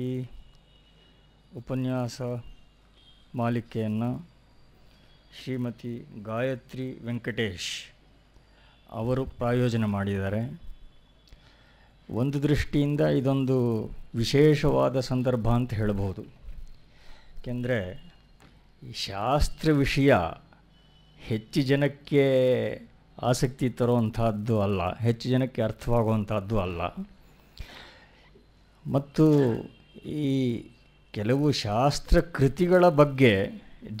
ಈ ಉಪನ್ಯಾಸ ಮಾಲಿಕೆಯನ್ನು ಶ್ರೀಮತಿ ಗಾಯತ್ರಿ ವೆಂಕಟೇಶ್ ಅವರು ಪ್ರಾಯೋಜನೆ ಮಾಡಿದ್ದಾರೆ ಒಂದು ದೃಷ್ಟಿಯಿಂದ ಇದೊಂದು ವಿಶೇಷವಾದ ಸಂದರ್ಭ ಅಂತ ಹೇಳಬಹುದು ಏಕೆಂದರೆ ಈ ಶಾಸ್ತ್ರ ವಿಷಯ ಹೆಚ್ಚು ಜನಕ್ಕೆ ಆಸಕ್ತಿ ತರುವಂಥದ್ದು ಅಲ್ಲ ಹೆಚ್ಚು ಜನಕ್ಕೆ ಅರ್ಥವಾಗುವಂಥದ್ದು ಅಲ್ಲ ಮತ್ತು ಈ ಕೆಲವು ಶಾಸ್ತ್ರ ಕೃತಿಗಳ ಬಗ್ಗೆ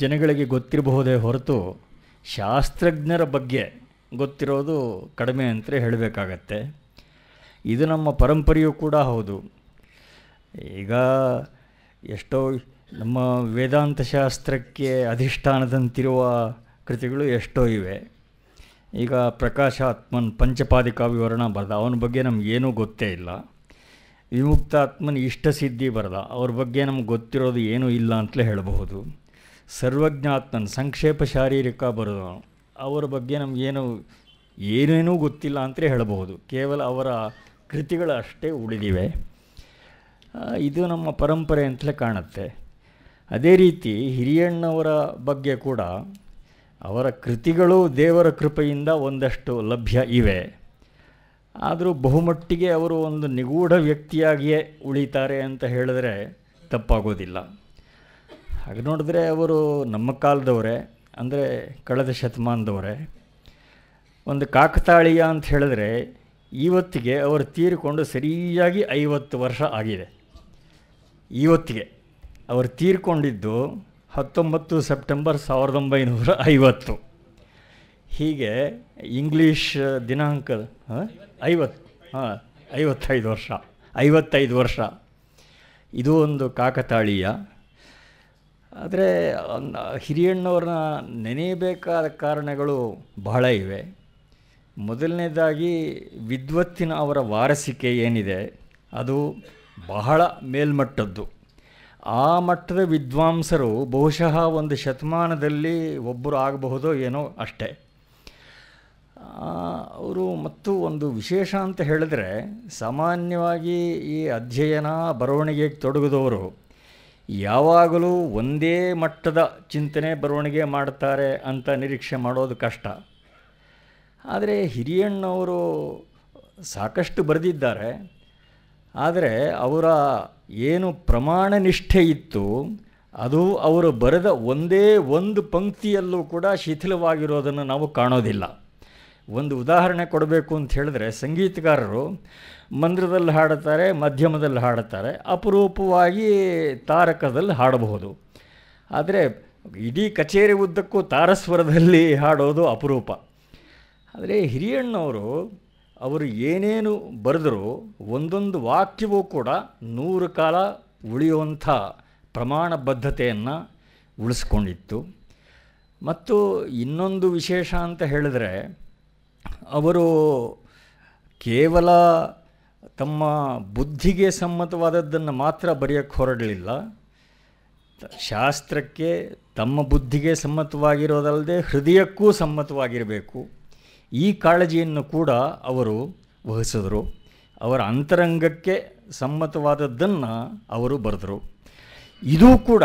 ಜನಗಳಿಗೆ ಗೊತ್ತಿರಬಹುದೇ ಹೊರತು ಶಾಸ್ತ್ರಜ್ಞರ ಬಗ್ಗೆ ಗೊತ್ತಿರೋದು ಕಡಿಮೆ ಅಂತ ಹೇಳಬೇಕಾಗತ್ತೆ ಇದು ನಮ್ಮ ಪರಂಪರೆಯೂ ಕೂಡ ಹೌದು ಈಗ ಎಷ್ಟೋ ನಮ್ಮ ವೇದಾಂತ ಶಾಸ್ತ್ರಕ್ಕೆ ಅಧಿಷ್ಠಾನದಂತಿರುವ ಕೃತಿಗಳು ಎಷ್ಟೋ ಇವೆ ಈಗ ಪ್ರಕಾಶ ಆತ್ಮನ್ ಪಂಚಪಾದಿಕಾ ವಿವರಣ ಬರೆದ ಅವನ ಬಗ್ಗೆ ನಮಗೇನೂ ಗೊತ್ತೇ ಇಲ್ಲ ಆತ್ಮನ ಇಷ್ಟ ಸಿದ್ಧಿ ಬರದ ಅವ್ರ ಬಗ್ಗೆ ನಮ್ಗೆ ಗೊತ್ತಿರೋದು ಏನೂ ಇಲ್ಲ ಅಂತಲೇ ಹೇಳಬಹುದು ಸರ್ವಜ್ಞಾತ್ಮನ ಸಂಕ್ಷೇಪ ಶಾರೀರಿಕ ಬರೋದು ಅವರ ಬಗ್ಗೆ ನಮಗೇನು ಏನೇನೂ ಗೊತ್ತಿಲ್ಲ ಅಂತಲೇ ಹೇಳಬಹುದು ಕೇವಲ ಅವರ ಕೃತಿಗಳು ಅಷ್ಟೇ ಉಳಿದಿವೆ ಇದು ನಮ್ಮ ಪರಂಪರೆ ಅಂತಲೇ ಕಾಣುತ್ತೆ ಅದೇ ರೀತಿ ಹಿರಿಯಣ್ಣವರ ಬಗ್ಗೆ ಕೂಡ ಅವರ ಕೃತಿಗಳು ದೇವರ ಕೃಪೆಯಿಂದ ಒಂದಷ್ಟು ಲಭ್ಯ ಇವೆ ಆದರೂ ಬಹುಮಟ್ಟಿಗೆ ಅವರು ಒಂದು ನಿಗೂಢ ವ್ಯಕ್ತಿಯಾಗಿಯೇ ಉಳಿತಾರೆ ಅಂತ ಹೇಳಿದ್ರೆ ತಪ್ಪಾಗೋದಿಲ್ಲ ಹಾಗೆ ನೋಡಿದ್ರೆ ಅವರು ನಮ್ಮ ಕಾಲದವರೇ ಅಂದರೆ ಕಳೆದ ಶತಮಾನದವರೇ ಒಂದು ಕಾಕತಾಳೀಯ ಅಂತ ಹೇಳಿದ್ರೆ ಇವತ್ತಿಗೆ ಅವರು ತೀರಿಕೊಂಡು ಸರಿಯಾಗಿ ಐವತ್ತು ವರ್ಷ ಆಗಿದೆ ಇವತ್ತಿಗೆ ಅವರು ತೀರಿಕೊಂಡಿದ್ದು ಹತ್ತೊಂಬತ್ತು ಸೆಪ್ಟೆಂಬರ್ ಸಾವಿರದ ಒಂಬೈನೂರ ಐವತ್ತು ಹೀಗೆ ಇಂಗ್ಲೀಷ್ ದಿನಾಂಕ ಐವತ್ತು ಹಾಂ ಐವತ್ತೈದು ವರ್ಷ ಐವತ್ತೈದು ವರ್ಷ ಇದು ಒಂದು ಕಾಕತಾಳೀಯ ಆದರೆ ಹಿರಿಯಣ್ಣವ್ರನ್ನ ನೆನೆಯಬೇಕಾದ ಕಾರಣಗಳು ಬಹಳ ಇವೆ ಮೊದಲನೇದಾಗಿ ವಿದ್ವತ್ತಿನ ಅವರ ವಾರಸಿಕೆ ಏನಿದೆ ಅದು ಬಹಳ ಮೇಲ್ಮಟ್ಟದ್ದು ಆ ಮಟ್ಟದ ವಿದ್ವಾಂಸರು ಬಹುಶಃ ಒಂದು ಶತಮಾನದಲ್ಲಿ ಒಬ್ಬರು ಆಗಬಹುದೋ ಏನೋ ಅಷ್ಟೇ ಅವರು ಮತ್ತು ಒಂದು ವಿಶೇಷ ಅಂತ ಹೇಳಿದ್ರೆ ಸಾಮಾನ್ಯವಾಗಿ ಈ ಅಧ್ಯಯನ ಬರವಣಿಗೆಗೆ ತೊಡಗಿದವರು ಯಾವಾಗಲೂ ಒಂದೇ ಮಟ್ಟದ ಚಿಂತನೆ ಬರವಣಿಗೆ ಮಾಡ್ತಾರೆ ಅಂತ ನಿರೀಕ್ಷೆ ಮಾಡೋದು ಕಷ್ಟ ಆದರೆ ಹಿರಿಯಣ್ಣವರು ಸಾಕಷ್ಟು ಬರೆದಿದ್ದಾರೆ ಆದರೆ ಅವರ ಏನು ಪ್ರಮಾಣ ನಿಷ್ಠೆ ಇತ್ತು ಅದು ಅವರು ಬರೆದ ಒಂದೇ ಒಂದು ಪಂಕ್ತಿಯಲ್ಲೂ ಕೂಡ ಶಿಥಿಲವಾಗಿರೋದನ್ನು ನಾವು ಕಾಣೋದಿಲ್ಲ ಒಂದು ಉದಾಹರಣೆ ಕೊಡಬೇಕು ಅಂತ ಹೇಳಿದ್ರೆ ಸಂಗೀತಗಾರರು ಮಂದ್ರದಲ್ಲಿ ಹಾಡುತ್ತಾರೆ ಮಧ್ಯಮದಲ್ಲಿ ಹಾಡುತ್ತಾರೆ ಅಪರೂಪವಾಗಿ ತಾರಕದಲ್ಲಿ ಹಾಡಬಹುದು ಆದರೆ ಇಡೀ ಕಚೇರಿ ಉದ್ದಕ್ಕೂ ತಾರಸ್ವರದಲ್ಲಿ ಹಾಡೋದು ಅಪರೂಪ ಆದರೆ ಹಿರಿಯಣ್ಣವರು ಅವರು ಏನೇನು ಬರೆದರೂ ಒಂದೊಂದು ವಾಕ್ಯವೂ ಕೂಡ ನೂರು ಕಾಲ ಉಳಿಯುವಂಥ ಪ್ರಮಾಣಬದ್ಧತೆಯನ್ನು ಉಳಿಸ್ಕೊಂಡಿತ್ತು ಮತ್ತು ಇನ್ನೊಂದು ವಿಶೇಷ ಅಂತ ಹೇಳಿದ್ರೆ ಅವರು ಕೇವಲ ತಮ್ಮ ಬುದ್ಧಿಗೆ ಸಮ್ಮತವಾದದ್ದನ್ನು ಮಾತ್ರ ಬರೆಯೋಕ್ಕೆ ಹೊರಡಲಿಲ್ಲ ಶಾಸ್ತ್ರಕ್ಕೆ ತಮ್ಮ ಬುದ್ಧಿಗೆ ಸಮ್ಮತವಾಗಿರೋದಲ್ಲದೆ ಹೃದಯಕ್ಕೂ ಸಮ್ಮತವಾಗಿರಬೇಕು ಈ ಕಾಳಜಿಯನ್ನು ಕೂಡ ಅವರು ವಹಿಸಿದರು ಅವರ ಅಂತರಂಗಕ್ಕೆ ಸಮ್ಮತವಾದದ್ದನ್ನು ಅವರು ಬರೆದರು ಇದೂ ಕೂಡ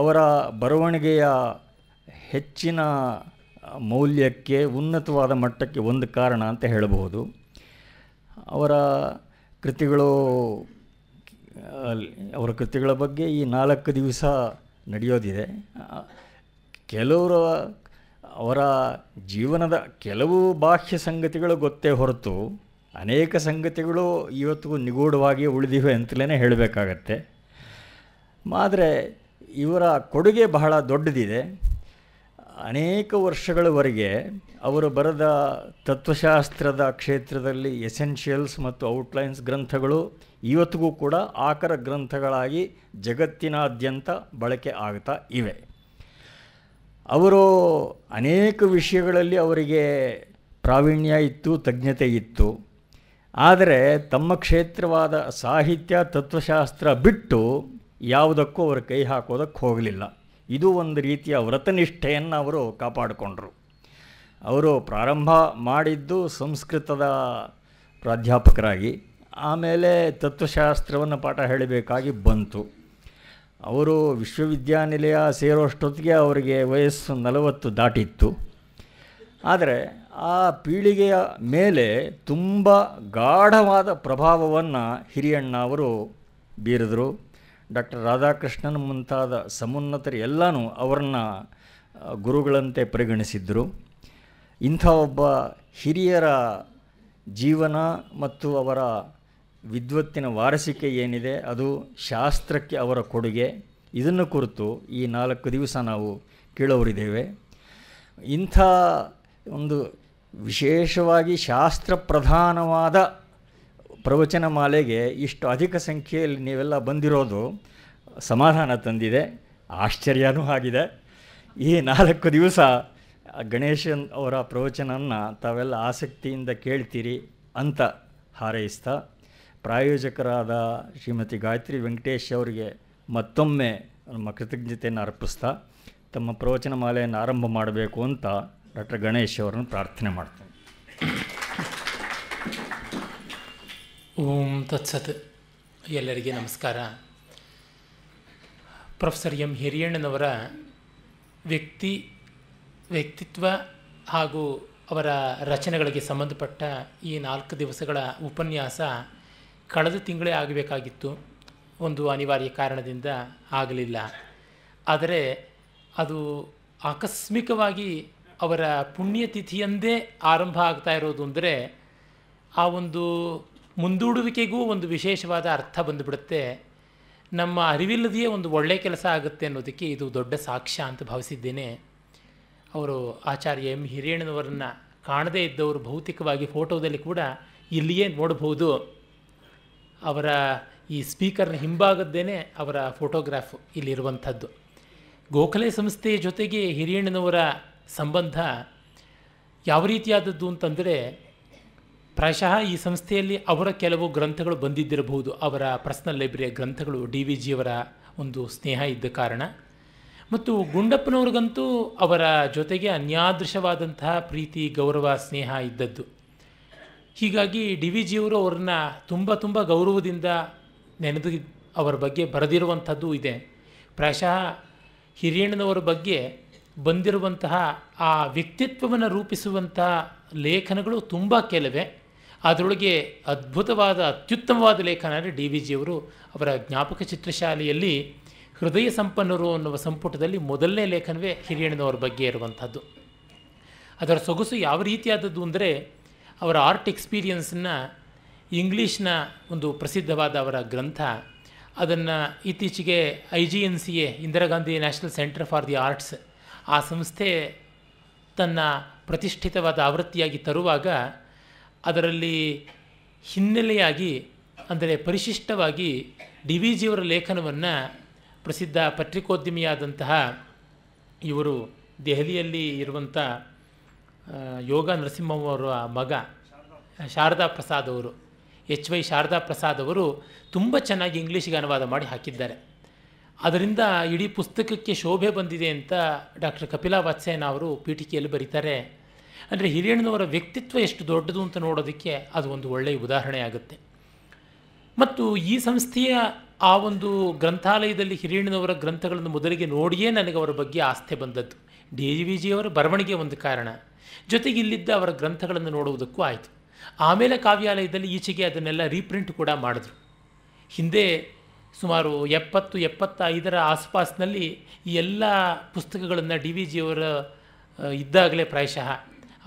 ಅವರ ಬರವಣಿಗೆಯ ಹೆಚ್ಚಿನ ಮೌಲ್ಯಕ್ಕೆ ಉನ್ನತವಾದ ಮಟ್ಟಕ್ಕೆ ಒಂದು ಕಾರಣ ಅಂತ ಹೇಳಬಹುದು ಅವರ ಕೃತಿಗಳು ಅವರ ಕೃತಿಗಳ ಬಗ್ಗೆ ಈ ನಾಲ್ಕು ದಿವಸ ನಡೆಯೋದಿದೆ ಕೆಲವರು ಅವರ ಜೀವನದ ಕೆಲವು ಬಾಹ್ಯ ಸಂಗತಿಗಳು ಗೊತ್ತೇ ಹೊರತು ಅನೇಕ ಸಂಗತಿಗಳು ಇವತ್ತಿಗೂ ನಿಗೂಢವಾಗಿ ಉಳಿದಿವೆ ಅಂತಲೇ ಹೇಳಬೇಕಾಗತ್ತೆ ಆದರೆ ಇವರ ಕೊಡುಗೆ ಬಹಳ ದೊಡ್ಡದಿದೆ ಅನೇಕ ವರ್ಷಗಳವರೆಗೆ ಅವರು ಬರೆದ ತತ್ವಶಾಸ್ತ್ರದ ಕ್ಷೇತ್ರದಲ್ಲಿ ಎಸೆನ್ಷಿಯಲ್ಸ್ ಮತ್ತು ಔಟ್ಲೈನ್ಸ್ ಗ್ರಂಥಗಳು ಇವತ್ತಿಗೂ ಕೂಡ ಆಕರ ಗ್ರಂಥಗಳಾಗಿ ಜಗತ್ತಿನಾದ್ಯಂತ ಬಳಕೆ ಆಗ್ತಾ ಇವೆ ಅವರು ಅನೇಕ ವಿಷಯಗಳಲ್ಲಿ ಅವರಿಗೆ ಪ್ರಾವೀಣ್ಯ ಇತ್ತು ತಜ್ಞತೆ ಇತ್ತು ಆದರೆ ತಮ್ಮ ಕ್ಷೇತ್ರವಾದ ಸಾಹಿತ್ಯ ತತ್ವಶಾಸ್ತ್ರ ಬಿಟ್ಟು ಯಾವುದಕ್ಕೂ ಅವರು ಕೈ ಹಾಕೋದಕ್ಕೆ ಹೋಗಲಿಲ್ಲ ಇದು ಒಂದು ರೀತಿಯ ವ್ರತನಿಷ್ಠೆಯನ್ನು ಅವರು ಕಾಪಾಡಿಕೊಂಡರು ಅವರು ಪ್ರಾರಂಭ ಮಾಡಿದ್ದು ಸಂಸ್ಕೃತದ ಪ್ರಾಧ್ಯಾಪಕರಾಗಿ ಆಮೇಲೆ ತತ್ವಶಾಸ್ತ್ರವನ್ನು ಪಾಠ ಹೇಳಬೇಕಾಗಿ ಬಂತು ಅವರು ವಿಶ್ವವಿದ್ಯಾನಿಲಯ ಸೇರೋಷ್ಟೊತ್ತಿಗೆ ಅವರಿಗೆ ವಯಸ್ಸು ನಲವತ್ತು ದಾಟಿತ್ತು ಆದರೆ ಆ ಪೀಳಿಗೆಯ ಮೇಲೆ ತುಂಬ ಗಾಢವಾದ ಪ್ರಭಾವವನ್ನು ಹಿರಿಯಣ್ಣ ಅವರು ಬೀರಿದರು ಡಾಕ್ಟರ್ ರಾಧಾಕೃಷ್ಣನ್ ಮುಂತಾದ ಸಮುನ್ನತರು ಎಲ್ಲನೂ ಅವರನ್ನ ಗುರುಗಳಂತೆ ಪರಿಗಣಿಸಿದ್ದರು ಇಂಥ ಒಬ್ಬ ಹಿರಿಯರ ಜೀವನ ಮತ್ತು ಅವರ ವಿದ್ವತ್ತಿನ ವಾರಸಿಕೆ ಏನಿದೆ ಅದು ಶಾಸ್ತ್ರಕ್ಕೆ ಅವರ ಕೊಡುಗೆ ಇದನ್ನು ಕುರಿತು ಈ ನಾಲ್ಕು ದಿವಸ ನಾವು ಕೇಳೋರಿದ್ದೇವೆ ಇಂಥ ಒಂದು ವಿಶೇಷವಾಗಿ ಶಾಸ್ತ್ರ ಪ್ರಧಾನವಾದ ಪ್ರವಚನ ಮಾಲೆಗೆ ಇಷ್ಟು ಅಧಿಕ ಸಂಖ್ಯೆಯಲ್ಲಿ ನೀವೆಲ್ಲ ಬಂದಿರೋದು ಸಮಾಧಾನ ತಂದಿದೆ ಆಶ್ಚರ್ಯನೂ ಆಗಿದೆ ಈ ನಾಲ್ಕು ದಿವಸ ಗಣೇಶನ್ ಅವರ ಪ್ರವಚನವನ್ನು ತಾವೆಲ್ಲ ಆಸಕ್ತಿಯಿಂದ ಕೇಳ್ತೀರಿ ಅಂತ ಹಾರೈಸ್ತಾ ಪ್ರಾಯೋಜಕರಾದ ಶ್ರೀಮತಿ ಗಾಯತ್ರಿ ವೆಂಕಟೇಶ್ ಅವರಿಗೆ ಮತ್ತೊಮ್ಮೆ ನಮ್ಮ ಕೃತಜ್ಞತೆಯನ್ನು ಅರ್ಪಿಸ್ತಾ ತಮ್ಮ ಪ್ರವಚನ ಮಾಲೆಯನ್ನು ಆರಂಭ ಮಾಡಬೇಕು ಅಂತ ಡಾಕ್ಟರ್ ಗಣೇಶ್ ಅವರನ್ನು ಪ್ರಾರ್ಥನೆ ಮಾಡ್ತೇನೆ ಓಂ ತತ್ಸತ್ ಎಲ್ಲರಿಗೆ ನಮಸ್ಕಾರ ಪ್ರೊಫೆಸರ್ ಎಂ ಹಿರಿಯಣ್ಣನವರ ವ್ಯಕ್ತಿ ವ್ಯಕ್ತಿತ್ವ ಹಾಗೂ ಅವರ ರಚನೆಗಳಿಗೆ ಸಂಬಂಧಪಟ್ಟ ಈ ನಾಲ್ಕು ದಿವಸಗಳ ಉಪನ್ಯಾಸ ಕಳೆದ ತಿಂಗಳೇ ಆಗಬೇಕಾಗಿತ್ತು ಒಂದು ಅನಿವಾರ್ಯ ಕಾರಣದಿಂದ ಆಗಲಿಲ್ಲ ಆದರೆ ಅದು ಆಕಸ್ಮಿಕವಾಗಿ ಅವರ ಪುಣ್ಯತಿಥಿಯಂದೇ ಆರಂಭ ಆಗ್ತಾ ಇರೋದು ಅಂದರೆ ಆ ಒಂದು ಮುಂದೂಡುವಿಕೆಗೂ ಒಂದು ವಿಶೇಷವಾದ ಅರ್ಥ ಬಂದುಬಿಡುತ್ತೆ ನಮ್ಮ ಅರಿವಿಲ್ಲದೆಯೇ ಒಂದು ಒಳ್ಳೆಯ ಕೆಲಸ ಆಗುತ್ತೆ ಅನ್ನೋದಕ್ಕೆ ಇದು ದೊಡ್ಡ ಸಾಕ್ಷ್ಯ ಅಂತ ಭಾವಿಸಿದ್ದೇನೆ ಅವರು ಆಚಾರ್ಯ ಎಂ ಹಿರಿಯೇಣ್ಣನವರನ್ನು ಕಾಣದೇ ಇದ್ದವರು ಭೌತಿಕವಾಗಿ ಫೋಟೋದಲ್ಲಿ ಕೂಡ ಇಲ್ಲಿಯೇ ನೋಡಬಹುದು ಅವರ ಈ ಸ್ಪೀಕರ್ನ ಹಿಂಭಾಗದ್ದೇನೆ ಅವರ ಫೋಟೋಗ್ರಾಫ್ ಇಲ್ಲಿರುವಂಥದ್ದು ಗೋಖಲೆ ಸಂಸ್ಥೆಯ ಜೊತೆಗೆ ಹಿರಿಯಣ್ಣನವರ ಸಂಬಂಧ ಯಾವ ರೀತಿಯಾದದ್ದು ಅಂತಂದರೆ ಪ್ರಾಯಶಃ ಈ ಸಂಸ್ಥೆಯಲ್ಲಿ ಅವರ ಕೆಲವು ಗ್ರಂಥಗಳು ಬಂದಿದ್ದಿರಬಹುದು ಅವರ ಪರ್ಸ್ನಲ್ ಲೈಬ್ರರಿಯ ಗ್ರಂಥಗಳು ಡಿ ವಿ ಜಿಯವರ ಒಂದು ಸ್ನೇಹ ಇದ್ದ ಕಾರಣ ಮತ್ತು ಗುಂಡಪ್ಪನವ್ರಿಗಂತೂ ಅವರ ಜೊತೆಗೆ ಅನ್ಯಾದೃಶವಾದಂತಹ ಪ್ರೀತಿ ಗೌರವ ಸ್ನೇಹ ಇದ್ದದ್ದು ಹೀಗಾಗಿ ಡಿ ವಿ ಜಿಯವರು ಅವ್ರನ್ನ ತುಂಬ ತುಂಬ ಗೌರವದಿಂದ ನೆನೆದು ಅವರ ಬಗ್ಗೆ ಬರೆದಿರುವಂಥದ್ದು ಇದೆ ಪ್ರಾಯಶಃ ಹಿರಿಯಣ್ಣನವರ ಬಗ್ಗೆ ಬಂದಿರುವಂತಹ ಆ ವ್ಯಕ್ತಿತ್ವವನ್ನು ರೂಪಿಸುವಂತಹ ಲೇಖನಗಳು ತುಂಬ ಕೆಲವೇ ಅದರೊಳಗೆ ಅದ್ಭುತವಾದ ಅತ್ಯುತ್ತಮವಾದ ಲೇಖನ ಅಂದರೆ ಡಿ ವಿ ಜಿಯವರು ಅವರ ಜ್ಞಾಪಕ ಚಿತ್ರಶಾಲೆಯಲ್ಲಿ ಹೃದಯ ಸಂಪನ್ನರು ಅನ್ನುವ ಸಂಪುಟದಲ್ಲಿ ಮೊದಲನೇ ಲೇಖನವೇ ಹಿರಿಯಣ್ಣನವರ ಬಗ್ಗೆ ಇರುವಂಥದ್ದು ಅದರ ಸೊಗಸು ಯಾವ ರೀತಿಯಾದದ್ದು ಅಂದರೆ ಅವರ ಆರ್ಟ್ ಎಕ್ಸ್ಪೀರಿಯನ್ಸನ್ನು ಇಂಗ್ಲೀಷ್ನ ಒಂದು ಪ್ರಸಿದ್ಧವಾದ ಅವರ ಗ್ರಂಥ ಅದನ್ನು ಇತ್ತೀಚೆಗೆ I G N C A Indira Gandhi national centre for the arts ಆ ಸಂಸ್ಥೆ ತನ್ನ ಪ್ರತಿಷ್ಠಿತವಾದ ಆವೃತ್ತಿಯಾಗಿ ತರುವಾಗ ಅದರಲ್ಲಿ ಹಿನ್ನೆಲೆಯಾಗಿ ಅಂದರೆ ಪರಿಶಿಷ್ಟವಾಗಿ ಡಿ ವಿ ಜಿಯವರ ಲೇಖನವನ್ನು ಪ್ರಸಿದ್ಧ ಪತ್ರಿಕೋದ್ಯಮಿಯಾದಂತಹ ಇವರು ದೆಹಲಿಯಲ್ಲಿ ಇರುವಂಥ ಯೋಗ ನರಸಿಂಹವರ ಮಗ ಶಾರದಾ ಪ್ರಸಾದ್ ಅವರು ಎಚ್ ವೈ ಶಾರದಾ ಪ್ರಸಾದ್ ಅವರು ತುಂಬ ಚೆನ್ನಾಗಿ ಇಂಗ್ಲೀಷಿಗೆ ಅನುವಾದ ಮಾಡಿ ಹಾಕಿದ್ದಾರೆ ಅದರಿಂದ ಇಡೀ ಪುಸ್ತಕಕ್ಕೆ ಶೋಭೆ ಬಂದಿದೆ ಅಂತ ಡಾಕ್ಟರ್ ಕಪಿಲಾ ವಾತ್ಸ್ಯನ ಅವರು ಪೀಠಿಕೆಯಲ್ಲಿ ಬರೀತಾರೆ ಅಂದರೆ ಹಿರಿಯಣ್ಣನವರ ವ್ಯಕ್ತಿತ್ವ ಎಷ್ಟು ದೊಡ್ಡದು ಅಂತ ನೋಡೋದಕ್ಕೆ ಅದು ಒಂದು ಒಳ್ಳೆಯ ಉದಾಹರಣೆ ಆಗುತ್ತೆ ಮತ್ತು ಈ ಸಂಸ್ಥೆಯ ಆ ಒಂದು ಗ್ರಂಥಾಲಯದಲ್ಲಿ ಹಿರಿಯಣ್ಣನವರ ಗ್ರಂಥಗಳನ್ನು ಮೊದಲಿಗೆ ನೋಡಿಯೇ ನನಗೆ ಅವರ ಬಗ್ಗೆ ಆಸ್ಥೆ ಬಂದದ್ದು ಡಿ ವಿ ಜಿಯವರ ಬರವಣಿಗೆ ಒಂದು ಕಾರಣ ಜೊತೆಗೆ ಇಲ್ಲಿದ್ದ ಅವರ ಗ್ರಂಥಗಳನ್ನು ನೋಡುವುದಕ್ಕೂ ಆಯಿತು ಆಮೇಲೆ ಕಾವ್ಯಾಲಯದಲ್ಲಿ ಈಚೆಗೆ ಅದನ್ನೆಲ್ಲ ರೀಪ್ರಿಂಟ್ ಕೂಡ ಮಾಡಿದ್ರು ಹಿಂದೆ ಸುಮಾರು ಎಪ್ಪತ್ತು ಎಪ್ಪತ್ತೈದರ ಆಸ್ಪಾಸ್ನಲ್ಲಿ ಈ ಎಲ್ಲ ಪುಸ್ತಕಗಳನ್ನು ಡಿ ವಿ ಜಿಯವರ ಇದ್ದಾಗಲೇ ಪ್ರಾಯಶಃ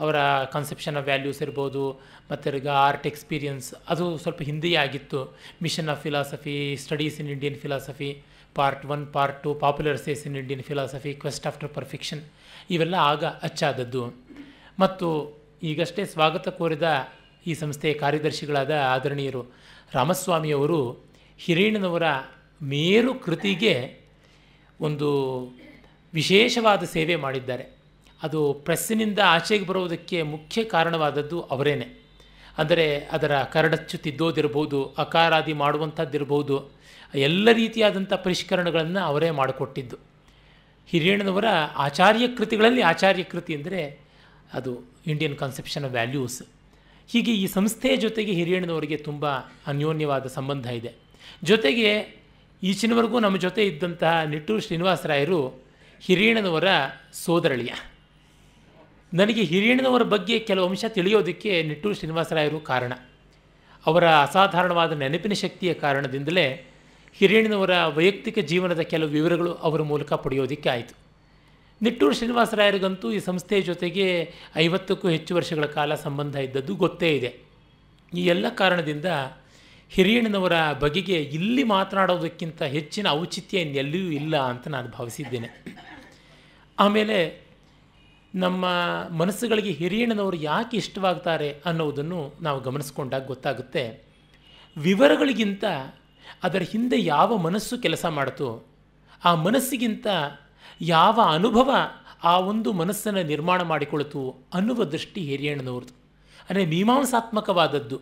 ಅವರ ಕನ್ಸೆಪ್ಷನ್ ಆಫ್ ವ್ಯಾಲ್ಯೂಸ್ ಇರ್ಬೋದು ಮತ್ತು ಈಗ ಆರ್ಟ್ ಎಕ್ಸ್ಪೀರಿಯನ್ಸ್ ಅದು ಸ್ವಲ್ಪ ಹಿಂದೆಯೇ ಆಗಿತ್ತು mission of philosophy studies in Indian philosophy part one part two popular essays in Indian philosophy quest after perfection ಇವೆಲ್ಲ ಆಗ ಅಚ್ಚಾದದ್ದು ಮತ್ತು ಈಗಷ್ಟೇ ಸ್ವಾಗತ ಕೋರಿದ ಈ ಸಂಸ್ಥೆಯ ಕಾರ್ಯದರ್ಶಿಗಳಾದ ಆದರಣೀಯರು ರಾಮಸ್ವಾಮಿಯವರು ಹಿರಣ್ಣನವರ ಮೇರು ಕೃತಿಗೆ ಒಂದು ವಿಶೇಷವಾದ ಸೇವೆ ಮಾಡಿದ್ದಾರೆ ಅದು ಪ್ರೆಸ್ಸಿನಿಂದ ಆಚೆಗೆ ಬರೋದಕ್ಕೆ ಮುಖ್ಯ ಕಾರಣವಾದದ್ದು ಅವರೇನೆ ಅಂದರೆ ಅದರ ಕರಡಚ್ಚು ತಿದ್ದೋದಿರಬಹುದು ಅಕಾರಾದಿ ಮಾಡುವಂಥದ್ದಿರಬಹುದು ಎಲ್ಲ ರೀತಿಯಾದಂಥ ಪರಿಷ್ಕರಣಗಳನ್ನು ಅವರೇ ಮಾಡಿಕೊಟ್ಟಿದ್ದು ಹಿರಿಯಣ್ಣನವರ ಆಚಾರ್ಯ ಕೃತಿಗಳಲ್ಲಿ ಆಚಾರ್ಯ ಕೃತಿ ಅಂದರೆ ಅದು ಇಂಡಿಯನ್ ಕಾನ್ಸೆಪ್ಷನ್ ಆಫ್ ವ್ಯಾಲ್ಯೂಸ್ ಹೀಗೆ ಈ ಸಂಸ್ಥೆಯ ಜೊತೆಗೆ ಹಿರಿಯಣ್ಣನವರಿಗೆ ತುಂಬ ಅನ್ಯೋನ್ಯವಾದ ಸಂಬಂಧ ಇದೆ ಜೊತೆಗೆ ಈಚಿನವರೆಗೂ ನಮ್ಮ ಜೊತೆ ಇದ್ದಂತಹ ನಿಟ್ಟೂರು ಶ್ರೀನಿವಾಸರಾಯರು ಹಿರಿಯಣ್ಣನವರ ಸೋದರಳಿಯ ನನಗೆ ಹಿರಿಯಣ್ಣನವರ ಬಗ್ಗೆ ಕೆಲವು ಅಂಶ ತಿಳಿಯೋದಕ್ಕೆ ನಿಟ್ಟೂರು ಶ್ರೀನಿವಾಸರಾಯರು ಕಾರಣ ಅವರ ಅಸಾಧಾರಣವಾದ ನೆನಪಿನ ಶಕ್ತಿಯ ಕಾರಣದಿಂದಲೇ ಹಿರಿಯಣ್ಣನವರ ವೈಯಕ್ತಿಕ ಜೀವನದ ಕೆಲವು ವಿವರಗಳು ಅವರ ಮೂಲಕ ಪಡೆಯೋದಕ್ಕೆ ಆಯಿತು ನಿಟ್ಟೂರು ಶ್ರೀನಿವಾಸರಾಯರಿಗಂತೂ ಈ ಸಂಸ್ಥೆಯ ಜೊತೆಗೆ ಐವತ್ತಕ್ಕೂ ಹೆಚ್ಚು ವರ್ಷಗಳ ಕಾಲ ಸಂಬಂಧ ಇದ್ದದ್ದು ಗೊತ್ತೇ ಇದೆ ಈ ಎಲ್ಲ ಕಾರಣದಿಂದ ಹಿರಿಯಣ್ಣನವರ ಬಗೆಗೆ ಇಲ್ಲಿ ಮಾತನಾಡೋದಕ್ಕಿಂತ ಹೆಚ್ಚಿನ ಔಚಿತ್ಯ ಇನ್ನೆಲ್ಲಿಯೂ ಇಲ್ಲ ಅಂತ ನಾನು ಭಾವಿಸಿದ್ದೇನೆ ಆಮೇಲೆ ನಮ್ಮ ಮನಸ್ಸುಗಳಿಗೆ ಹಿರಿಯಣ್ಣನವರು ಯಾಕೆ ಇಷ್ಟವಾಗ್ತಾರೆ ಅನ್ನೋದನ್ನು ನಾವು ಗಮನಿಸ್ಕೊಂಡಾಗ ಗೊತ್ತಾಗುತ್ತೆ ವಿವರಗಳಿಗಿಂತ ಅದರ ಹಿಂದೆ ಯಾವ ಮನಸ್ಸು ಕೆಲಸ ಮಾಡಿತು ಆ ಮನಸ್ಸಿಗಿಂತ ಯಾವ ಅನುಭವ ಆ ಒಂದು ಮನಸ್ಸನ್ನು ನಿರ್ಮಾಣ ಮಾಡಿಕೊಳ್ತು ಅನ್ನುವ ದೃಷ್ಟಿ ಹಿರಿಯಣ್ಣನವ್ರದ್ದು ಅಂದರೆ ಮೀಮಾಂಸಾತ್ಮಕವಾದದ್ದು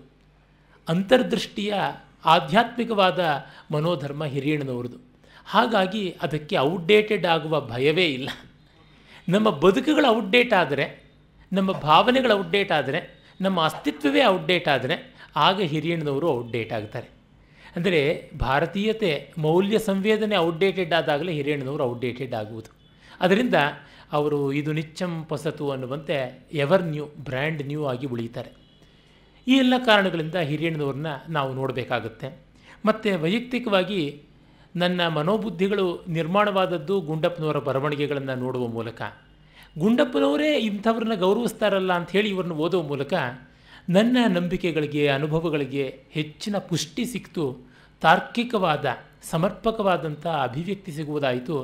ಅಂತರ್ದೃಷ್ಟಿಯ ಆಧ್ಯಾತ್ಮಿಕವಾದ ಮನೋಧರ್ಮ ಹಿರಿಯಣ್ಣನವ್ರದ್ದು ಹಾಗಾಗಿ ಅದಕ್ಕೆ ಔಟ್ಡೇಟೆಡ್ ಆಗುವ ಭಯವೇ ಇಲ್ಲ ನಮ್ಮ ಬದುಕುಗಳು ಔಟ್ಡೇಟ್ ಆದರೆ ನಮ್ಮ ಭಾವನೆಗಳು ಔಟ್ಡೇಟ್ ಆದರೆ ನಮ್ಮ ಅಸ್ತಿತ್ವವೇ ಔಟ್ಡೇಟ್ ಆದರೆ ಆಗ ಹಿರಿಯಣ್ಣನವರು ಔಟ್ಡೇಟ್ ಆಗ್ತಾರೆ ಅಂದರೆ ಭಾರತೀಯತೆ ಮೌಲ್ಯ ಸಂವೇದನೆ ಔಟ್ಡೇಟೆಡ್ ಆದಾಗಲೇ ಹಿರಿಯಣ್ಣನವರು ಔಟ್ಡೇಟೆಡ್ ಆಗುವುದು ಅದರಿಂದ ಅವರು ಇದು ನಿಚ್ಚಂ ಪಸತು ಅನ್ನುವಂತೆ ಎವರ್ ನ್ಯೂ ಬ್ರ್ಯಾಂಡ್ ನ್ಯೂ ಆಗಿ ಉಳಿಯುತ್ತಾರೆ ಈ ಎಲ್ಲ ಕಾರಣಗಳಿಂದ ಹಿರಿಯಣ್ಣನವ್ರನ್ನ ನಾವು ನೋಡಬೇಕಾಗುತ್ತೆ ಮತ್ತು ವೈಯಕ್ತಿಕವಾಗಿ ನನ್ನ ಮನೋಬುದ್ಧಿಗಳು ನಿರ್ಮಾಣವಾದದ್ದು ಗುಂಡಪ್ಪನವರ ಬರವಣಿಗೆಗಳನ್ನು ನೋಡುವ ಮೂಲಕ ಗುಂಡಪ್ಪನವರೇ ಇಂಥವ್ರನ್ನ ಗೌರವಿಸ್ತಾರಲ್ಲ ಅಂಥೇಳಿ ಇವ್ರನ್ನ ಓದುವ ಮೂಲಕ ನನ್ನ ನಂಬಿಕೆಗಳಿಗೆ ಅನುಭವಗಳಿಗೆ ಹೆಚ್ಚಿನ ಪುಷ್ಟಿ ಸಿಕ್ತು ತಾರ್ಕಿಕವಾದ ಸಮರ್ಪಕವಾದಂಥ ಅಭಿವ್ಯಕ್ತಿ ಸಿಗುವುದಾಯಿತು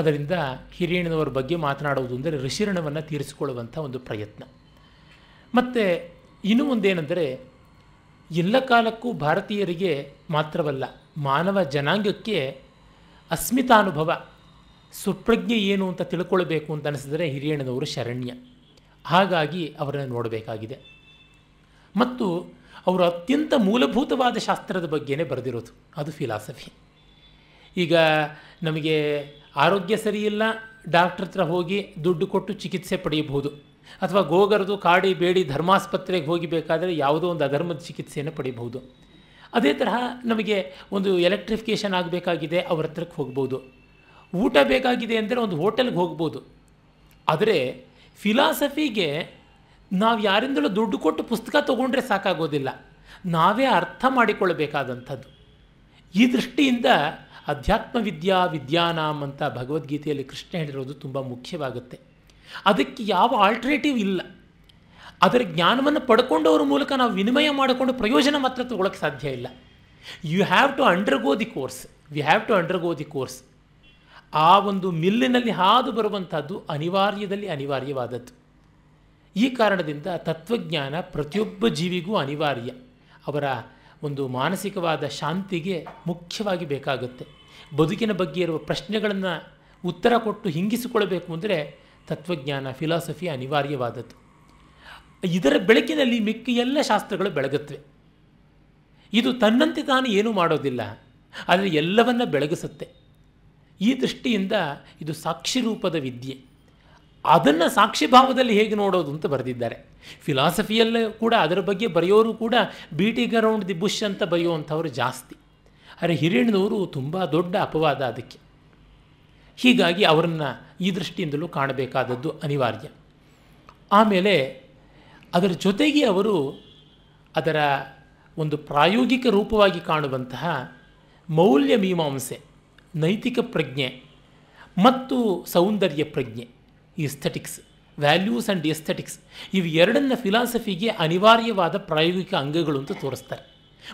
ಅದರಿಂದ ಹಿರಿಯಣ್ಣನವರ ಬಗ್ಗೆ ಮಾತನಾಡುವುದು ಅಂದರೆ ಋಷಿರಣವನ್ನು ತೀರಿಸಿಕೊಳ್ಳುವಂಥ ಒಂದು ಪ್ರಯತ್ನ ಮತ್ತು ಇನ್ನೂ ಒಂದೇನೆಂದರೆ ಎಲ್ಲ ಕಾಲಕ್ಕೂ ಭಾರತೀಯರಿಗೆ ಮಾತ್ರವಲ್ಲ ಮಾನವ ಜನಾಂಗಕ್ಕೆ ಅಸ್ಮಿತಾನುಭವ ಸುಪ್ರಜ್ಞೆ ಏನು ಅಂತ ತಿಳ್ಕೊಳ್ಬೇಕು ಅಂತ ಅನಿಸಿದರೆ ಹಿರಿಯಣ್ಣನವರು ಶರಣ್ಯ ಹಾಗಾಗಿ ಅವರನ್ನು ನೋಡಬೇಕಾಗಿದೆ ಮತ್ತು ಅವರು ಅತ್ಯಂತ ಮೂಲಭೂತವಾದ ಶಾಸ್ತ್ರದ ಬಗ್ಗೆನೇ ಬರೆದಿರೋದು ಅದು ಫಿಲಾಸಫಿ ಈಗ ನಮಗೆ ಆರೋಗ್ಯ ಸರಿಯಿಲ್ಲ ಡಾಕ್ಟ್ರ್ ಹತ್ರ ಹೋಗಿ ದುಡ್ಡು ಕೊಟ್ಟು ಚಿಕಿತ್ಸೆ ಪಡೆಯಬಹುದು ಅಥವಾ ಗೋಗರದು ಕಾಡಿ ಬೇಡಿ ಧರ್ಮಾಸ್ಪತ್ರೆಗೆ ಹೋಗಿ ಬೇಕಾದರೆ ಯಾವುದೋ ಒಂದು ಅಧರ್ಮದ ಚಿಕಿತ್ಸೆಯನ್ನು ಪಡೆಯಬಹುದು ಅದೇ ತರಹ ನಮಗೆ ಒಂದು ಎಲೆಕ್ಟ್ರಿಫಿಕೇಷನ್ ಆಗಬೇಕಾಗಿದೆ ಅವ್ರ ಹತ್ರಕ್ಕೆ ಹೋಗ್ಬೋದು ಊಟ ಬೇಕಾಗಿದೆ ಅಂದರೆ ಒಂದು ಹೋಟೆಲ್ಗೆ ಹೋಗ್ಬೋದು ಆದರೆ ಫಿಲಾಸಫಿಗೆ ನಾವು ಯಾರಿಂದಲೂ ದುಡ್ಡು ಕೊಟ್ಟು ಪುಸ್ತಕ ತೊಗೊಂಡ್ರೆ ಸಾಕಾಗೋದಿಲ್ಲ ನಾವೇ ಅರ್ಥ ಮಾಡಿಕೊಳ್ಳಬೇಕಾದಂಥದ್ದು ಈ ದೃಷ್ಟಿಯಿಂದ ಅಧ್ಯಾತ್ಮ ವಿದ್ಯಾ ವಿದ್ಯಾನಾಮ್ ಅಂತ ಭಗವದ್ಗೀತೆಯಲ್ಲಿ ಕೃಷ್ಣ ಹೇಳಿರೋದು ತುಂಬ ಮುಖ್ಯವಾಗುತ್ತೆ ಅದಕ್ಕೆ ಯಾವ ಆಲ್ಟ್ರೇಟಿವ್ ಇಲ್ಲ ಅದರ ಜ್ಞಾನವನ್ನು ಪಡ್ಕೊಂಡು ಮೂಲಕ ನಾವು ವಿನಿಮಯ ಮಾಡಿಕೊಂಡು ಪ್ರಯೋಜನ ಮಾತ್ರ ತಗೊಳಕ್ಕೆ ಸಾಧ್ಯ ಇಲ್ಲ you have to undergo the course we have to undergo the course ಆ ಒಂದು ಮಿಲ್ಲಿನಲ್ಲಿ ಹಾದು ಬರುವಂಥದ್ದು ಅನಿವಾರ್ಯದಲ್ಲಿ ಅನಿವಾರ್ಯವಾದದ್ದು ಈ ಕಾರಣದಿಂದ ತತ್ವಜ್ಞಾನ ಪ್ರತಿಯೊಬ್ಬ ಜೀವಿಗೂ ಅನಿವಾರ್ಯ ಅವರ ಒಂದು ಮಾನಸಿಕವಾದ ಶಾಂತಿಗೆ ಮುಖ್ಯವಾಗಿ ಬೇಕಾಗುತ್ತೆ ಬದುಕಿನ ಬಗ್ಗೆ ಇರುವ ಪ್ರಶ್ನೆಗಳನ್ನು ಉತ್ತರ ಕೊಟ್ಟು ಹಿಂಗಿಸಿಕೊಳ್ಳಬೇಕು ಅಂದರೆ ತತ್ವಜ್ಞಾನ ಫಿಲಾಸಫಿ ಅನಿವಾರ್ಯವಾದದ್ದು ಇದರ ಬೆಳಕಿನಲ್ಲಿ ಮಿಕ್ಕ ಎಲ್ಲ ಶಾಸ್ತ್ರಗಳು ಬೆಳಗುತ್ತವೆ ಇದು ತನ್ನಂತೆ ತಾನು ಏನೂ ಮಾಡೋದಿಲ್ಲ ಆದರೆ ಎಲ್ಲವನ್ನ ಬೆಳಗಿಸುತ್ತೆ ಈ ದೃಷ್ಟಿಯಿಂದ ಇದು ಸಾಕ್ಷಿ ರೂಪದ ವಿದ್ಯೆ ಅದನ್ನು ಸಾಕ್ಷಿ ಭಾವದಲ್ಲಿ ಹೇಗೆ ನೋಡೋದು ಅಂತ ಬರೆದಿದ್ದಾರೆ ಫಿಲಾಸಫಿಯಲ್ಲೇ ಕೂಡ ಅದರ ಬಗ್ಗೆ ಬರೆಯೋರು ಕೂಡ ಟಿ ಗರೌಂಡ್ ದಿ ಬುಷ್ ಅಂತ ಬರೆಯುವಂಥವ್ರು ಜಾಸ್ತಿ ಆದರೆ ಹಿರಿಯಣ್ಣನವರು ತುಂಬ ದೊಡ್ಡ ಅಪವಾದ ಅದಕ್ಕೆ ಹೀಗಾಗಿ ಅವರನ್ನು ಈ ದೃಷ್ಟಿಯಿಂದಲೂ ಕಾಣಬೇಕಾದದ್ದು ಅನಿವಾರ್ಯ ಆಮೇಲೆ ಅದರ ಜೊತೆಗೆ ಅವರು ಅದರ ಒಂದು ಪ್ರಾಯೋಗಿಕ ರೂಪವಾಗಿ ಕಾಣುವಂತಹ ಮೌಲ್ಯ ಮೀಮಾಂಸೆ ನೈತಿಕ ಪ್ರಜ್ಞೆ ಮತ್ತು ಸೌಂದರ್ಯ ಪ್ರಜ್ಞೆ ಎಸ್ಥೆಟಿಕ್ಸ್ ವ್ಯಾಲ್ಯೂಸ್ ಆ್ಯಂಡ್ ಎಸ್ಥೆಟಿಕ್ಸ್ ಇವು ಎರಡನ್ನ ಫಿಲಾಸಫಿಗೆ ಅನಿವಾರ್ಯವಾದ ಪ್ರಾಯೋಗಿಕ ಅಂಗಗಳು ಅಂತ ತೋರಿಸ್ತಾರೆ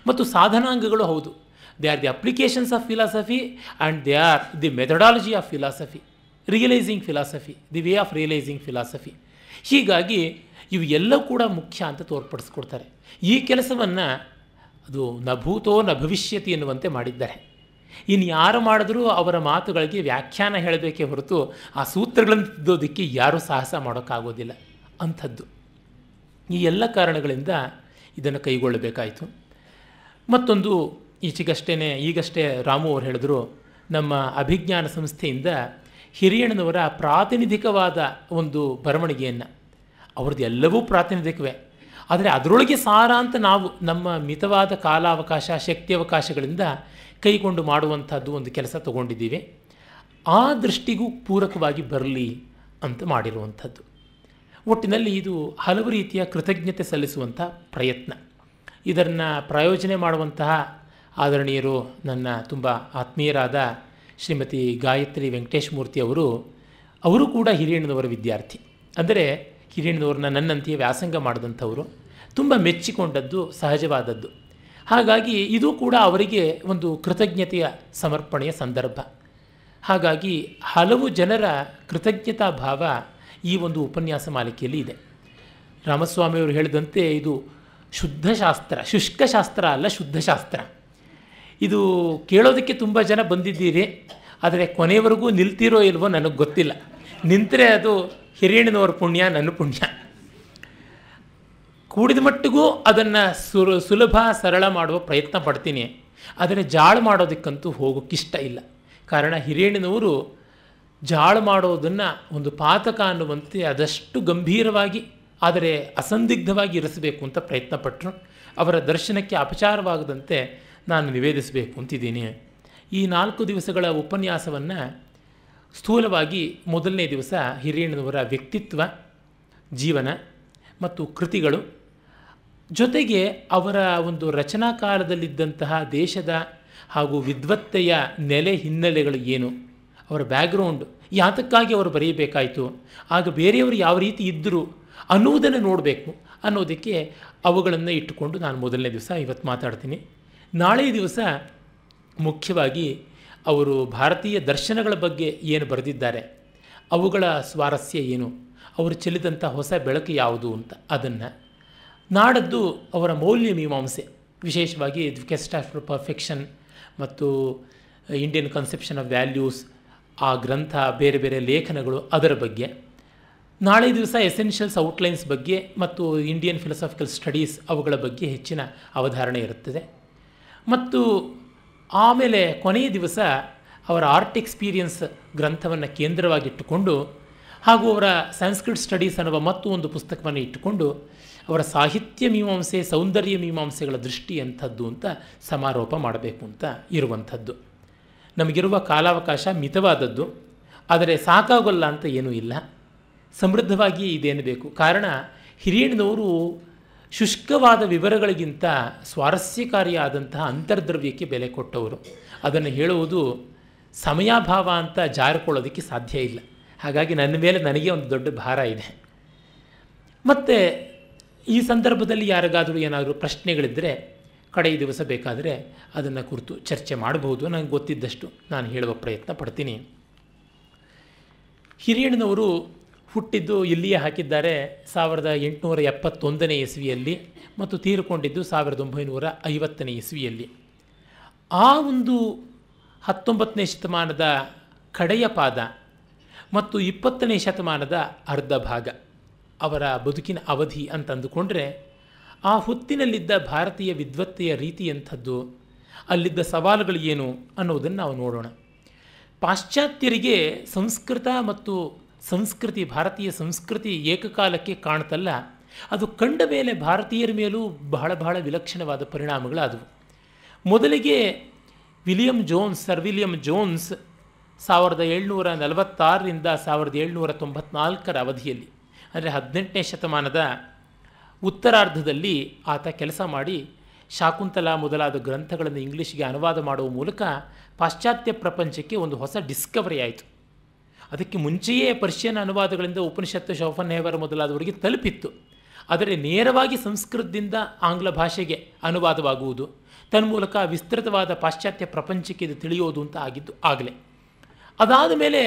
ಮತ್ತು ಸಾಧನಾಂಗಗಳು ಹೌದು they are the applications of philosophy and they are the methodology of philosophy realising philosophy the way of realising philosophy ಹೀಗಾಗಿ ಇವೆಲ್ಲ ಕೂಡ ಮುಖ್ಯ ಅಂತ ತೋರ್ಪಡಿಸ್ಕೊಡ್ತಾರೆ ಈ ಕೆಲಸವನ್ನು ಅದು ನಭೂತೋ ನ ಭವಿಷ್ಯತಿ ಎನ್ನುವಂತೆ ಮಾಡಿದ್ದಾರೆ ಇನ್ನು ಯಾರು ಮಾಡಿದ್ರೂ ಅವರ ಮಾತುಗಳಿಗೆ ವ್ಯಾಖ್ಯಾನ ಹೇಳಬೇಕೇ ಹೊರತು ಆ ಸೂತ್ರಗಳನ್ನು ತಿದ್ದೋದಕ್ಕೆ ಯಾರೂ ಸಾಹಸ ಮಾಡೋಕ್ಕಾಗೋದಿಲ್ಲ ಅಂಥದ್ದು ಈ ಎಲ್ಲ ಕಾರಣಗಳಿಂದ ಇದನ್ನು ಕೈಗೊಳ್ಳಬೇಕಾಯಿತು ಮತ್ತೊಂದು ಈಚೆಗಷ್ಟೇ ಈಗಷ್ಟೇ ರಾಮು ಅವರು ಹೇಳಿದ್ರು ನಮ್ಮ ಅಭಿಜ್ಞಾನ ಸಂಸ್ಥೆಯಿಂದ ಹಿರಿಯಣ್ಣನವರ ಪ್ರಾತಿನಿಧಿಕವಾದ ಒಂದು ಬರವಣಿಗೆಯನ್ನು ಅವ್ರದ್ದು ಎಲ್ಲವೂ ಪ್ರಾತಿನಿಧಿಕವೇ ಆದರೆ ಅದರೊಳಗೆ ಸಾರ ಅಂತ ನಾವು ನಮ್ಮ ಮಿತವಾದ ಕಾಲಾವಕಾಶ ಶಕ್ತಿ ಅವಕಾಶಗಳಿಂದ ಕೈಗೊಂಡು ಮಾಡುವಂಥದ್ದು ಒಂದು ಕೆಲಸ ತಗೊಂಡಿದ್ದೀವಿ ಆ ದೃಷ್ಟಿಗೂ ಪೂರಕವಾಗಿ ಬರಲಿ ಅಂತ ಮಾಡಿರುವಂಥದ್ದು ಒಟ್ಟಿನಲ್ಲಿ ಇದು ಹಲವು ರೀತಿಯ ಕೃತಜ್ಞತೆ ಸಲ್ಲಿಸುವಂಥ ಪ್ರಯತ್ನ ಇದನ್ನು ಪ್ರಾಯೋಜನೆ ಮಾಡುವಂತಹ ಆದರಣೀಯರು ನನ್ನ ತುಂಬ ಆತ್ಮೀಯರಾದ ಶ್ರೀಮತಿ ಗಾಯತ್ರಿ ವೆಂಕಟೇಶ್ ಮೂರ್ತಿ ಅವರು ಅವರು ಕೂಡ ಹಿರಿಯಣ್ಣನವರ ವಿದ್ಯಾರ್ಥಿ ಅಂದರೆ ಕಿರಣದವ್ರನ್ನ ನನ್ನಂತೆಯೇ ವ್ಯಾಸಂಗ ಮಾಡಿದಂಥವ್ರು ತುಂಬ ಮೆಚ್ಚಿಕೊಂಡದ್ದು ಸಹಜವಾದದ್ದು ಹಾಗಾಗಿ ಇದು ಕೂಡ ಅವರಿಗೆ ಒಂದು ಕೃತಜ್ಞತೆಯ ಸಮರ್ಪಣೆಯ ಸಂದರ್ಭ ಹಾಗಾಗಿ ಹಲವು ಜನರ ಕೃತಜ್ಞತಾ ಭಾವ ಈ ಒಂದು ಉಪನ್ಯಾಸ ಮಾಲಿಕೆಯಲ್ಲಿ ಇದೆ ರಾಮಸ್ವಾಮಿಯವರು ಹೇಳಿದಂತೆ ಇದು ಶುದ್ಧಶಾಸ್ತ್ರ ಶುಷ್ಕಶಾಸ್ತ್ರ ಅಲ್ಲ ಶುದ್ಧಶಾಸ್ತ್ರ ಇದು ಕೇಳೋದಕ್ಕೆ ತುಂಬ ಜನ ಬಂದಿದ್ದೀರಿ ಆದರೆ ಕೊನೆಯವರೆಗೂ ನಿಲ್ತಿರೋ ಇಲ್ವೋ ನನಗೆ ಗೊತ್ತಿಲ್ಲ ನಿಂತರೆ ಅದು ಹಿರಿಯಣ್ಣನವ್ರ ಪುಣ್ಯ ನನ್ನ ಪುಣ್ಯ ಕೂಡಿದ ಮಟ್ಟಿಗೂ ಅದನ್ನು ಸುರ ಸುಲಭ ಸರಳ ಮಾಡುವ ಪ್ರಯತ್ನ ಪಡ್ತೀನಿ ಆದರೆ ಜಾಳು ಮಾಡೋದಕ್ಕಂತೂ ಹೋಗೋಕ್ಕಿಷ್ಟ ಇಲ್ಲ ಕಾರಣ ಹಿರಿಯಣ್ಣನವರು ಜಾಳು ಮಾಡೋದನ್ನು ಒಂದು ಪಾತಕ ಅನ್ನುವಂತೆ ಅದಷ್ಟು ಗಂಭೀರವಾಗಿ ಆದರೆ ಅಸಂದಿಗ್ಧವಾಗಿ ಇರಿಸಬೇಕು ಅಂತ ಪ್ರಯತ್ನ ಪಟ್ಟರು ಅವರ ದರ್ಶನಕ್ಕೆ ಅಪಚಾರವಾಗದಂತೆ ನಾನು ನಿವೇದಿಸಬೇಕು ಅಂತಿದ್ದೀನಿ ಈ ನಾಲ್ಕು ದಿವಸಗಳ ಉಪನ್ಯಾಸವನ್ನು ಸ್ಥೂಲವಾಗಿ ಮೊದಲನೇ ದಿವಸ ಹಿರಿಯಣ್ಣನವರ ವ್ಯಕ್ತಿತ್ವ ಜೀವನ ಮತ್ತು ಕೃತಿಗಳು ಜೊತೆಗೆ ಅವರ ಒಂದು ರಚನಾ ಕಾಲದಲ್ಲಿದ್ದಂತಹ ದೇಶದ ಹಾಗೂ ವಿದ್ವತ್ತೆಯ ನೆಲೆ ಹಿನ್ನೆಲೆಗಳು ಏನು ಅವರ ಬ್ಯಾಕ್ಗ್ರೌಂಡ್ ಯಾತಕ್ಕಾಗಿ ಅವರು ಬರೆಯಬೇಕಾಯಿತು ಆಗ ಬೇರೆಯವರು ಯಾವ ರೀತಿ ಇದ್ದರು ಅನ್ನುವುದನ್ನು ನೋಡಬೇಕು ಅನ್ನೋದಕ್ಕೆ ಅವುಗಳನ್ನು ಇಟ್ಟುಕೊಂಡು ನಾನು ಮೊದಲನೇ ದಿವಸ ಇವತ್ತು ಮಾತಾಡ್ತೀನಿ ನಾಳೆ ದಿವಸ ಮುಖ್ಯವಾಗಿ ಅವರು ಭಾರತೀಯ ದರ್ಶನಗಳ ಬಗ್ಗೆ ಏನು ಬರೆದಿದ್ದಾರೆ ಅವುಗಳ ಸ್ವಾರಸ್ಯ ಏನು ಅವರು ಚೆಲ್ಲಿದಂಥ ಹೊಸ ಬೆಳಕು ಯಾವುದು ಅಂತ ಅದನ್ನು ನಾಡದ್ದು ಅವರ ಮೌಲ್ಯ ಮೀಮಾಂಸೆ ವಿಶೇಷವಾಗಿ ಕೆಸ್ಟ್ ಆಫ್ ಪರ್ಫೆಕ್ಷನ್ ಮತ್ತು ಇಂಡಿಯನ್ ಕನ್ಸೆಪ್ಷನ್ ಆಫ್ ವ್ಯಾಲ್ಯೂಸ್ ಆ ಗ್ರಂಥ ಬೇರೆ ಬೇರೆ ಲೇಖನಗಳು ಅದರ ಬಗ್ಗೆ ನಾಳೆ ದಿವಸ ಎಸೆನ್ಷಿಯಲ್ಸ್ ಔಟ್ಲೈನ್ಸ್ ಬಗ್ಗೆ ಮತ್ತು ಇಂಡಿಯನ್ ಫಿಲಸಾಫಿಕಲ್ ಸ್ಟಡೀಸ್ ಅವುಗಳ ಬಗ್ಗೆ ಹೆಚ್ಚಿನ ಅವಧಾರಣೆ ಇರುತ್ತದೆ ಮತ್ತು ಆಮೇಲೆ ಕೊನೆಯ ದಿವಸ ಅವರ ಆರ್ಟ್ ಎಕ್ಸ್ಪೀರಿಯನ್ಸ್ ಗ್ರಂಥವನ್ನು ಕೇಂದ್ರವಾಗಿಟ್ಟುಕೊಂಡು ಹಾಗೂ ಅವರ ಸಂಸ್ಕೃತ್ ಸ್ಟಡೀಸ್ ಅನ್ನುವ ಮತ್ತೊಂದು ಒಂದು ಪುಸ್ತಕವನ್ನು ಇಟ್ಟುಕೊಂಡು ಅವರ ಸಾಹಿತ್ಯ ಮೀಮಾಂಸೆ ಸೌಂದರ್ಯ ಮೀಮಾಂಸೆಗಳ ದೃಷ್ಟಿ ಅಂಥದ್ದು ಅಂತ ಸಮಾರೋಪ ಮಾಡಬೇಕು ಅಂತ ಇರುವಂಥದ್ದು ನಮಗಿರುವ ಕಾಲಾವಕಾಶ ಮಿತವಾದದ್ದು ಆದರೆ ಸಾಕಾಗೋಲ್ಲ ಅಂತ ಏನೂ ಇಲ್ಲ ಸಮೃದ್ಧವಾಗಿ ಇದೇನು ಬೇಕು ಕಾರಣ ಹಿರಿಯಣ್ಣನವರು ಶುಷ್ಕವಾದ ವಿವರಗಳಿಗಿಂತ ಸ್ವಾರಸ್ಯಕಾರಿಯಾದಂತಹ ಅಂತರ್ದ್ರವ್ಯಕ್ಕೆ ಬೆಲೆ ಕೊಟ್ಟವರು ಅದನ್ನು ಹೇಳುವುದು ಸಮಯಾಭಾವ ಅಂತ ಜಾರಿಕೊಳ್ಳೋದಕ್ಕೆ ಸಾಧ್ಯ ಇಲ್ಲ ಹಾಗಾಗಿ ನನ್ನ ಮೇಲೆ ನನಗೆ ಒಂದು ದೊಡ್ಡ ಭಾರ ಇದೆ ಮತ್ತು ಈ ಸಂದರ್ಭದಲ್ಲಿ ಯಾರಿಗಾದರೂ ಏನಾದರೂ ಪ್ರಶ್ನೆಗಳಿದ್ದರೆ ಕಡೆಯ ದಿವಸ ಬೇಕಾದರೆ ಅದನ್ನು ಕುರಿತು ಚರ್ಚೆ ಮಾಡಬಹುದು ನನಗೆ ಗೊತ್ತಿದ್ದಷ್ಟು ನಾನು ಹೇಳುವ ಪ್ರಯತ್ನ ಪಡ್ತೀನಿ ಹಿರಿಯಣ್ಣನವರು ಹುಟ್ಟಿದ್ದು ಇಲ್ಲಿಯೇ ಹಾಕಿದ್ದಾರೆ ಸಾವಿರದ ಎಂಟುನೂರ ಎಪ್ಪತ್ತೊಂದನೇ ಇಸ್ವಿಯಲ್ಲಿ ಮತ್ತು ತೀರಿಕೊಂಡಿದ್ದು ಸಾವಿರದ ಒಂಬೈನೂರ ಐವತ್ತನೇ ಇಸ್ವಿಯಲ್ಲಿ ಆ ಒಂದು ಹತ್ತೊಂಬತ್ತನೇ ಶತಮಾನದ ಕಡೆಯ ಪಾದ ಮತ್ತು ಇಪ್ಪತ್ತನೇ ಶತಮಾನದ ಅರ್ಧ ಭಾಗ ಅವರ ಬದುಕಿನ ಅವಧಿ ಅಂತಂದುಕೊಂಡ್ರೆ ಆ ಹೊತ್ತಿನಲ್ಲಿದ್ದ ಭಾರತೀಯ ವಿದ್ವತ್ತೆಯ ರೀತಿ ಅಲ್ಲಿದ್ದ ಸವಾಲುಗಳು ಏನು ಅನ್ನೋದನ್ನು ನಾವು ನೋಡೋಣ ಪಾಶ್ಚಾತ್ಯರಿಗೆ ಸಂಸ್ಕೃತ ಮತ್ತು ಸಂಸ್ಕೃತಿ ಭಾರತೀಯ ಸಂಸ್ಕೃತಿ ಏಕಕಾಲಕ್ಕೆ ಕಾಣ್ತಲ್ಲ ಅದು ಕಂಡ ಮೇಲೆ ಭಾರತೀಯರ ಮೇಲೂ ಬಹಳ ಬಹಳ ವಿಲಕ್ಷಣವಾದ ಪರಿಣಾಮಗಳಾದವು ಮೊದಲಿಗೆ William Jones sir William Jones ಸಾವಿರದ ಏಳ್ನೂರ ನಲವತ್ತಾರರಿಂದ ಸಾವಿರದ ಏಳ್ನೂರ ತೊಂಬತ್ನಾಲ್ಕರ ಅವಧಿಯಲ್ಲಿ ಅಂದರೆ ಹದಿನೆಂಟನೇ ಶತಮಾನದ ಉತ್ತರಾರ್ಧದಲ್ಲಿ ಆತ ಕೆಲಸ ಮಾಡಿ ಶಾಕುಂತಲಾ ಮೊದಲಾದ ಗ್ರಂಥಗಳನ್ನು ಇಂಗ್ಲೀಷ್ಗೆ ಅನುವಾದ ಮಾಡುವ ಮೂಲಕ ಪಾಶ್ಚಾತ್ಯ ಪ್ರಪಂಚಕ್ಕೆ ಒಂದು ಹೊಸ ಡಿಸ್ಕವರಿ ಆಯಿತು ಅದಕ್ಕೆ ಮುಂಚೆಯೇ ಪರ್ಷಿಯನ್ ಅನುವಾದಗಳಿಂದ ಉಪನಿಷತ್ತು ಶೌಫನ್ಹೇವರ್ ಮೊದಲಾದವರಿಗೆ ತಲುಪಿತ್ತು ಆದರೆ ನೇರವಾಗಿ ಸಂಸ್ಕೃತದಿಂದ ಆಂಗ್ಲ ಭಾಷೆಗೆ ಅನುವಾದವಾಗುವುದು ತನ್ಮೂಲಕ ವಿಸ್ತೃತವಾದ ಪಾಶ್ಚಾತ್ಯ ಪ್ರಪಂಚಕ್ಕೆ ಇದು ತಿಳಿಯೋದು ಅಂತ ಆಗಿದ್ದು ಆಗಲೇ ಅದಾದ ಮೇಲೆ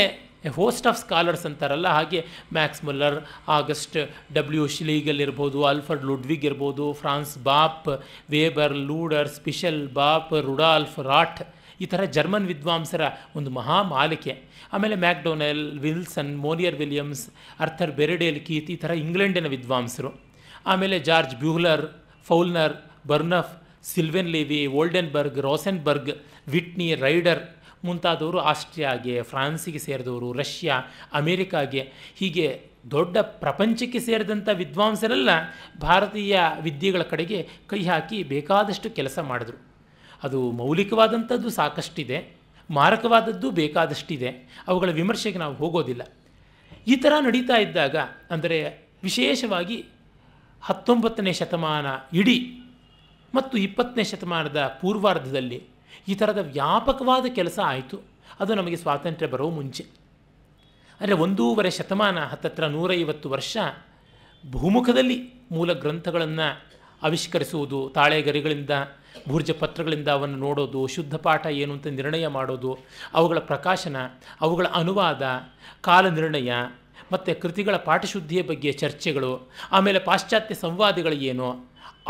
ಹೋಸ್ಟ್ ಆಫ್ ಸ್ಕಾಲರ್ಸ್ ಅಂತಾರಲ್ಲ ಹಾಗೆ Max Muller August W Schlegel ಇರ್ಬೋದು ಆಲ್ಫರ್ಡ್ ಲುಡ್ವಿಗ್ ಇರ್ಬೋದು Franz Bopp Weber Luder Pischel Bopp Rudolf Roth ಈ ಥರ ಜರ್ಮನ್ ವಿದ್ವಾಂಸರ ಒಂದು ಮಹಾ ಮಾಲಿಕೆ ಆಮೇಲೆ Macdonell Wilson Monier Williams Arthur Berriedale Keith ಈ ಥರ ಇಂಗ್ಲೆಂಡಿನ ವಿದ್ವಾಂಸರು ಆಮೇಲೆ ಜಾರ್ಜ್ ಬ್ಯೂಹ್ಲರ್ ಫೌಲ್ನರ್ Burnouf Sylvain Levi Oldenberg Rosenberg Whitney Ryder ಮುಂತಾದವರು ಆಸ್ಟ್ರಿಯಾಗೆ ಫ್ರಾನ್ಸಿಗೆ ಸೇರಿದವರು ರಷ್ಯಾ ಅಮೇರಿಕಾಗೆ ಹೀಗೆ ದೊಡ್ಡ ಪ್ರಪಂಚಕ್ಕೆ ಸೇರಿದಂಥ ವಿದ್ವಾಂಸರೆಲ್ಲ ಭಾರತೀಯ ವಿದ್ಯೆಗಳ ಕಡೆಗೆ ಕೈ ಹಾಕಿ ಬೇಕಾದಷ್ಟು ಕೆಲಸ ಮಾಡಿದ್ರು ಅದು ಮೌಲಿಕವಾದಂಥದ್ದು ಸಾಕಷ್ಟಿದೆ ಮಾರಕವಾದದ್ದು ಬೇಕಾದಷ್ಟಿದೆ ಅವುಗಳ ವಿಮರ್ಶೆಗೆ ನಾವು ಹೋಗೋದಿಲ್ಲ ಈ ಥರ ನಡೀತಾ ಇದ್ದಾಗ ಅಂದರೆ ವಿಶೇಷವಾಗಿ ಹತ್ತೊಂಬತ್ತನೇ ಶತಮಾನ ಇಡೀ ಮತ್ತು ಇಪ್ಪತ್ತನೇ ಶತಮಾನದ ಪೂರ್ವಾರ್ಧದಲ್ಲಿ ಈ ಥರದ ವ್ಯಾಪಕವಾದ ಕೆಲಸ ಆಯಿತು ಅದು ನಮಗೆ ಸ್ವಾತಂತ್ರ್ಯ ಬರೋ ಮುಂಚೆ ಅಂದರೆ ಒಂದೂವರೆ ಶತಮಾನ ಹತ್ತತ್ರ ನೂರೈವತ್ತು ವರ್ಷ ಭೂಮುಖದಲ್ಲಿ ಮೂಲ ಗ್ರಂಥಗಳನ್ನು ಆವಿಷ್ಕರಿಸುವುದು ತಾಳೆಗರಿಗಳಿಂದ ಭೂರ್ಜ ಪತ್ರಗಳಿಂದ ಅವನ್ನು ನೋಡೋದು ಶುದ್ಧ ಪಾಠ ಏನು ಅಂತ ನಿರ್ಣಯ ಮಾಡೋದು ಅವುಗಳ ಪ್ರಕಾಶನ ಅವುಗಳ ಅನುವಾದ ಕಾಲ ನಿರ್ಣಯ ಮತ್ತು ಕೃತಿಗಳ ಪಾಠಶುದ್ಧಿಯ ಬಗ್ಗೆ ಚರ್ಚೆಗಳು ಆಮೇಲೆ ಪಾಶ್ಚಾತ್ಯ ಸಂವಾದಗಳು ಏನು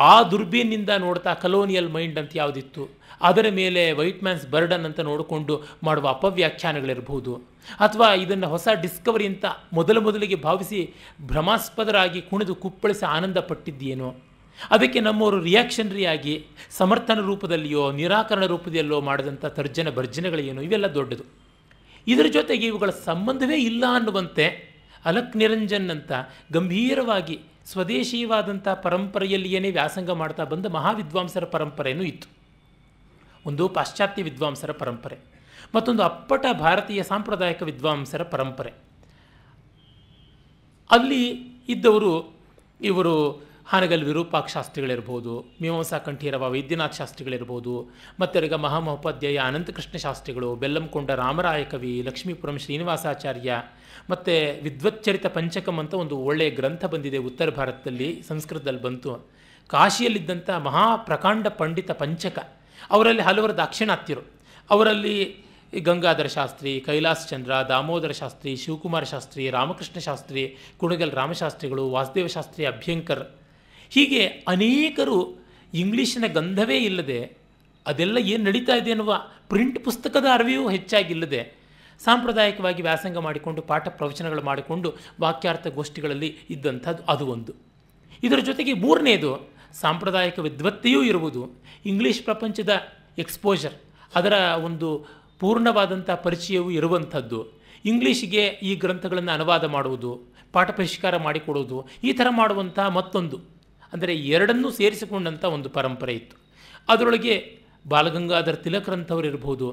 ಆ ದುರ್ಬೀನಿಂದ ನೋಡ್ತಾ ಕಲೋನಿಯಲ್ ಮೈಂಡ್ ಅಂತ ಯಾವುದಿತ್ತು ಅದರ ಮೇಲೆ ವೈಟ್ ಮ್ಯಾನ್ಸ್ ಬರ್ಡನ್ ಅಂತ ನೋಡಿಕೊಂಡು ಮಾಡುವ ಅಪವ್ಯಾಖ್ಯಾನಗಳಿರ್ಬೋದು ಅಥವಾ ಇದನ್ನು ಹೊಸ ಡಿಸ್ಕವರಿ ಅಂತ ಮೊದಲ ಮೊದಲಿಗೆ ಭಾವಿಸಿ ಭ್ರಮಾಸ್ಪದರಾಗಿ ಕುಣಿದು ಕುಪ್ಪಳಿಸಿ ಆನಂದ ಪಟ್ಟಿದ್ದೇನು ಅದಕ್ಕೆ ನಮ್ಮವರು ರಿಯಾಕ್ಷನ್ರಿಯಾಗಿ ಸಮರ್ಥನ ರೂಪದಲ್ಲಿಯೋ ನಿರಾಕರಣ ರೂಪದಲ್ಲಿಯೋ ಮಾಡಿದಂಥ ತರ್ಜನ ಭರ್ಜನೆಗಳೇನು ಇವೆಲ್ಲ ದೊಡ್ಡದು ಇದರ ಜೊತೆಗೆ ಇವುಗಳ ಸಂಬಂಧವೇ ಇಲ್ಲ ಅನ್ನುವಂತೆ ಅಲಕ್ ನಿರಂಜನ್ ಅಂತ ಗಂಭೀರವಾಗಿ ಸ್ವದೇಶೀಯವಾದಂಥ ಪರಂಪರೆಯಲ್ಲಿಯೇ ವ್ಯಾಸಂಗ ಮಾಡ್ತಾ ಬಂದ ಮಹಾವಿದ್ವಾಂಸರ ಪರಂಪರೆಯೂ ಇತ್ತು ಒಂದು ಪಾಶ್ಚಾತ್ಯ ವಿದ್ವಾಂಸರ ಪರಂಪರೆ ಮತ್ತೊಂದು ಅಪ್ಪಟ ಭಾರತೀಯ ಸಾಂಪ್ರದಾಯಿಕ ವಿದ್ವಾಂಸರ ಪರಂಪರೆ ಅಲ್ಲಿ ಇದ್ದವರು ಇವರು ಹಾನಗಲ್ ವಿರೂಪಾಕ್ಷ ಶಾಸ್ತ್ರಿಗಳಿರ್ಬೋದು ಮೀಮಾಂಸಾ ಕಂಠೀರವ ವೈದ್ಯನಾಥ ಶಾಸ್ತ್ರಿಗಳಿರ್ಬೋದು ಮತ್ತೆರಗ ಮಹಾಮಹೋಪಾಧ್ಯಾಯ ಅನಂತಕೃಷ್ಣ ಶಾಸ್ತ್ರಿಗಳು ಬೆಲ್ಲಂಕೊಂಡ ರಾಮರಾಯ ಕವಿ ಲಕ್ಷ್ಮೀಪುರಂ ಶ್ರೀನಿವಾಸಾಚಾರ್ಯ ಮತ್ತು ವಿದ್ವಚ್ಚರಿತ ಪಂಚಕಂ ಅಂತ ಒಂದು ಒಳ್ಳೆಯ ಗ್ರಂಥ ಬಂದಿದೆ ಉತ್ತರ ಭಾರತದಲ್ಲಿ ಸಂಸ್ಕೃತದಲ್ಲಿ ಬಂತು ಕಾಶಿಯಲ್ಲಿದ್ದಂಥ ಮಹಾಪ್ರಕಾಂಡ ಪಂಡಿತ ಪಂಚಕ ಅವರಲ್ಲಿ ಹಲವರು ದಾಕ್ಷಿಣಾತ್ಯರು ಅವರಲ್ಲಿ ಗಂಗಾಧರ ಶಾಸ್ತ್ರಿ ಕೈಲಾಸ್ ಚಂದ್ರ ದಾಮೋದರ ಶಾಸ್ತ್ರಿ ಶಿವಕುಮಾರ ಶಾಸ್ತ್ರಿ ರಾಮಕೃಷ್ಣ ಶಾಸ್ತ್ರಿ ಕುಣಗಲ್ ರಾಮಶಾಸ್ತ್ರಿಗಳು ವಾಸುದೇವ ಶಾಸ್ತ್ರಿ ಅಭ್ಯಂಕರ್ ಹೀಗೆ ಅನೇಕರು ಇಂಗ್ಲೀಷಿನ ಗಂಧವೇ ಇಲ್ಲದೆ ಅದೆಲ್ಲ ಏನು ನಡೀತಾ ಇದೆ ಅನ್ನುವ ಪ್ರಿಂಟ್ ಪುಸ್ತಕದ ಅರಿವೆಯೂ ಹೆಚ್ಚಾಗಿಲ್ಲದೆ ಸಾಂಪ್ರದಾಯಿಕವಾಗಿ ವ್ಯಾಸಂಗ ಮಾಡಿಕೊಂಡು ಪಾಠ ಪ್ರವಚನಗಳು ಮಾಡಿಕೊಂಡು ವಾಕ್ಯಾರ್ಥ ಗೋಷ್ಠಿಗಳಲ್ಲಿ ಇದ್ದಂಥದ್ದು ಅದು ಒಂದು ಇದರ ಜೊತೆಗೆ ಮೂರನೇದು ಸಾಂಪ್ರದಾಯಿಕ ವಿದ್ವತ್ತೆಯೂ ಇರುವುದು ಇಂಗ್ಲೀಷ್ ಪ್ರಪಂಚದ ಎಕ್ಸ್ಪೋಜರ್ ಅದರ ಒಂದು ಪೂರ್ಣವಾದಂಥ ಪರಿಚಯವೂ ಇರುವಂಥದ್ದು ಇಂಗ್ಲೀಷ್ಗೆ ಈ ಗ್ರಂಥಗಳನ್ನು ಅನುವಾದ ಮಾಡುವುದು ಪಾಠ ಪರಿಷ್ಕಾರ ಮಾಡಿಕೊಡುವುದು ಈ ಥರ ಮಾಡುವಂಥ ಮತ್ತೊಂದು ಅಂದರೆ ಎರಡನ್ನೂ ಸೇರಿಸಿಕೊಂಡಂಥ ಒಂದು ಪರಂಪರೆ ಇತ್ತು ಅದರೊಳಗೆ ಬಾಲಗಂಗಾಧರ್ ತಿಲಕ್ರಂಥವ್ರು ಇರ್ಬೋದು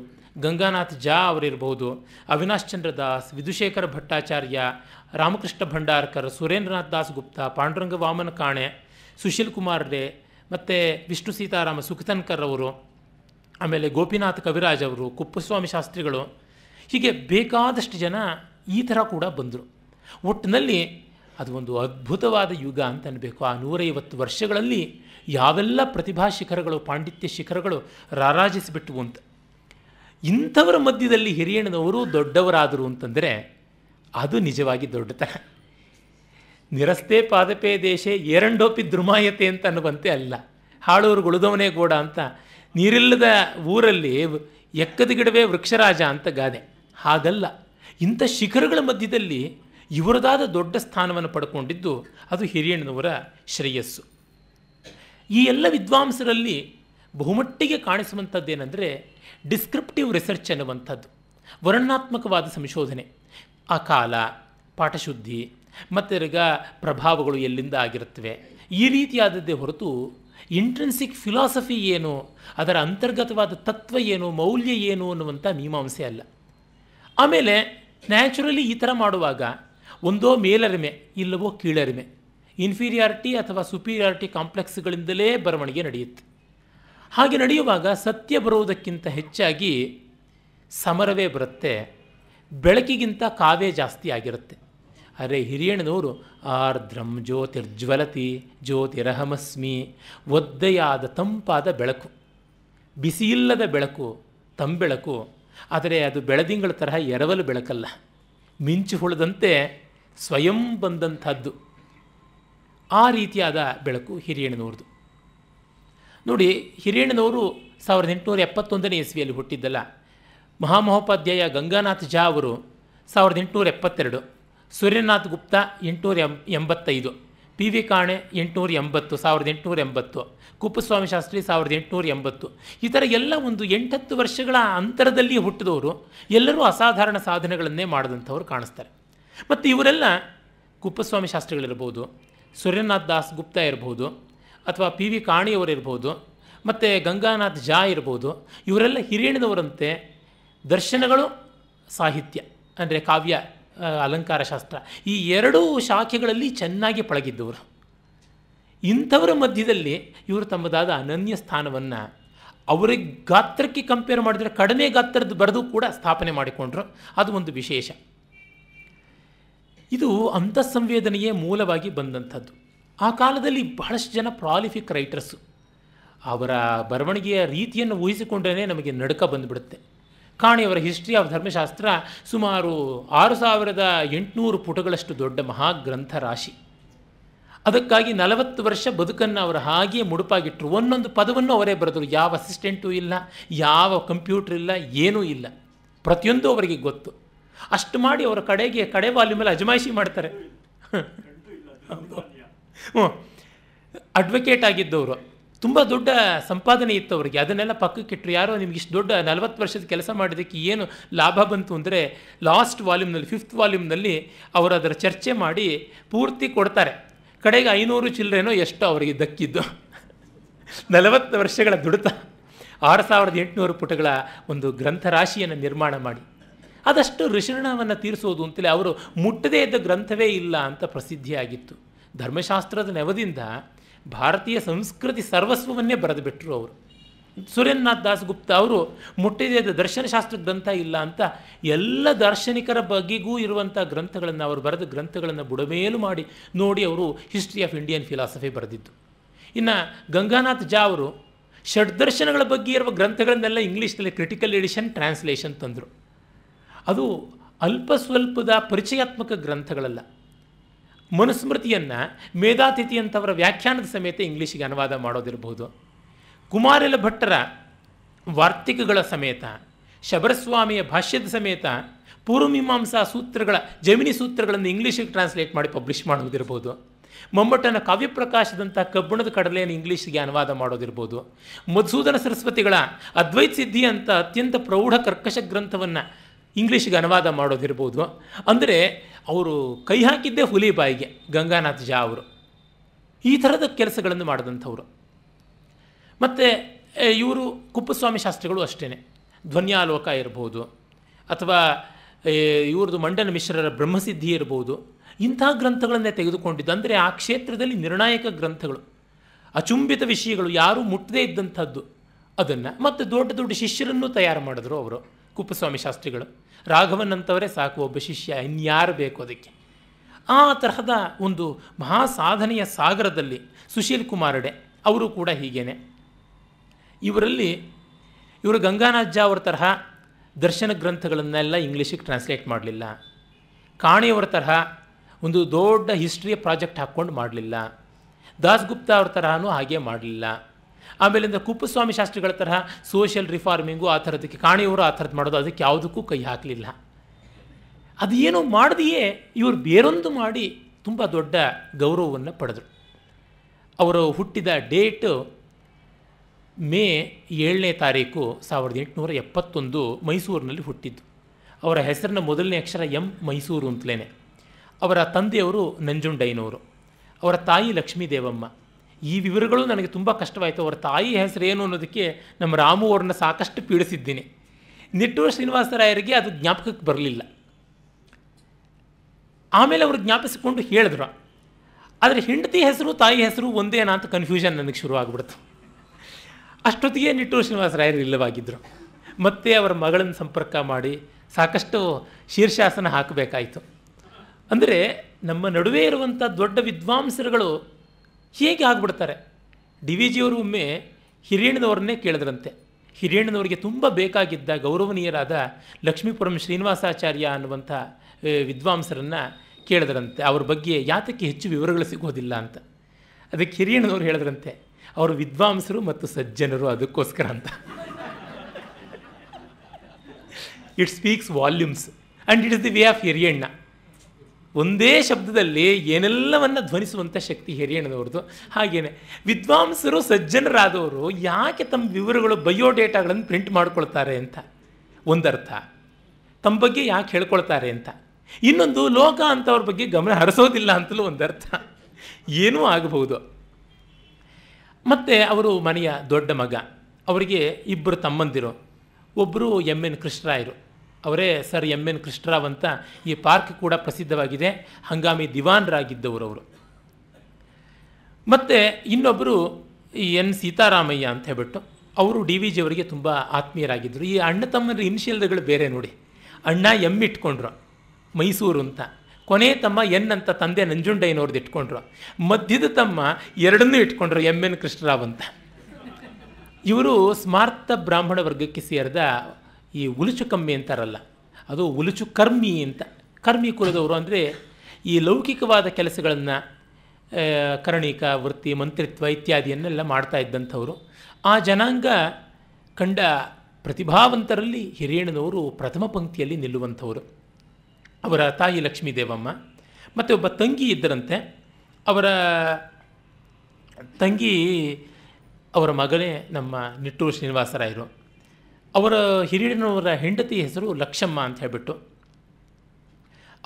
ಗಂಗಾನಾಥ್ ಜಾ ಅವರಿರ್ಬೋದು ಅವಿನಾಶ್ ಚಂದ್ರ ದಾಸ್ ವಿಧುಶೇಖರ ಭಟ್ಟಾಚಾರ್ಯ ರಾಮಕೃಷ್ಣ ಭಂಡಾರ್ಕರ್ ಸುರೇಂದ್ರನಾಥ್ ದಾಸ್ ಗುಪ್ತಾ ಪಾಂಡುರಂಗ ವಾಮನ ಕಾಣೆ ಸುಶೀಲ್ ಕುಮಾರ್ ರೇ ಮತ್ತು ವಿಷ್ಣು ಸೀತಾರಾಮ ಸುಖತನ್ಕರ್ ಅವರು ಆಮೇಲೆ ಗೋಪಿನಾಥ್ ಕವಿರಾಜ್ ಅವರು ಕುಪ್ಪಸ್ವಾಮಿ ಶಾಸ್ತ್ರಿಗಳು ಹೀಗೆ ಬೇಕಾದಷ್ಟು ಜನ ಈ ಥರ ಕೂಡ ಬಂದರು ಒಟ್ಟಿನಲ್ಲಿ ಅದು ಒಂದು ಅದ್ಭುತವಾದ ಯುಗ ಅಂತ ಅನ್ನಬೇಕು ಆ ನೂರೈವತ್ತು ವರ್ಷಗಳಲ್ಲಿ ಯಾವೆಲ್ಲ ಪ್ರತಿಭಾ ಶಿಖರಗಳು ಪಾಂಡಿತ್ಯ ಶಿಖರಗಳು ರಾರಾಜಿಸಿಬಿಟ್ಟವು ಅಂತ ಇಂಥವರ ಮಧ್ಯದಲ್ಲಿ ಹಿರಿಯಣ್ಣನವರು ದೊಡ್ಡವರಾದರು ಅಂತಂದರೆ ಅದು ನಿಜವಾಗಿ ದೊಡ್ಡತನ ನಿರಸ್ತೆ ಪಾದಪೇ ದೇಶೆ ಏರಂಡೋಪಿ ದ್ರುಮಾಯತೆ ಅಂತ ಅನ್ನುವಂತೆ ಅಲ್ಲ ಹಾಳೂರು ಗುಳದವನೇ ಗೋಡ ಅಂತ ನೀರಿಲ್ಲದ ಊರಲ್ಲಿ ಎಕ್ಕದ ಗಿಡವೇ ವೃಕ್ಷರಾಜ ಅಂತ ಗಾದೆ ಹಾಗಲ್ಲ ಇಂಥ ಶಿಖರಗಳ ಮಧ್ಯದಲ್ಲಿ ಇವರದಾದ ದೊಡ್ಡ ಸ್ಥಾನವನ್ನು ಪಡ್ಕೊಂಡಿದ್ದು ಅದು ಹಿರಿಯಣ್ಣನವರ ಶ್ರೇಯಸ್ಸು ಈ ಎಲ್ಲ ವಿದ್ವಾಂಸರಲ್ಲಿ ಬಹುಮಟ್ಟಿಗೆ ಕಾಣಿಸುವಂಥದ್ದೇನೆಂದರೆ ಡಿಸ್ಕ್ರಿಪ್ಟಿವ್ ರಿಸರ್ಚ್ ಅನ್ನುವಂಥದ್ದು ವರ್ಣನಾತ್ಮಕವಾದ ಸಂಶೋಧನೆ ಆ ಕಾಲ ಪಾಠಶುದ್ಧಿ ರಗ ಪ್ರಭಾವಗಳು ಎಲ್ಲಿಂದ ಆಗಿರುತ್ತವೆ ಈ ರೀತಿಯಾದದ್ದೇ ಹೊರತು ಇಂಟ್ರೆನ್ಸಿಕ್ ಫಿಲಾಸಫಿ ಏನು ಅದರ ಅಂತರ್ಗತವಾದ ತತ್ವ ಏನು ಮೌಲ್ಯ ಏನು ಅನ್ನುವಂಥ ಮೀಮಾಂಸೆ ಅಲ್ಲ ಆಮೇಲೆ ನ್ಯಾಚುರಲಿ ಈ ಥರ ಮಾಡುವಾಗ ಒಂದೋ ಮೇಲರಿಮೆ ಇಲ್ಲವೋ ಕೀಳರಿಮೆ ಇನ್ಫೀರಿಯಾರಿಟಿ ಅಥವಾ ಸುಪೀರಿಯಾರಿಟಿ ಕಾಂಪ್ಲೆಕ್ಸ್ಗಳಿಂದಲೇ ಬರವಣಿಗೆ ನಡೆಯುತ್ತೆ ಹಾಗೆ ನಡೆಯುವಾಗ ಸತ್ಯ ಬರುವುದಕ್ಕಿಂತ ಹೆಚ್ಚಾಗಿ ಸಮರವೇ ಬರುತ್ತೆ ಬೆಳಕಿಗಿಂತ ಕಾವೇ ಜಾಸ್ತಿ ಆಗಿರುತ್ತೆ ಅರೆ ಹಿರಿಯಣ್ಣನವರು ಆರ್ದ್ರಂ ಜ್ಯೋತಿರ್ಜ್ವಲತಿ ಜ್ಯೋತಿರಹಮಸ್ಮಿ ಒದ್ದೆಯಾದ ತಂಪಾದ ಬೆಳಕು ಬಿಸಿಯಿಲ್ಲದ ಬೆಳಕು ತಂಬೆಳಕು ಆದರೆ ಅದು ಬೆಳದಿಂಗಳ ತರಹ ಎರವಲು ಬೆಳಕಲ್ಲ ಮಿಂಚು ಹುಳದಂತೆ ಸ್ವಯಂ ಬಂದಂಥದ್ದು ಆ ರೀತಿಯಾದ ಬೆಳಕು ಹಿರಿಯಣ್ಣನವ್ರದ್ದು ನೋಡಿ ಹಿರಿಯಣ್ಣನವರು ಸಾವಿರದ ಎಂಟುನೂರ ಎಪ್ಪತ್ತೊಂದನೇ ಇಸ್ವಿಯಲ್ಲಿ ಹುಟ್ಟಿದ್ದಲ್ಲ ಮಹಾಮಹೋಪಾಧ್ಯಾಯ ಗಂಗಾನಾಥ್ ಝಾ ಅವರು ಸಾವಿರದ ಎಂಟುನೂರ ಎಪ್ಪತ್ತೆರಡು ಸೂರ್ಯನಾಥ್ ಗುಪ್ತಾ ಎಂಟುನೂರ ಎಂ ಎಂಬತ್ತೈದು ಪಿ ವಿ ಕಾಣೆ ಎಂಟುನೂರ ಎಂಬತ್ತು ಸಾವಿರದ ಎಂಟುನೂರ ಎಂಬತ್ತು ಕುಪ್ಪಸ್ವಾಮಿ ಶಾಸ್ತ್ರಿ ಸಾವಿರದ ಎಂಟುನೂರ ಎಂಬತ್ತು ಈ ಥರ ಎಲ್ಲ ಒಂದು ಎಂಟತ್ತು ವರ್ಷಗಳ ಅಂತರದಲ್ಲಿ ಹುಟ್ಟಿದವರು ಎಲ್ಲರೂ ಅಸಾಧಾರಣ ಸಾಧನೆಗಳನ್ನೇ ಮಾಡಿದಂಥವ್ರು ಕಾಣಿಸ್ತಾರೆ ಮತ್ತು ಇವರೆಲ್ಲ ಕುಪ್ಪಸ್ವಾಮಿ ಶಾಸ್ತ್ರಿಗಳಿರ್ಬೋದು ಸೂರ್ಯನಾಥ್ ದಾಸ್ ಗುಪ್ತ ಇರ್ಬೋದು ಅಥವಾ ಪಿ ವಿ ಕಾಣಿಯವರಿರ್ಬೋದು ಮತ್ತು ಗಂಗಾನಾಥ್ ಜಾ ಇರ್ಬೋದು ಇವರೆಲ್ಲ ಹಿರಿಯಣದವರಂತೆ ದರ್ಶನಗಳು ಸಾಹಿತ್ಯ ಅಂದರೆ ಕಾವ್ಯ ಅಲಂಕಾರ ಶಾಸ್ತ್ರ ಈ ಎರಡೂ ಶಾಖೆಗಳಲ್ಲಿ ಚೆನ್ನಾಗಿ ಪಳಗಿದ್ದವರು ಇಂಥವರ ಮಧ್ಯದಲ್ಲಿ ಇವರು ತಮ್ಮದಾದ ಅನನ್ಯ ಸ್ಥಾನವನ್ನು ಅವರಿಗೆ ಗಾತ್ರಕ್ಕೆ ಕಂಪೇರ್ ಮಾಡಿದರೆ ಕಡಿಮೆ ಗಾತ್ರದ ಬರೆದು ಕೂಡ ಸ್ಥಾಪನೆ ಮಾಡಿಕೊಂಡ್ರು ಅದು ಒಂದು ವಿಶೇಷ ಇದು ಸಂವೇದನೆಯೇ ಮೂಲವಾಗಿ ಬಂದಂಥದ್ದು ಆ ಕಾಲದಲ್ಲಿ ಬಹಳಷ್ಟು ಜನ ಪ್ರಾಲಿಫಿಕ್ ರೈಟರ್ಸು ಅವರ ಬರವಣಿಗೆಯ ರೀತಿಯನ್ನು ಊಹಿಸಿಕೊಂಡೇ ನಮಗೆ ನಡುಕ ಬಂದುಬಿಡುತ್ತೆ ಕಾಣೆಯವರ ಹಿಸ್ಟ್ರಿ ಆಫ್ ಧರ್ಮಶಾಸ್ತ್ರ ಸುಮಾರು ಆರು ಸಾವಿರದ ಎಂಟುನೂರು ಪುಟಗಳಷ್ಟು ದೊಡ್ಡ ಮಹಾಗ್ರಂಥ ರಾಶಿ ಅದಕ್ಕಾಗಿ ನಲವತ್ತು ವರ್ಷ ಬದುಕನ್ನು ಅವರು ಹಾಗೆಯೇ ಮುಡುಪಾಗಿಟ್ಟರು ಒಂದೊಂದು ಪದವನ್ನು ಅವರೇ ಬರೆದರು ಯಾವ ಅಸಿಸ್ಟೆಂಟೂ ಇಲ್ಲ ಯಾವ ಕಂಪ್ಯೂಟರ್ ಇಲ್ಲ ಏನೂ ಇಲ್ಲ ಪ್ರತಿಯೊಂದು ಅವರಿಗೆ ಗೊತ್ತು ಅಷ್ಟು ಮಾಡಿ ಅವರ ಕಡೆಗೆ ಕಡೆ ವಾಲ್ಯೂಮಲ್ಲಿ ಅಜಮಾಯಿಷಿ ಮಾಡ್ತಾರೆ ಹ್ಞೂ ಅಡ್ವೊಕೇಟ್ ಆಗಿದ್ದವರು ತುಂಬ ದೊಡ್ಡ ಸಂಪಾದನೆ ಇತ್ತು ಅವರಿಗೆ ಅದನ್ನೆಲ್ಲ ಪಕ್ಕಕ್ಕಿಟ್ಟರು ಯಾರೋ ನಿಮ್ಗೆ ಇಷ್ಟು ದೊಡ್ಡ ನಲವತ್ತು ವರ್ಷದ ಕೆಲಸ ಮಾಡಿದ್ದಕ್ಕೆ ಏನು ಲಾಭ ಬಂತು ಅಂದರೆ ಲಾಸ್ಟ್ ವಾಲ್ಯೂಮ್ನಲ್ಲಿ ಫಿಫ್ತ್ ವಾಲ್ಯೂಮ್ನಲ್ಲಿ ಅವರು ಅದರ ಚರ್ಚೆ ಮಾಡಿ ಪೂರ್ತಿ ಕೊಡ್ತಾರೆ ಕಡೆಗೆ ಐನೂರು ಚಿಲ್ಲರೆನೋ ಎಷ್ಟು ಅವರಿಗೆ ದಕ್ಕಿದ್ದು ನಲವತ್ತು ವರ್ಷಗಳ ದುಡಿತ ಆರು ಸಾವಿರದ ಎಂಟುನೂರು ಪುಟಗಳ ಒಂದು ಗ್ರಂಥರಾಶಿಯನ್ನು ನಿರ್ಮಾಣ ಮಾಡಿ ಆದಷ್ಟು ಋಷಿಋಣವನ್ನು ತೀರಿಸೋದು ಅಂತಲೇ ಅವರು ಮುಟ್ಟದೇ ಇದ್ದ ಗ್ರಂಥವೇ ಇಲ್ಲ ಅಂತ ಪ್ರಸಿದ್ಧಿಯಾಗಿತ್ತು ಧರ್ಮಶಾಸ್ತ್ರದ ನೆವದಿಂದ ಭಾರತೀಯ ಸಂಸ್ಕೃತಿ ಸರ್ವಸ್ವವನ್ನೇ ಬರೆದುಬಿಟ್ರು ಅವರು ಸುರೇಂದ್ರನಾಥ್ ದಾಸಗುಪ್ತ ಅವರು ಇದ್ದ ದರ್ಶನಶಾಸ್ತ್ರ ಗ್ರಂಥ ಇಲ್ಲ ಅಂತ ಎಲ್ಲ ದಾರ್ಶನಿಕರ ಬಗೆಗೂ ಇರುವಂಥ ಗ್ರಂಥಗಳನ್ನು ಅವರು ಬರೆದ ಗ್ರಂಥಗಳನ್ನು ಬುಡಮೇಲು ಮಾಡಿ ನೋಡಿ ಅವರು ಹಿಸ್ಟ್ರಿ ಆಫ್ ಇಂಡಿಯನ್ ಫಿಲಾಸಫಿ ಬರೆದಿದ್ದು ಇನ್ನು ಗಂಗಾನಾಥ್ ಜಾ ಅವರು ಷಡ್ದರ್ಶನಗಳ ಬಗ್ಗೆ ಇರುವ ಗ್ರಂಥಗಳನ್ನೆಲ್ಲ ಇಂಗ್ಲೀಷ್ನಲ್ಲಿ ಕ್ರಿಟಿಕಲ್ ಎಡಿಷನ್ ಟ್ರಾನ್ಸ್ಲೇಷನ್ ತಂದರು ಅದು ಅಲ್ಪ ಸ್ವಲ್ಪದ ಪರಿಚಯಾತ್ಮಕ ಗ್ರಂಥಗಳಲ್ಲ ಮನುಸ್ಮೃತಿಯನ್ನು ಮೇಧಾತಿಥಿಯಂಥವರ ವ್ಯಾಖ್ಯಾನದ ಸಮೇತ ಇಂಗ್ಲೀಷಿಗೆ ಅನುವಾದ ಮಾಡೋದಿರ್ಬೋದು ಕುಮಾರಿಲ ಭಟ್ಟರ ವಾರ್ತಿಕಗಳ ಸಮೇತ ಶಬರಸ್ವಾಮಿಯ ಭಾಷ್ಯದ ಸಮೇತ ಪೂರ್ವಮೀಮಾಂಸಾ ಸೂತ್ರಗಳ ಜಮಿನಿ ಸೂತ್ರಗಳನ್ನು ಇಂಗ್ಲೀಷಿಗೆ ಟ್ರಾನ್ಸ್ಲೇಟ್ ಮಾಡಿ ಪಬ್ಲಿಷ್ ಮಾಡೋದಿರ್ಬೋದು ಮಮ್ಮಟನ ಕಾವ್ಯಪ್ರಕಾಶದಂಥ ಕಬ್ಬಣದ ಕಡಲೆಯನ್ನು ಇಂಗ್ಲೀಷ್ಗೆ ಅನುವಾದ ಮಾಡೋದಿರ್ಬೋದು ಮಧುಸೂದನ ಸರಸ್ವತಿಗಳ ಅದ್ವೈತ ಸಿದ್ಧಿ ಅಂತ ಅತ್ಯಂತ ಪ್ರೌಢ ಕರ್ಕಶ ಗ್ರಂಥವನ್ನು ಇಂಗ್ಲೀಷಿಗೆ ಅನುವಾದ ಮಾಡೋದಿರ್ಬೋದು ಅಂದರೆ ಅವರು ಕೈ ಹಾಕಿದ್ದೇ ಹುಲಿ ಬಾಯಿಗೆ ಗಂಗಾನಾಥ್ ಜಾ ಅವರು ಈ ಥರದ ಕೆಲಸಗಳನ್ನು ಮಾಡಿದಂಥವ್ರು ಮತ್ತು ಇವರು ಕುಪ್ಪಸ್ವಾಮಿ ಶಾಸ್ತ್ರಿಗಳು ಅಷ್ಟೇ ಧ್ವನ್ಯಾಲೋಕ ಇರ್ಬೋದು ಅಥವಾ ಇವ್ರದ್ದು ಮಂಡನ ಮಿಶ್ರರ ಬ್ರಹ್ಮಸಿದ್ಧಿ ಇರ್ಬೋದು ಇಂಥ ಗ್ರಂಥಗಳನ್ನೇ ತೆಗೆದುಕೊಂಡಿದ್ದು ಅಂದರೆ ಆ ಕ್ಷೇತ್ರದಲ್ಲಿ ನಿರ್ಣಾಯಕ ಗ್ರಂಥಗಳು ಅಚುಂಬಿತ ವಿಷಯಗಳು ಯಾರೂ ಮುಟ್ಟದೇ ಇದ್ದಂಥದ್ದು ಅದನ್ನು ಮತ್ತು ದೊಡ್ಡ ದೊಡ್ಡ ಶಿಷ್ಯರನ್ನು ತಯಾರು ಮಾಡಿದ್ರು ಅವರು ಕುಪ್ಪಸ್ವಾಮಿ ಶಾಸ್ತ್ರಿಗಳು ರಾಘವನಂತವರೇ ಸಾಕು ಒಬ್ಬ ಶಿಷ್ಯ ಇನ್ಯಾರು ಬೇಕು ಅದಕ್ಕೆ ಆ ತರಹದ ಒಂದು ಮಹಾ ಸಾಧನೆಯ ಸಾಗರದಲ್ಲಿ ಸುಶೀಲ್ ಕುಮಾರಡೆ ಅವರು ಕೂಡ ಹೀಗೇನೆ ಇವರಲ್ಲಿ ಇವರು ಗಂಗಾನಾಜ್ಜ ಅವರ ತರಹ ದರ್ಶನ ಗ್ರಂಥಗಳನ್ನೆಲ್ಲ ಇಂಗ್ಲೀಷಿಗೆ ಟ್ರಾನ್ಸ್ಲೇಟ್ ಮಾಡಲಿಲ್ಲ ಕಾಣೆಯವರ ತರಹ ಒಂದು ದೊಡ್ಡ ಹಿಸ್ಟ್ರಿಯ ಪ್ರಾಜೆಕ್ಟ್ ಹಾಕ್ಕೊಂಡು ಮಾಡಲಿಲ್ಲ ದಾಸ್ಗುಪ್ತ ಅವ್ರ ತರಹನೂ ಹಾಗೆ ಮಾಡಲಿಲ್ಲ ಆಮೇಲಿಂದ ಕುಪ್ಪಸ್ವಾಮಿ ಶಾಸ್ತ್ರಿಗಳ ತರಹ ಸೋಷಿಯಲ್ ರಿಫಾರ್ಮಿಂಗು ಆ ಥರದಕ್ಕೆ ಕಾಣಿಯವರು ಆ ಥರದ್ದು ಮಾಡೋದು ಅದಕ್ಕೆ ಯಾವುದಕ್ಕೂ ಕೈ ಹಾಕಲಿಲ್ಲ ಅದೇನೋ ಮಾಡಿದೆಯೇ ಇವರು ಬೇರೊಂದು ಮಾಡಿ ತುಂಬ ದೊಡ್ಡ ಗೌರವವನ್ನು ಪಡೆದರು ಅವರು ಹುಟ್ಟಿದ ಡೇಟು ಮೇ ಏಳನೇ ತಾರೀಕು ಸಾವಿರದ ಎಂಟುನೂರ ಎಪ್ಪತ್ತೊಂದು ಮೈಸೂರಿನಲ್ಲಿ ಹುಟ್ಟಿದ್ದು ಅವರ ಹೆಸರಿನ ಮೊದಲನೇ ಅಕ್ಷರ ಎಂ ಮೈಸೂರು ಅಂತಲೇ ಅವರ ತಂದೆಯವರು ನಂಜುಂಡೈನವರು ಅವರ ತಾಯಿ ಲಕ್ಷ್ಮೀ ದೇವಮ್ಮ ಈ ವಿವರಗಳು ನನಗೆ ತುಂಬ ಕಷ್ಟವಾಯಿತು ಅವರ ತಾಯಿ ಹೆಸರು ಏನು ಅನ್ನೋದಕ್ಕೆ ನಮ್ಮ ರಾಮು ಅವ್ರನ್ನ ಸಾಕಷ್ಟು ಪೀಡಿಸಿದ್ದೀನಿ ನಿಟ್ಟೂರು ಶ್ರೀನಿವಾಸರಾಯರಿಗೆ ಅದು ಜ್ಞಾಪಕಕ್ಕೆ ಬರಲಿಲ್ಲ ಆಮೇಲೆ ಅವರು ಜ್ಞಾಪಿಸಿಕೊಂಡು ಹೇಳಿದ್ರು ಆದರೆ ಹೆಂಡತಿ ಹೆಸರು ತಾಯಿ ಹೆಸರು ಒಂದೇನಾ ಅಂತ ಕನ್ಫ್ಯೂಷನ್ ನನಗೆ ಶುರು ಅಷ್ಟೊತ್ತಿಗೆ ನಿಟ್ಟೂರು ಶ್ರೀನಿವಾಸರಾಯರು ಇಲ್ಲವಾಗಿದ್ದರು ಮತ್ತೆ ಅವರ ಮಗಳನ್ನು ಸಂಪರ್ಕ ಮಾಡಿ ಸಾಕಷ್ಟು ಶೀರ್ಷಾಸನ ಹಾಕಬೇಕಾಯಿತು ಅಂದರೆ ನಮ್ಮ ನಡುವೆ ಇರುವಂಥ ದೊಡ್ಡ ವಿದ್ವಾಂಸರುಗಳು ಹೇಗೆ ಆಗ್ಬಿಡ್ತಾರೆ ಡಿ ವಿ ಜಿಯವರು ಒಮ್ಮೆ ಹಿರೇಣ್ಣನವ್ರನ್ನೇ ಕೇಳಿದ್ರಂತೆ ಹಿರೇಣ್ಣನವರಿಗೆ ತುಂಬ ಬೇಕಾಗಿದ್ದ ಗೌರವನೀಯರಾದ ಲಕ್ಷ್ಮೀಪುರಂ ಶ್ರೀನಿವಾಸಾಚಾರ್ಯ ಅನ್ನುವಂಥ ವಿದ್ವಾಂಸರನ್ನು ಕೇಳಿದ್ರಂತೆ ಅವ್ರ ಬಗ್ಗೆ ಯಾತಕ್ಕೆ ಹೆಚ್ಚು ವಿವರಗಳು ಸಿಗೋದಿಲ್ಲ ಅಂತ ಅದಕ್ಕೆ ಹಿರಿಯಣ್ಣನವ್ರು ಹೇಳಿದ್ರಂತೆ ಅವರು ವಿದ್ವಾಂಸರು ಮತ್ತು ಸಜ್ಜನರು ಅದಕ್ಕೋಸ್ಕರ ಅಂತ it speaks volumes and it is the way of Hiriyanna ಒಂದೇ ಶಬ್ದದಲ್ಲಿ ಏನೆಲ್ಲವನ್ನು ಧ್ವನಿಸುವಂಥ ಶಕ್ತಿ ಹಿರಿಯಣ್ಣದವ್ರದ್ದು ಹಾಗೇನೆ ವಿದ್ವಾಂಸರು ಸಜ್ಜನರಾದವರು ಯಾಕೆ ತಮ್ಮ ವಿವರಗಳು ಬಯೋಡೇಟಾಗಳನ್ನು ಪ್ರಿಂಟ್ ಮಾಡ್ಕೊಳ್ತಾರೆ ಅಂತ ಒಂದರ್ಥ ತಮ್ಮ ಬಗ್ಗೆ ಯಾಕೆ ಹೇಳ್ಕೊಳ್ತಾರೆ ಅಂತ ಇನ್ನೊಂದು ಲೋಕ ಅಂತವ್ರ ಬಗ್ಗೆ ಗಮನ ಹರಿಸೋದಿಲ್ಲ ಅಂತಲೂ ಒಂದರ್ಥ ಏನೂ ಆಗಬಹುದು ಮತ್ತು ಅವರು ಮನೆಯ ದೊಡ್ಡ ಮಗ ಅವರಿಗೆ ಇಬ್ಬರು ತಮ್ಮಂದಿರು ಒಬ್ಬರು ಎಮ್ ಎನ್ ಕೃಷ್ಣರಾಯರು ಅವರೇ ಸರ್ ಎಮ್ ಎನ್ ಕೃಷ್ಣರಾವ್ ಅಂತ ಈ ಪಾರ್ಕ್ ಕೂಡ ಪ್ರಸಿದ್ಧವಾಗಿದೆ ಹಂಗಾಮಿ ದಿವಾನ್ರಾಗಿದ್ದವರು ಅವರು ಮತ್ತು ಇನ್ನೊಬ್ಬರು ಈ ಎನ್ ಸೀತಾರಾಮಯ್ಯ ಅಂತ ಹೇಳ್ಬಿಟ್ಟು ಅವರು ಡಿ ವಿ ಜಿ ಅವರಿಗೆ ತುಂಬ ಆತ್ಮೀಯರಾಗಿದ್ದರು ಈ ಅಣ್ಣ ತಮ್ಮನ ಇನಿಷಿಯಲ್ಗಳು ಬೇರೆ ನೋಡಿ ಅಣ್ಣ ಎಮ್ ಇಟ್ಕೊಂಡ್ರು ಮೈಸೂರು ಅಂತ ಕೊನೆ ತಮ್ಮ ಎನ್ ಅಂತ ತಂದೆ ನಂಜುಂಡಯ್ಯನವ್ರದ್ದು ಇಟ್ಕೊಂಡ್ರು ಮಧ್ಯದ ತಮ್ಮ ಎರಡನ್ನೂ ಇಟ್ಕೊಂಡ್ರು ಎಮ್ ಎನ್ ಕೃಷ್ಣರಾವ್ ಅಂತ ಇವರು ಸ್ಮಾರ್ಥ ಬ್ರಾಹ್ಮಣ ವರ್ಗಕ್ಕೆ ಸೇರಿದ ಈ ಉಲುಚು ಕಮ್ಮಿ ಅಂತಾರಲ್ಲ ಅದು ಉಲುಚು ಕರ್ಮಿ ಅಂತ ಕರ್ಮಿ ಕುಲದವರು ಅಂದರೆ ಈ ಲೌಕಿಕವಾದ ಕೆಲಸಗಳನ್ನು ಕರ್ಣಿಕ ವೃತ್ತಿ ಮಂತ್ರಿತ್ವ ಇತ್ಯಾದಿಯನ್ನೆಲ್ಲ ಮಾಡ್ತಾ ಇದ್ದಂಥವರು ಆ ಜನಾಂಗ ಕಂಡ ಪ್ರತಿಭಾವಂತರಲ್ಲಿ ಹಿರಿಯಣ್ಣನವರು ಪ್ರಥಮ ಪಂಕ್ತಿಯಲ್ಲಿ ನಿಲ್ಲುವಂಥವರು ಅವರ ತಾಯಿ ಲಕ್ಷ್ಮೀ ದೇವಮ್ಮ ಮತ್ತು ಒಬ್ಬ ತಂಗಿ ಇದ್ದರಂತೆ ಅವರ ತಂಗಿ ಅವರ ಮಗನೇ ನಮ್ಮ ನಿಟ್ಟೂರು ಶ್ರೀನಿವಾಸರಾಯರು ಅವರ ಹಿರಿಯರವರ ಹೆಂಡತಿ ಹೆಸರು ಲಕ್ಷಮ್ಮ ಅಂತ ಹೇಳಿಬಿಟ್ಟು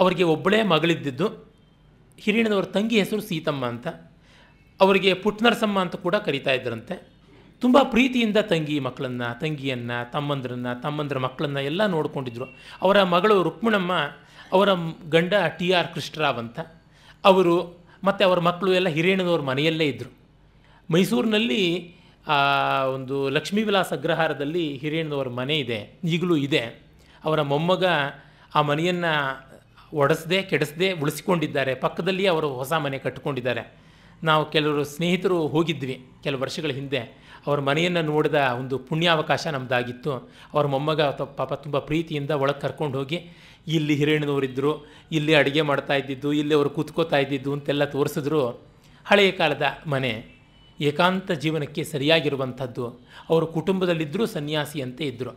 ಅವರಿಗೆ ಒಬ್ಬಳೇ ಮಗಳಿದ್ದಿದ್ದು ಹಿರಿಯಣ್ಣನವರ ತಂಗಿ ಹೆಸರು ಸೀತಮ್ಮ ಅಂತ ಅವರಿಗೆ ಪುಟ್ನರಸಮ್ಮ ಅಂತ ಕೂಡ ಕರೀತಾ ಇದ್ದರಂತೆ ತುಂಬ ಪ್ರೀತಿಯಿಂದ ತಂಗಿ ಮಕ್ಕಳನ್ನು ತಂಗಿಯನ್ನು ತಮ್ಮಂದ್ರನ್ನು ತಮ್ಮಂದ್ರ ಮಕ್ಕಳನ್ನು ಎಲ್ಲ ನೋಡಿಕೊಂಡಿದ್ರು ಅವರ ಮಗಳು ರುಕ್ಮಿಣಮ್ಮ ಅವರ ಗಂಡ ಟಿ ಆರ್ ಕೃಷ್ಣರಾವ್ ಅಂತ ಅವರು ಮತ್ತು ಅವರ ಮಕ್ಕಳು ಎಲ್ಲ ಹಿರಿಯಣ್ಣನವ್ರ ಮನೆಯಲ್ಲೇ ಇದ್ದರು ಮೈಸೂರಿನಲ್ಲಿ ಆ ಒಂದು ವಿಲಾಸ ಅಗ್ರಹಾರದಲ್ಲಿ ಹಿರಿಯಣ್ಣನವರ ಮನೆ ಇದೆ ಈಗಲೂ ಇದೆ ಅವರ ಮೊಮ್ಮಗ ಆ ಮನೆಯನ್ನು ಒಡೆಸದೆ ಕೆಡಿಸದೆ ಉಳಿಸಿಕೊಂಡಿದ್ದಾರೆ ಪಕ್ಕದಲ್ಲಿ ಅವರು ಹೊಸ ಮನೆ ಕಟ್ಟಿಕೊಂಡಿದ್ದಾರೆ ನಾವು ಕೆಲವರು ಸ್ನೇಹಿತರು ಹೋಗಿದ್ವಿ ಕೆಲವು ವರ್ಷಗಳ ಹಿಂದೆ ಅವರ ಮನೆಯನ್ನು ನೋಡಿದ ಒಂದು ಪುಣ್ಯಾವಕಾಶ ನಮ್ಮದಾಗಿತ್ತು ಅವ್ರ ಮೊಮ್ಮಗ ಪಾಪ ತುಂಬ ಪ್ರೀತಿಯಿಂದ ಒಳಗೆ ಕರ್ಕೊಂಡು ಹೋಗಿ ಇಲ್ಲಿ ಹಿರಿಯಣ್ಣನವರಿದ್ದರು ಇಲ್ಲಿ ಅಡುಗೆ ಮಾಡ್ತಾ ಇದ್ದಿದ್ದು ಇಲ್ಲಿ ಅವರು ಕೂತ್ಕೋತಾ ಇದ್ದಿದ್ದು ಅಂತೆಲ್ಲ ತೋರಿಸಿದ್ರು ಹಳೆಯ ಕಾಲದ ಮನೆ ಏಕಾಂತ ಜೀವನಕ್ಕೆ ಸರಿಯಾಗಿರುವಂಥದ್ದು ಅವರು ಕುಟುಂಬದಲ್ಲಿದ್ದರೂ ಸನ್ಯಾಸಿಯಂತೆ ಇದ್ದರು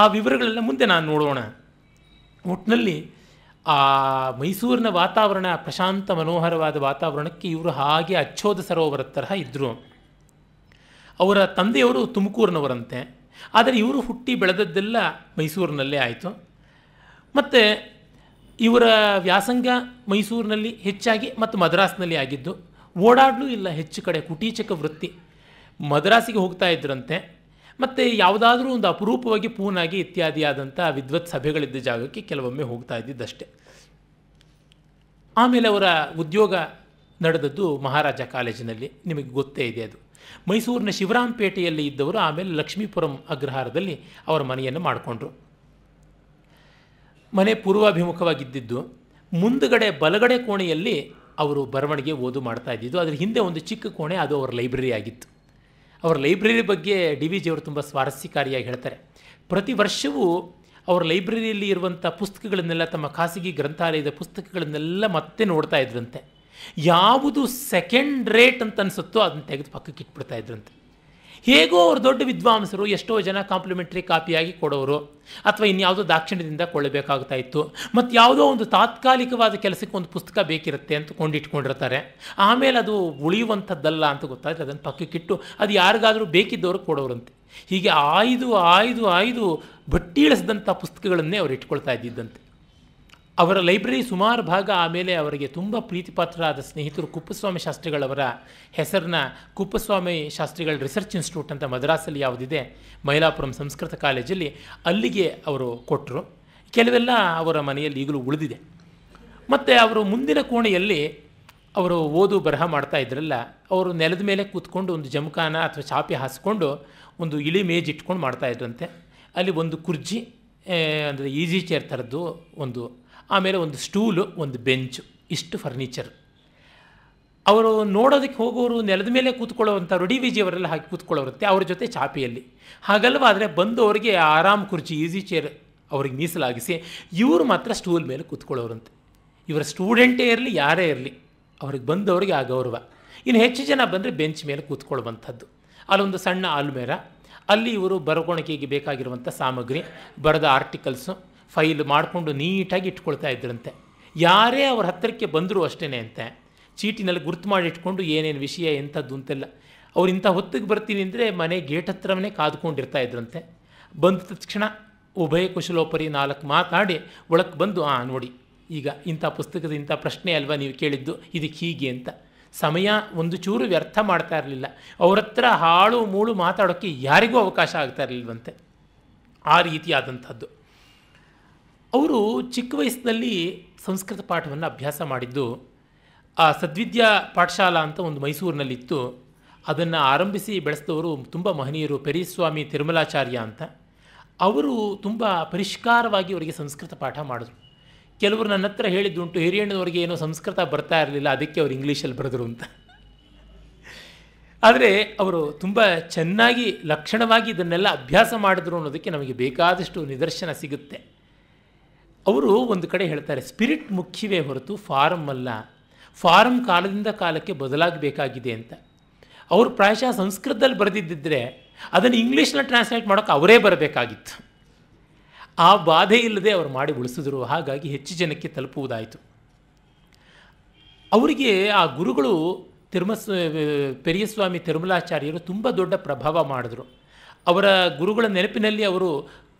ಆ ವಿವರಗಳೆಲ್ಲ ಮುಂದೆ ನಾನು ನೋಡೋಣ ಒಟ್ಟಿನಲ್ಲಿ ಆ ಮೈಸೂರಿನ ವಾತಾವರಣ ಪ್ರಶಾಂತ ಮನೋಹರವಾದ ವಾತಾವರಣಕ್ಕೆ ಇವರು ಹಾಗೆ ಅಚ್ಚೋದ ಸರೋವರ ತರಹ ಇದ್ದರು ಅವರ ತಂದೆಯವರು ತುಮಕೂರಿನವರಂತೆ ಆದರೆ ಇವರು ಹುಟ್ಟಿ ಬೆಳೆದದ್ದೆಲ್ಲ ಮೈಸೂರಿನಲ್ಲೇ ಆಯಿತು ಮತ್ತು ಇವರ ವ್ಯಾಸಂಗ ಮೈಸೂರಿನಲ್ಲಿ ಹೆಚ್ಚಾಗಿ ಮತ್ತು ಮದ್ರಾಸ್ನಲ್ಲಿ ಆಗಿದ್ದು ಓಡಾಡಲೂ ಇಲ್ಲ ಹೆಚ್ಚು ಕಡೆ ಕುಟೀಚಕ ವೃತ್ತಿ ಮದ್ರಾಸಿಗೆ ಹೋಗ್ತಾ ಇದ್ರಂತೆ ಮತ್ತು ಯಾವುದಾದ್ರೂ ಒಂದು ಅಪರೂಪವಾಗಿ ಪೂನಾಗಿ ಇತ್ಯಾದಿ ಆದಂಥ ವಿದ್ವತ್ ಸಭೆಗಳಿದ್ದ ಜಾಗಕ್ಕೆ ಕೆಲವೊಮ್ಮೆ ಹೋಗ್ತಾ ಇದ್ದಿದ್ದಷ್ಟೇ ಆಮೇಲೆ ಅವರ ಉದ್ಯೋಗ ನಡೆದದ್ದು ಮಹಾರಾಜ ಕಾಲೇಜಿನಲ್ಲಿ ನಿಮಗೆ ಗೊತ್ತೇ ಇದೆ ಅದು ಮೈಸೂರಿನ ಶಿವರಾಂಪೇಟೆಯಲ್ಲಿ ಇದ್ದವರು ಆಮೇಲೆ ಲಕ್ಷ್ಮೀಪುರಂ ಅಗ್ರಹಾರದಲ್ಲಿ ಅವರ ಮನೆಯನ್ನು ಮಾಡಿಕೊಂಡ್ರು ಮನೆ ಪೂರ್ವಾಭಿಮುಖವಾಗಿದ್ದಿದ್ದು ಮುಂದುಗಡೆ ಬಲಗಡೆ ಕೋಣೆಯಲ್ಲಿ ಅವರು ಬರವಣಿಗೆ ಓದು ಮಾಡ್ತಾ ಇದ್ದಿದ್ದು ಅದ್ರ ಹಿಂದೆ ಒಂದು ಚಿಕ್ಕ ಕೋಣೆ ಅದು ಅವರ ಲೈಬ್ರರಿ ಆಗಿತ್ತು ಅವರ ಲೈಬ್ರರಿ ಬಗ್ಗೆ ಡಿ ವಿ ಅವರು ತುಂಬ ಸ್ವಾರಸ್ಯಕಾರಿಯಾಗಿ ಹೇಳ್ತಾರೆ ಪ್ರತಿ ವರ್ಷವೂ ಅವರ ಲೈಬ್ರರಿಯಲ್ಲಿ ಇರುವಂಥ ಪುಸ್ತಕಗಳನ್ನೆಲ್ಲ ತಮ್ಮ ಖಾಸಗಿ ಗ್ರಂಥಾಲಯದ ಪುಸ್ತಕಗಳನ್ನೆಲ್ಲ ಮತ್ತೆ ನೋಡ್ತಾ ಇದ್ರಂತೆ ಯಾವುದು ಸೆಕೆಂಡ್ ರೇಟ್ ಅಂತ ಅನಿಸುತ್ತೋ ಅದನ್ನ ತೆಗೆದು ಪಕ್ಕಕ್ಕೆ ಇಟ್ಬಿಡ್ತಾ ಇದ್ರಂತೆ ಹೇಗೋ ಅವರು ದೊಡ್ಡ ವಿದ್ವಾಂಸರು ಎಷ್ಟೋ ಜನ ಕಾಂಪ್ಲಿಮೆಂಟ್ರಿ ಕಾಪಿಯಾಗಿ ಕೊಡೋರು ಅಥವಾ ಇನ್ಯಾವುದೋ ದಾಕ್ಷಿಣ್ಯದಿಂದ ಕೊಳ್ಳಬೇಕಾಗ್ತಾ ಇತ್ತು ಮತ್ತು ಯಾವುದೋ ಒಂದು ತಾತ್ಕಾಲಿಕವಾದ ಕೆಲಸಕ್ಕೆ ಒಂದು ಪುಸ್ತಕ ಬೇಕಿರುತ್ತೆ ಅಂತ ಕೊಂಡಿಟ್ಕೊಂಡಿರ್ತಾರೆ ಆಮೇಲೆ ಅದು ಉಳಿಯುವಂಥದ್ದಲ್ಲ ಅಂತ ಗೊತ್ತಾದರೆ ಅದನ್ನು ಪಕ್ಕಕ್ಕಿಟ್ಟು ಅದು ಯಾರಿಗಾದರೂ ಬೇಕಿದ್ದವರು ಕೊಡೋರಂತೆ ಹೀಗೆ ಆಯ್ದು ಆಯ್ದು ಆಯ್ದು ಇಳಿಸಿದಂಥ ಪುಸ್ತಕಗಳನ್ನೇ ಅವರು ಇಟ್ಕೊಳ್ತಾ ಇದ್ದಿದ್ದಂತೆ ಅವರ ಲೈಬ್ರರಿ ಸುಮಾರು ಭಾಗ ಆಮೇಲೆ ಅವರಿಗೆ ತುಂಬ ಪ್ರೀತಿಪಾತ್ರರಾದ ಸ್ನೇಹಿತರು ಕುಪ್ಪಸ್ವಾಮಿ ಶಾಸ್ತ್ರಿಗಳವರ ಹೆಸರನ್ನ ಕುಪ್ಪಸ್ವಾಮಿ ಶಾಸ್ತ್ರಿಗಳ ರಿಸರ್ಚ್ ಇನ್ಸ್ಟಿಟ್ಯೂಟ್ ಅಂತ ಮದ್ರಾಸಲ್ಲಿ ಯಾವುದಿದೆ ಮೈಲಾಪುರಂ ಸಂಸ್ಕೃತ ಕಾಲೇಜಲ್ಲಿ ಅಲ್ಲಿಗೆ ಅವರು ಕೊಟ್ಟರು ಕೆಲವೆಲ್ಲ ಅವರ ಮನೆಯಲ್ಲಿ ಈಗಲೂ ಉಳಿದಿದೆ ಮತ್ತು ಅವರು ಮುಂದಿನ ಕೋಣೆಯಲ್ಲಿ ಅವರು ಓದು ಬರಹ ಮಾಡ್ತಾ ಇದ್ರಲ್ಲ ಅವರು ನೆಲದ ಮೇಲೆ ಕೂತ್ಕೊಂಡು ಒಂದು ಜಮಖಾನ ಅಥವಾ ಚಾಪಿ ಹಾಸ್ಕೊಂಡು ಒಂದು ಇಳಿ ಮೇಜ್ ಇಟ್ಕೊಂಡು ಮಾಡ್ತಾಯಿದ್ರಂತೆ ಅಲ್ಲಿ ಒಂದು ಕುರ್ಜಿ ಅಂದರೆ ಈಜಿ ಚೇರ್ ಥರದ್ದು ಒಂದು ಆಮೇಲೆ ಒಂದು ಸ್ಟೂಲು ಒಂದು ಬೆಂಚು ಇಷ್ಟು ಫರ್ನಿಚರ್ ಅವರು ನೋಡೋದಕ್ಕೆ ಹೋಗೋರು ನೆಲದ ಮೇಲೆ ಕೂತ್ಕೊಳ್ಳೋವಂಥ ಡಿ ವಿ ಅವರೆಲ್ಲ ಹಾಕಿ ಕೂತ್ಕೊಳ್ಳೋರುತ್ತೆ ಅವ್ರ ಜೊತೆ ಚಾಪೆಯಲ್ಲಿ ಹಾಗಲ್ವ ಆದರೆ ಅವರಿಗೆ ಆರಾಮ್ ಕುರ್ಚಿ ಈಸಿ ಚೇರ್ ಅವ್ರಿಗೆ ಮೀಸಲಾಗಿಸಿ ಇವರು ಮಾತ್ರ ಸ್ಟೂಲ್ ಮೇಲೆ ಕೂತ್ಕೊಳ್ಳೋರಂತೆ ಇವರ ಸ್ಟೂಡೆಂಟೇ ಇರಲಿ ಯಾರೇ ಇರಲಿ ಅವ್ರಿಗೆ ಬಂದವರಿಗೆ ಆ ಗೌರವ ಇನ್ನು ಹೆಚ್ಚು ಜನ ಬಂದರೆ ಬೆಂಚ್ ಮೇಲೆ ಕೂತ್ಕೊಳ್ಳುವಂಥದ್ದು ಅಲ್ಲೊಂದು ಸಣ್ಣ ಆಲ್ಮೇರ ಅಲ್ಲಿ ಇವರು ಬರವಣಿಗೆಗೆ ಬೇಕಾಗಿರುವಂಥ ಸಾಮಗ್ರಿ ಬರೆದ ಆರ್ಟಿಕಲ್ಸು ಫೈಲ್ ಮಾಡಿಕೊಂಡು ನೀಟಾಗಿ ಇಟ್ಕೊಳ್ತಾ ಇದ್ರಂತೆ ಯಾರೇ ಅವ್ರ ಹತ್ತಿರಕ್ಕೆ ಬಂದರೂ ಅಷ್ಟೇ ಅಂತೆ ಚೀಟಿನಲ್ಲಿ ಗುರ್ತು ಇಟ್ಕೊಂಡು ಏನೇನು ವಿಷಯ ಎಂಥದ್ದು ಅಂತೆಲ್ಲ ಅವ್ರು ಇಂಥ ಹೊತ್ತಿಗೆ ಬರ್ತೀನಿ ಅಂದರೆ ಮನೆ ಗೇಟ್ ಹತ್ರವೇ ಕಾದ್ಕೊಂಡಿರ್ತಾ ಇದ್ರಂತೆ ಬಂದ ತಕ್ಷಣ ಉಭಯ ಕುಶಲೋಪರಿ ನಾಲ್ಕು ಮಾತಾಡಿ ಒಳಕ್ಕೆ ಬಂದು ಆ ನೋಡಿ ಈಗ ಇಂಥ ಪುಸ್ತಕದ ಇಂಥ ಪ್ರಶ್ನೆ ಅಲ್ವಾ ನೀವು ಕೇಳಿದ್ದು ಇದಕ್ಕೆ ಹೀಗೆ ಅಂತ ಸಮಯ ಒಂದು ಚೂರು ವ್ಯರ್ಥ ಮಾಡ್ತಾ ಇರಲಿಲ್ಲ ಅವ್ರ ಹತ್ರ ಹಾಳು ಮೂಳು ಮಾತಾಡೋಕ್ಕೆ ಯಾರಿಗೂ ಅವಕಾಶ ಆಗ್ತಾ ಇರಲಿಲ್ವಂತೆ ಆ ರೀತಿಯಾದಂಥದ್ದು ಅವರು ಚಿಕ್ಕ ವಯಸ್ಸಿನಲ್ಲಿ ಸಂಸ್ಕೃತ ಪಾಠವನ್ನು ಅಭ್ಯಾಸ ಮಾಡಿದ್ದು ಆ ಸದ್ವಿದ್ಯಾ ಪಾಠಶಾಲಾ ಅಂತ ಒಂದು ಮೈಸೂರಿನಲ್ಲಿತ್ತು ಅದನ್ನು ಆರಂಭಿಸಿ ಬೆಳೆಸಿದವರು ತುಂಬ ಮಹನೀಯರು ಪೆರಿಸ್ವಾಮಿ ತಿರುಮಲಾಚಾರ್ಯ ಅಂತ ಅವರು ತುಂಬ ಪರಿಷ್ಕಾರವಾಗಿ ಅವರಿಗೆ ಸಂಸ್ಕೃತ ಪಾಠ ಮಾಡಿದ್ರು ಕೆಲವರು ನನ್ನ ಹತ್ರ ಹೇಳಿದ್ದುಂಟು ಹಿರಿಯಣ್ಣನವ್ರಿಗೆ ಏನೋ ಸಂಸ್ಕೃತ ಬರ್ತಾ ಇರಲಿಲ್ಲ ಅದಕ್ಕೆ ಅವರು ಇಂಗ್ಲೀಷಲ್ಲಿ ಬರೆದರು ಅಂತ ಆದರೆ ಅವರು ತುಂಬ ಚೆನ್ನಾಗಿ ಲಕ್ಷಣವಾಗಿ ಇದನ್ನೆಲ್ಲ ಅಭ್ಯಾಸ ಮಾಡಿದ್ರು ಅನ್ನೋದಕ್ಕೆ ನಮಗೆ ಬೇಕಾದಷ್ಟು ನಿದರ್ಶನ ಸಿಗುತ್ತೆ ಅವರು ಒಂದು ಕಡೆ ಹೇಳ್ತಾರೆ ಸ್ಪಿರಿಟ್ ಮುಖ್ಯವೇ ಹೊರತು ಫಾರಮ್ ಅಲ್ಲ ಫಾರಂ ಕಾಲದಿಂದ ಕಾಲಕ್ಕೆ ಬದಲಾಗಬೇಕಾಗಿದೆ ಅಂತ ಅವರು ಪ್ರಾಯಶಃ ಸಂಸ್ಕೃತದಲ್ಲಿ ಬರೆದಿದ್ದರೆ ಅದನ್ನು ಇಂಗ್ಲೀಷ್ನ ಟ್ರಾನ್ಸ್ಲೇಟ್ ಮಾಡೋಕ್ಕೆ ಅವರೇ ಬರಬೇಕಾಗಿತ್ತು ಆ ಬಾಧೆ ಇಲ್ಲದೆ ಅವರು ಮಾಡಿ ಉಳಿಸಿದ್ರು ಹಾಗಾಗಿ ಹೆಚ್ಚು ಜನಕ್ಕೆ ತಲುಪುವುದಾಯಿತು ಅವರಿಗೆ ಆ ಗುರುಗಳು ತಿರುಮಸ್ ಪೆರಿಯಸ್ವಾಮಿ ತಿರುಮಲಾಚಾರ್ಯರು ತುಂಬ ದೊಡ್ಡ ಪ್ರಭಾವ ಮಾಡಿದ್ರು ಅವರ ಗುರುಗಳ ನೆನಪಿನಲ್ಲಿ ಅವರು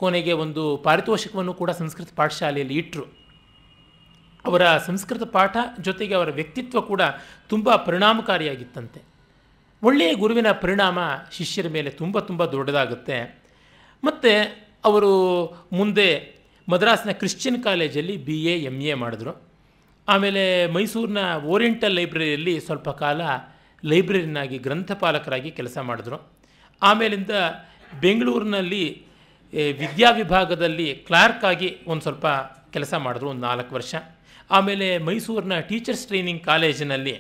ಕೊನೆಗೆ ಒಂದು ಪಾರಿತೋಷಿಕವನ್ನು ಕೂಡ ಸಂಸ್ಕೃತ ಪಾಠಶಾಲೆಯಲ್ಲಿ ಇಟ್ಟರು ಅವರ ಸಂಸ್ಕೃತ ಪಾಠ ಜೊತೆಗೆ ಅವರ ವ್ಯಕ್ತಿತ್ವ ಕೂಡ ತುಂಬ ಪರಿಣಾಮಕಾರಿಯಾಗಿತ್ತಂತೆ ಒಳ್ಳೆಯ ಗುರುವಿನ ಪರಿಣಾಮ ಶಿಷ್ಯರ ಮೇಲೆ ತುಂಬ ತುಂಬ ದೊಡ್ಡದಾಗುತ್ತೆ ಮತ್ತು ಅವರು ಮುಂದೆ ಮದ್ರಾಸ್ನ ಕ್ರಿಶ್ಚಿಯನ್ ಕಾಲೇಜಲ್ಲಿ ಬಿ ಎ ಎಮ್ ಎ ಮಾಡಿದ್ರು ಆಮೇಲೆ ಮೈಸೂರಿನ ಓರಿಯೆಂಟಲ್ ಲೈಬ್ರರಿಯಲ್ಲಿ ಸ್ವಲ್ಪ ಕಾಲ ಲೈಬ್ರರಿನಾಗಿ ಗ್ರಂಥಪಾಲಕರಾಗಿ ಕೆಲಸ ಮಾಡಿದ್ರು ಆಮೇಲಿಂದ ಬೆಂಗಳೂರಿನಲ್ಲಿ ವಿದ್ಯಾ ವಿಭಾಗದಲ್ಲಿ ಕ್ಲಾರ್ಕ್ ಆಗಿ ಒಂದು ಸ್ವಲ್ಪ ಕೆಲಸ ಮಾಡಿದ್ರು ಒಂದು ನಾಲ್ಕು ವರ್ಷ ಆಮೇಲೆ ಮೈಸೂರಿನ ಟೀಚರ್ಸ್ ಟ್ರೈನಿಂಗ್ ಕಾಲೇಜಿನಲ್ಲಿ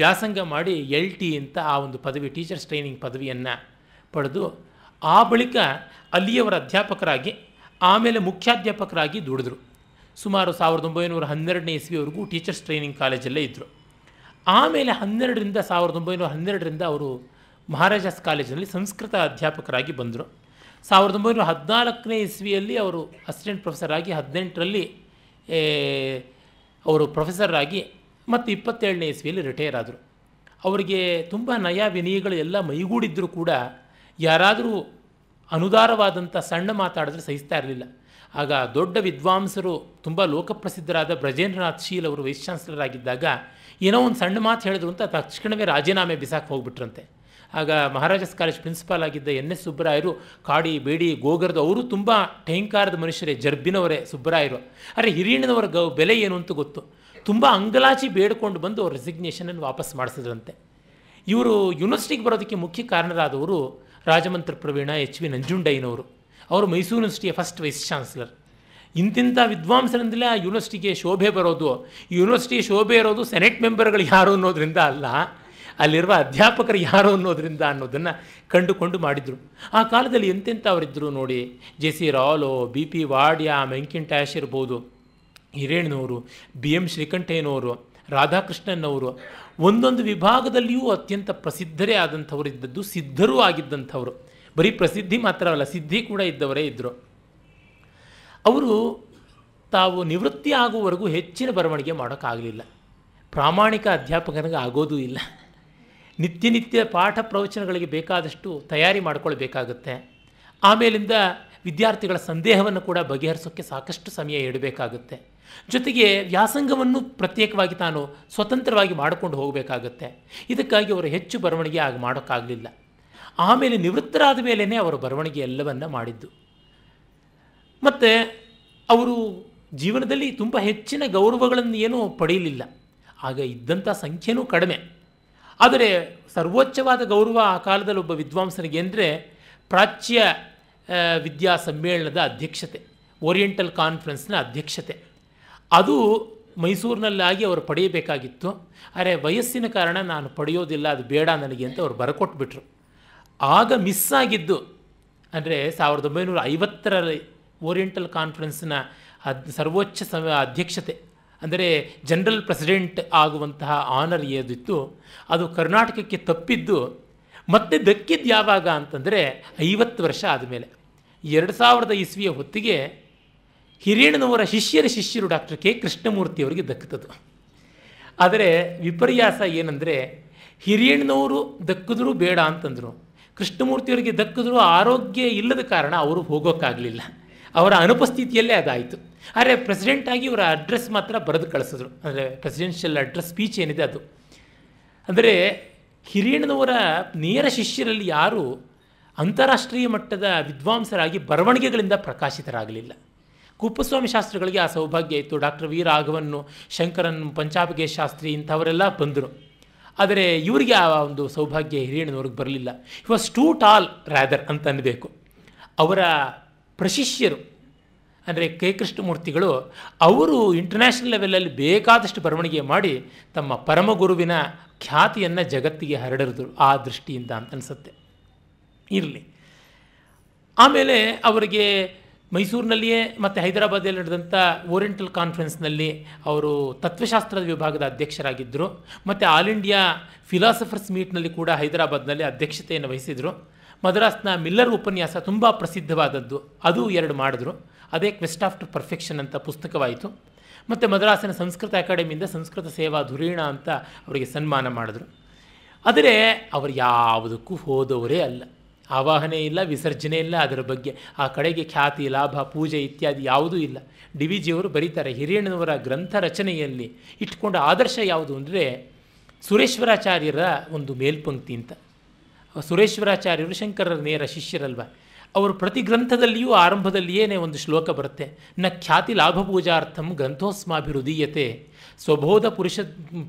ವ್ಯಾಸಂಗ ಮಾಡಿ ಎಲ್ ಟಿ ಅಂತ ಆ ಒಂದು ಪದವಿ ಟೀಚರ್ಸ್ ಟ್ರೈನಿಂಗ್ ಪದವಿಯನ್ನು ಪಡೆದು ಆ ಬಳಿಕ ಅಲ್ಲಿಯವರ ಅಧ್ಯಾಪಕರಾಗಿ ಆಮೇಲೆ ಮುಖ್ಯಾಧ್ಯಾಪಕರಾಗಿ ದುಡಿದ್ರು ಸುಮಾರು ಸಾವಿರದ ಒಂಬೈನೂರ ಹನ್ನೆರಡನೇ ಇಸ್ವಿವರೆಗೂ ಟೀಚರ್ಸ್ ಟ್ರೈನಿಂಗ್ ಕಾಲೇಜಲ್ಲೇ ಇದ್ದರು ಆಮೇಲೆ ಹನ್ನೆರಡರಿಂದ ಸಾವಿರದ ಒಂಬೈನೂರ ಹನ್ನೆರಡರಿಂದ ಅವರು ಮಹಾರಾಜಾಸ್ ಕಾಲೇಜಿನಲ್ಲಿ ಸಂಸ್ಕೃತ ಅಧ್ಯಾಪಕರಾಗಿ ಬಂದರು ಸಾವಿರದ ಒಂಬೈನೂರ ಹದಿನಾಲ್ಕನೇ ಇಸ್ವಿಯಲ್ಲಿ ಅವರು ಅಸಿಸ್ಟೆಂಟ್ ಪ್ರೊಫೆಸರ್ ಆಗಿ ಹದಿನೆಂಟರಲ್ಲಿ ಅವರು ಪ್ರೊಫೆಸರ್ ಆಗಿ ಮತ್ತು ಇಪ್ಪತ್ತೇಳನೇ ಇಸ್ವಿಯಲ್ಲಿ ರಿಟೈರ್ ಆದರು ಅವರಿಗೆ ತುಂಬ ನಯ ವಿನಯಗಳು ಎಲ್ಲ ಮೈಗೂಡಿದ್ದರೂ ಕೂಡ ಯಾರಾದರೂ ಅನುದಾರವಾದಂಥ ಸಣ್ಣ ಮಾತಾಡಿದ್ರೆ ಸಹಿಸ್ತಾ ಇರಲಿಲ್ಲ ಆಗ ದೊಡ್ಡ ವಿದ್ವಾಂಸರು ತುಂಬ ಲೋಕಪ್ರಸಿದ್ಧರಾದ ಬ್ರಜೇಂದ್ರನಾಥ್ ಶೀಲ್ ಅವರು ವೈಸ್ ಚಾನ್ಸಲರ್ ಆಗಿದ್ದಾಗ ಏನೋ ಒಂದು ಸಣ್ಣ ಮಾತು ಹೇಳಿದ್ರು ಅಂತ ತಕ್ಷಣವೇ ರಾಜೀನಾಮೆ ಬಿಸಾಕಿ ಹೋಗ್ಬಿಟ್ರಂತೆ ಆಗ ಮಹಾರಾಜಸ್ ಕಾಲೇಜ್ ಪ್ರಿನ್ಸಿಪಾಲ್ ಆಗಿದ್ದ ಎನ್ ಎಸ್ ಸುಬ್ಬರಾಯರು ಕಾಡಿ ಬೇಡಿ ಗೋಗರ್ದು ಅವರು ತುಂಬ ಠೇಂಕಾರದ ಮನುಷ್ಯರೇ ಜರ್ಬಿನವರೇ ಸುಬ್ಬರಾಯರು ಅರೆ ಹಿರಿಯಣ್ಣನವರ ಗೌ ಬೆಲೆ ಏನು ಅಂತ ಗೊತ್ತು ತುಂಬ ಅಂಗಲಾಚಿ ಬೇಡ್ಕೊಂಡು ಬಂದು ಅವ್ರ ರೆಸಿಗ್ನೇಷನನ್ನು ವಾಪಸ್ ಮಾಡಿಸಿದ್ರಂತೆ ಇವರು ಯೂನಿವರ್ಸಿಟಿಗೆ ಬರೋದಕ್ಕೆ ಮುಖ್ಯ ಕಾರಣರಾದವರು ರಾಜಮಂತ್ರ ಪ್ರವೀಣ ಎಚ್ ವಿ ನಂಜುಂಡಯ್ಯನವರು ಅವರು ಮೈಸೂರು ಯೂನಿವರ್ಸಿಟಿಯ ಫಸ್ಟ್ ವೈಸ್ ಚಾನ್ಸಲರ್ ಇಂತಿಂಥ ವಿದ್ವಾಂಸರಿಂದಲೇ ಆ ಯೂನಿವರ್ಸಿಟಿಗೆ ಶೋಭೆ ಬರೋದು ಯೂನಿವರ್ಸಿಟಿ ಶೋಭೆ ಇರೋದು ಸೆನೆಟ್ ಮೆಂಬರ್ಗಳು ಯಾರು ಅನ್ನೋದ್ರಿಂದ ಅಲ್ಲ ಅಲ್ಲಿರುವ ಅಧ್ಯಾಪಕರು ಯಾರು ಅನ್ನೋದರಿಂದ ಅನ್ನೋದನ್ನು ಕಂಡುಕೊಂಡು ಮಾಡಿದರು ಆ ಕಾಲದಲ್ಲಿ ಎಂತೆಂಥ ಅವರಿದ್ದರು ನೋಡಿ J C Rollo B P Wadia Mackintosh ಇರ್ಬೋದು ಹಿರೇಣ್ನವರು ಬಿ ಎಂ ಶ್ರೀಕಂಠಯ್ಯನವರು ಅವರು ಒಂದೊಂದು ವಿಭಾಗದಲ್ಲಿಯೂ ಅತ್ಯಂತ ಪ್ರಸಿದ್ಧರೇ ಆದಂಥವ್ರು ಇದ್ದದ್ದು ಸಿದ್ಧರೂ ಆಗಿದ್ದಂಥವ್ರು ಬರೀ ಪ್ರಸಿದ್ಧಿ ಅಲ್ಲ ಸಿದ್ಧಿ ಕೂಡ ಇದ್ದವರೇ ಇದ್ದರು ಅವರು ತಾವು ನಿವೃತ್ತಿ ಆಗುವವರೆಗೂ ಹೆಚ್ಚಿನ ಬರವಣಿಗೆ ಮಾಡೋಕ್ಕಾಗಲಿಲ್ಲ ಪ್ರಾಮಾಣಿಕ ಅಧ್ಯಾಪಕನಿಗೆ ಆಗೋದೂ ಇಲ್ಲ ನಿತ್ಯನಿತ್ಯ ಪಾಠ ಪ್ರವಚನಗಳಿಗೆ ಬೇಕಾದಷ್ಟು ತಯಾರಿ ಮಾಡಿಕೊಳ್ಬೇಕಾಗುತ್ತೆ ಆಮೇಲಿಂದ ವಿದ್ಯಾರ್ಥಿಗಳ ಸಂದೇಹವನ್ನು ಕೂಡ ಬಗೆಹರಿಸೋಕ್ಕೆ ಸಾಕಷ್ಟು ಸಮಯ ಇಡಬೇಕಾಗುತ್ತೆ ಜೊತೆಗೆ ವ್ಯಾಸಂಗವನ್ನು ಪ್ರತ್ಯೇಕವಾಗಿ ತಾನು ಸ್ವತಂತ್ರವಾಗಿ ಮಾಡಿಕೊಂಡು ಹೋಗಬೇಕಾಗುತ್ತೆ ಇದಕ್ಕಾಗಿ ಅವರು ಹೆಚ್ಚು ಬರವಣಿಗೆ ಆಗ ಮಾಡೋಕ್ಕಾಗಲಿಲ್ಲ ಆಮೇಲೆ ನಿವೃತ್ತರಾದ ಮೇಲೇ ಅವರು ಬರವಣಿಗೆ ಎಲ್ಲವನ್ನ ಮಾಡಿದ್ದು ಮತ್ತು ಅವರು ಜೀವನದಲ್ಲಿ ತುಂಬ ಹೆಚ್ಚಿನ ಗೌರವಗಳನ್ನು ಏನೂ ಪಡೆಯಲಿಲ್ಲ ಆಗ ಇದ್ದಂಥ ಸಂಖ್ಯೆನೂ ಕಡಿಮೆ ಆದರೆ ಸರ್ವೋಚ್ಚವಾದ ಗೌರವ ಆ ಕಾಲದಲ್ಲಿ ಒಬ್ಬ ವಿದ್ವಾಂಸನಿಗೆ ಅಂದರೆ ಪ್ರಾಚ್ಯ ವಿದ್ಯಾ ಸಮ್ಮೇಳನದ ಅಧ್ಯಕ್ಷತೆ ಓರಿಯೆಂಟಲ್ ಕಾನ್ಫರೆನ್ಸ್ನ ಅಧ್ಯಕ್ಷತೆ ಅದು ಮೈಸೂರಿನಲ್ಲಾಗಿ ಅವರು ಪಡೆಯಬೇಕಾಗಿತ್ತು ಆದರೆ ವಯಸ್ಸಿನ ಕಾರಣ ನಾನು ಪಡೆಯೋದಿಲ್ಲ ಅದು ಬೇಡ ನನಗೆ ಅಂತ ಅವರು ಬರಕೊಟ್ಬಿಟ್ರು ಆಗ ಮಿಸ್ ಆಗಿದ್ದು ಅಂದರೆ ಸಾವಿರದ ಒಂಬೈನೂರ ಐವತ್ತರಲ್ಲಿ ಓರಿಯೆಂಟಲ್ ಕಾನ್ಫರೆನ್ಸ್ನ ಅದ್ ಸರ್ವೋಚ್ಚ ಸಮ ಅಧ್ಯಕ್ಷತೆ ಅಂದರೆ ಜನರಲ್ ಪ್ರೆಸಿಡೆಂಟ್ ಆಗುವಂತಹ ಆನರ್ ಏದಿತ್ತು ಅದು ಕರ್ನಾಟಕಕ್ಕೆ ತಪ್ಪಿದ್ದು ಮತ್ತೆ ದಕ್ಕಿದ್ದು ಯಾವಾಗ ಅಂತಂದರೆ ಐವತ್ತು ವರ್ಷ ಆದಮೇಲೆ ಎರಡು ಸಾವಿರದ ಇಸ್ವಿಯ ಹೊತ್ತಿಗೆ ಹಿರಿಯಣ್ಣನವರ ಶಿಷ್ಯರ ಶಿಷ್ಯರು ಡಾಕ್ಟರ್ ಕೆ ಕೃಷ್ಣಮೂರ್ತಿಯವರಿಗೆ ದಕ್ಕುತ್ತದು ಆದರೆ ವಿಪರ್ಯಾಸ ಏನಂದರೆ ಹಿರಿಯಣ್ಣನವರು ದಕ್ಕಿದ್ರು ಬೇಡ ಅಂತಂದರು ಕೃಷ್ಣಮೂರ್ತಿಯವರಿಗೆ ದಕ್ಕಿದ್ರೂ ಆರೋಗ್ಯ ಇಲ್ಲದ ಕಾರಣ ಅವರು ಹೋಗೋಕ್ಕಾಗಲಿಲ್ಲ ಅವರ ಅನುಪಸ್ಥಿತಿಯಲ್ಲೇ ಅದಾಯಿತು ಆದರೆ ಪ್ರೆಸಿಡೆಂಟಾಗಿ ಇವರ ಅಡ್ರೆಸ್ ಮಾತ್ರ ಬರೆದು ಕಳಿಸಿದ್ರು ಅಂದರೆ ಪ್ರೆಸಿಡೆನ್ಷಿಯಲ್ ಅಡ್ರೆಸ್ ಸ್ಪೀಚ್ ಏನಿದೆ ಅದು ಅಂದರೆ ಹಿರಿಯಣ್ಣನವರ ನೇರ ಶಿಷ್ಯರಲ್ಲಿ ಯಾರೂ ಅಂತಾರಾಷ್ಟ್ರೀಯ ಮಟ್ಟದ ವಿದ್ವಾಂಸರಾಗಿ ಬರವಣಿಗೆಗಳಿಂದ ಪ್ರಕಾಶಿತರಾಗಲಿಲ್ಲ ಕುಪ್ಪಸ್ವಾಮಿ ಶಾಸ್ತ್ರಿಗಳಿಗೆ ಆ ಸೌಭಾಗ್ಯ ಇತ್ತು ಡಾಕ್ಟರ್ ವಿ ರಾಘವನ್ನು ಶಂಕರನ್ ಪಂಚಾಬಗೆ ಶಾಸ್ತ್ರಿ ಇಂಥವರೆಲ್ಲ ಬಂದರು ಆದರೆ ಇವರಿಗೆ ಆ ಒಂದು ಸೌಭಾಗ್ಯ ಹಿರಿಯಣ್ಣನವ್ರಿಗೆ ಬರಲಿಲ್ಲ ವಾಸ್ ಟೂ ಟಾಲ್ ರ್ಯಾದರ್ ಅಂತ ಅನ್ನಬೇಕು ಅವರ ಪ್ರಶಿಷ್ಯರು ಅಂದರೆ ಕೆ ಕೃಷ್ಣಮೂರ್ತಿಗಳು ಅವರು ಇಂಟರ್ನ್ಯಾಷನಲ್ ಲೆವೆಲಲ್ಲಿ ಬೇಕಾದಷ್ಟು ಬರವಣಿಗೆ ಮಾಡಿ ತಮ್ಮ ಪರಮಗುರುವಿನ ಖ್ಯಾತಿಯನ್ನು ಜಗತ್ತಿಗೆ ಹರಡಿದ್ರು ಆ ದೃಷ್ಟಿಯಿಂದ ಅಂತ ಅನಿಸುತ್ತೆ ಇರಲಿ ಆಮೇಲೆ ಅವರಿಗೆ ಮೈಸೂರಿನಲ್ಲಿಯೇ ಮತ್ತು ಹೈದರಾಬಾದಲ್ಲಿ ನಡೆದಂಥ ಓರಿಯೆಂಟಲ್ ಕಾನ್ಫರೆನ್ಸ್ನಲ್ಲಿ ಅವರು ತತ್ವಶಾಸ್ತ್ರದ ವಿಭಾಗದ ಅಧ್ಯಕ್ಷರಾಗಿದ್ದರು ಮತ್ತು ಆಲ್ ಇಂಡಿಯಾ ಫಿಲಾಸಫರ್ಸ್ ಮೀಟ್ನಲ್ಲಿ ಕೂಡ ಹೈದರಾಬಾದ್ನಲ್ಲಿ ಅಧ್ಯಕ್ಷತೆಯನ್ನು ವಹಿಸಿದರು ಮದ್ರಾಸ್ನ ಮಿಲ್ಲರ್ ಉಪನ್ಯಾಸ ತುಂಬ ಪ್ರಸಿದ್ಧವಾದದ್ದು ಅದು ಎರಡು ಮಾಡಿದ್ರು ಅದೇ ಕ್ವೆಸ್ಟ್ ಆಫ್ಟರ್ ಪರ್ಫೆಕ್ಷನ್ ಅಂತ ಪುಸ್ತಕವಾಯಿತು ಮತ್ತು ಮದ್ರಾಸಿನ ಸಂಸ್ಕೃತ ಅಕಾಡೆಮಿಯಿಂದ ಸಂಸ್ಕೃತ ಸೇವಾ ಧುರೀಣ ಅಂತ ಅವರಿಗೆ ಸನ್ಮಾನ ಮಾಡಿದ್ರು ಆದರೆ ಅವರು ಯಾವುದಕ್ಕೂ ಹೋದವರೇ ಅಲ್ಲ ಆವಾಹನೆ ಇಲ್ಲ ವಿಸರ್ಜನೆ ಇಲ್ಲ ಅದರ ಬಗ್ಗೆ ಆ ಕಡೆಗೆ ಖ್ಯಾತಿ ಲಾಭ ಪೂಜೆ ಇತ್ಯಾದಿ ಯಾವುದೂ ಇಲ್ಲ ಡಿ ವಿ ಜಿಯವರು ಬರೀತಾರೆ ಹಿರಿಯಣ್ಣನವರ ಗ್ರಂಥ ರಚನೆಯಲ್ಲಿ ಇಟ್ಕೊಂಡ ಆದರ್ಶ ಯಾವುದು ಅಂದರೆ ಸುರೇಶ್ವರಾಚಾರ್ಯರ ಒಂದು ಮೇಲ್ಪಂಕ್ತಿ ಅಂತ ಸುರೇಶ್ವರಾಚಾರ್ಯರು ಶಂಕರರ ನೇರ ಶಿಷ್ಯರಲ್ವ ಅವರು ಪ್ರತಿ ಗ್ರಂಥದಲ್ಲಿಯೂ ಆರಂಭದಲ್ಲಿಯೇ ಒಂದು ಶ್ಲೋಕ ಬರುತ್ತೆ ನ ಖ್ಯಾತಿ ಲಾಭ ಪೂಜಾರ್ಥಂ ಗ್ರಂಥೋಸ್ಮಾಭಿರುದೀಯತೆ ಸ್ವಬೋಧ ಪುರುಷ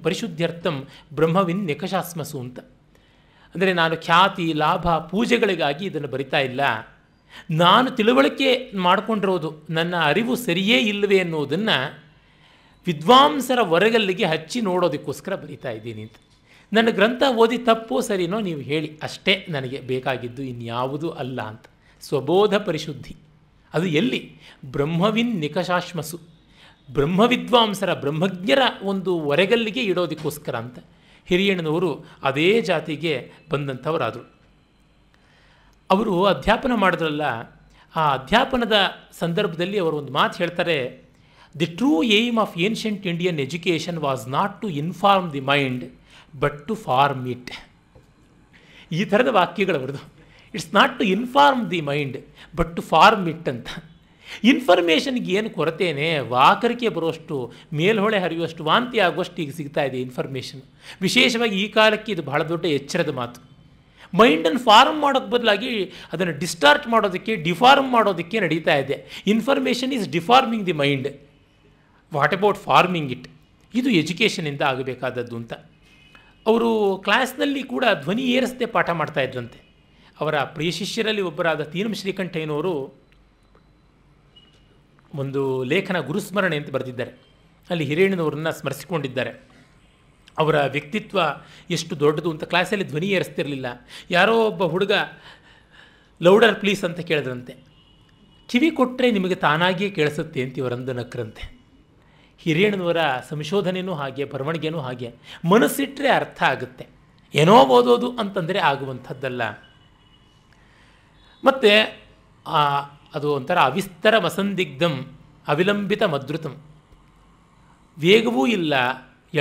ಪರಿಶುದ್ಧ್ಯರ್ಥಂ ಬ್ರಹ್ಮವಿನ್ ನಿಕಷಾಸ್ಮಸು ಅಂತ ಅಂದರೆ ನಾನು ಖ್ಯಾತಿ ಲಾಭ ಪೂಜೆಗಳಿಗಾಗಿ ಇದನ್ನು ಬರಿತಾ ಇಲ್ಲ ನಾನು ತಿಳುವಳಿಕೆ ಮಾಡಿಕೊಂಡಿರೋದು ನನ್ನ ಅರಿವು ಸರಿಯೇ ಇಲ್ಲವೇ ಅನ್ನೋದನ್ನು ವಿದ್ವಾಂಸರ ವರಗಲ್ಲಿಗೆ ಹಚ್ಚಿ ನೋಡೋದಕ್ಕೋಸ್ಕರ ಬರಿತಾ ಇದ್ದೀನಿ ಅಂತ ನನ್ನ ಗ್ರಂಥ ಓದಿ ತಪ್ಪೋ ಸರಿನೋ ನೀವು ಹೇಳಿ ಅಷ್ಟೇ ನನಗೆ ಬೇಕಾಗಿದ್ದು ಇನ್ಯಾವುದೂ ಅಲ್ಲ ಅಂತ ಸ್ವಬೋಧ ಪರಿಶುದ್ಧಿ ಅದು ಎಲ್ಲಿ ಬ್ರಹ್ಮವಿನ್ ನಿಕಷಾಶ್ಮಸು ಬ್ರಹ್ಮವಿದ್ವಾಂಸರ ಬ್ರಹ್ಮಜ್ಞರ ಒಂದು ಒರೆಗಲ್ಲಿಗೆ ಇಡೋದಕ್ಕೋಸ್ಕರ ಅಂತ ಹಿರಿಯಣ್ಣನವರು ಅದೇ ಜಾತಿಗೆ ಬಂದಂಥವರಾದರು ಅವರು ಅಧ್ಯಾಪನ ಮಾಡಿದ್ರಲ್ಲ ಆ ಅಧ್ಯಾಪನದ ಸಂದರ್ಭದಲ್ಲಿ ಅವರು ಒಂದು ಮಾತು ಹೇಳ್ತಾರೆ the true aim of ancient Indian education was not to inform the mind but to form it ಈ ಥರದ ವಾಕ್ಯಗಳು ಅವ್ರದ್ದು it's not to inform the mind but to form it ಅಂತ ಇನ್ಫಾರ್ಮೇಷನ್ಗೆ ಏನು ಕೊರತೆಯೇ ವಾಕರಿಕೆ ಬರುವಷ್ಟು ಮೇಲ್ಹೊಳೆ ಹರಿಯುವಷ್ಟು ವಾಂತಿ ಆಗುವಷ್ಟು ಈಗ ಸಿಗ್ತಾ ಇದೆ ಇನ್ಫಾರ್ಮೇಷನ್ ವಿಶೇಷವಾಗಿ ಈ ಕಾಲಕ್ಕೆ ಇದು ಬಹಳ ದೊಡ್ಡ ಎಚ್ಚರದ ಮಾತು ಮೈಂಡನ್ನು ಫಾರ್ಮ್ ಮಾಡೋಕ್ಕೆ ಬದಲಾಗಿ ಅದನ್ನು ಡಿಸ್ಟಾರ್ಟ್ ಮಾಡೋದಕ್ಕೆ ಡಿಫಾರ್ಮ್ ಮಾಡೋದಕ್ಕೆ ನಡೀತಾ ಇದೆ information is deforming the mind what about forming it ಇದು ಎಜುಕೇಷನಿಂದ ಆಗಬೇಕಾದದ್ದು ಅಂತ ಅವರು ಕ್ಲಾಸ್ನಲ್ಲಿ ಕೂಡ ಧ್ವನಿ ಏರಿಸದೆ ಪಾಠ ಮಾಡ್ತಾ ಇದ್ರಂತೆ ಅವರ ಪ್ರಿಯ ಶಿಷ್ಯರಲ್ಲಿ ಒಬ್ಬರಾದ ತೀನಂ ಶ್ರೀಕಂಠಯ್ಯನವರು ಒಂದು ಲೇಖನ ಗುರುಸ್ಮರಣೆ ಅಂತ ಬರೆದಿದ್ದಾರೆ ಅಲ್ಲಿ ಹಿರೇಣ್ಣನವ್ರನ್ನ ಸ್ಮರಿಸಿಕೊಂಡಿದ್ದಾರೆ ಅವರ ವ್ಯಕ್ತಿತ್ವ ಎಷ್ಟು ದೊಡ್ಡದು ಅಂತ ಕ್ಲಾಸಲ್ಲಿ ಧ್ವನಿ ಏರಿಸ್ತಿರಲಿಲ್ಲ ಯಾರೋ ಒಬ್ಬ ಹುಡುಗ ಲೌಡರ್ ಪ್ಲೀಸ್ ಅಂತ ಕೇಳಿದ್ರಂತೆ ಕಿವಿ ಕೊಟ್ಟರೆ ನಿಮಗೆ ತಾನಾಗಿಯೇ ಕೇಳಿಸುತ್ತೆ ಅಂತ ಇವರಂದು ನಕ್ರಂತೆ ಹಿರಿಯಣ್ಣನವರ ಸಂಶೋಧನೆಯೂ ಹಾಗೆ ಬರವಣಿಗೆನೂ ಹಾಗೆ ಮನಸ್ಸಿಟ್ಟರೆ ಅರ್ಥ ಆಗುತ್ತೆ ಏನೋ ಓದೋದು ಅಂತಂದರೆ ಆಗುವಂಥದ್ದಲ್ಲ ಮತ್ತು ಅದು ಒಂಥರ ಅವಿಸ್ತರ ಮಸಂದಿಗ್ಧಂ ಅವಿಲಂಬಿತ ಮದ್ರುತಂ ವೇಗವೂ ಇಲ್ಲ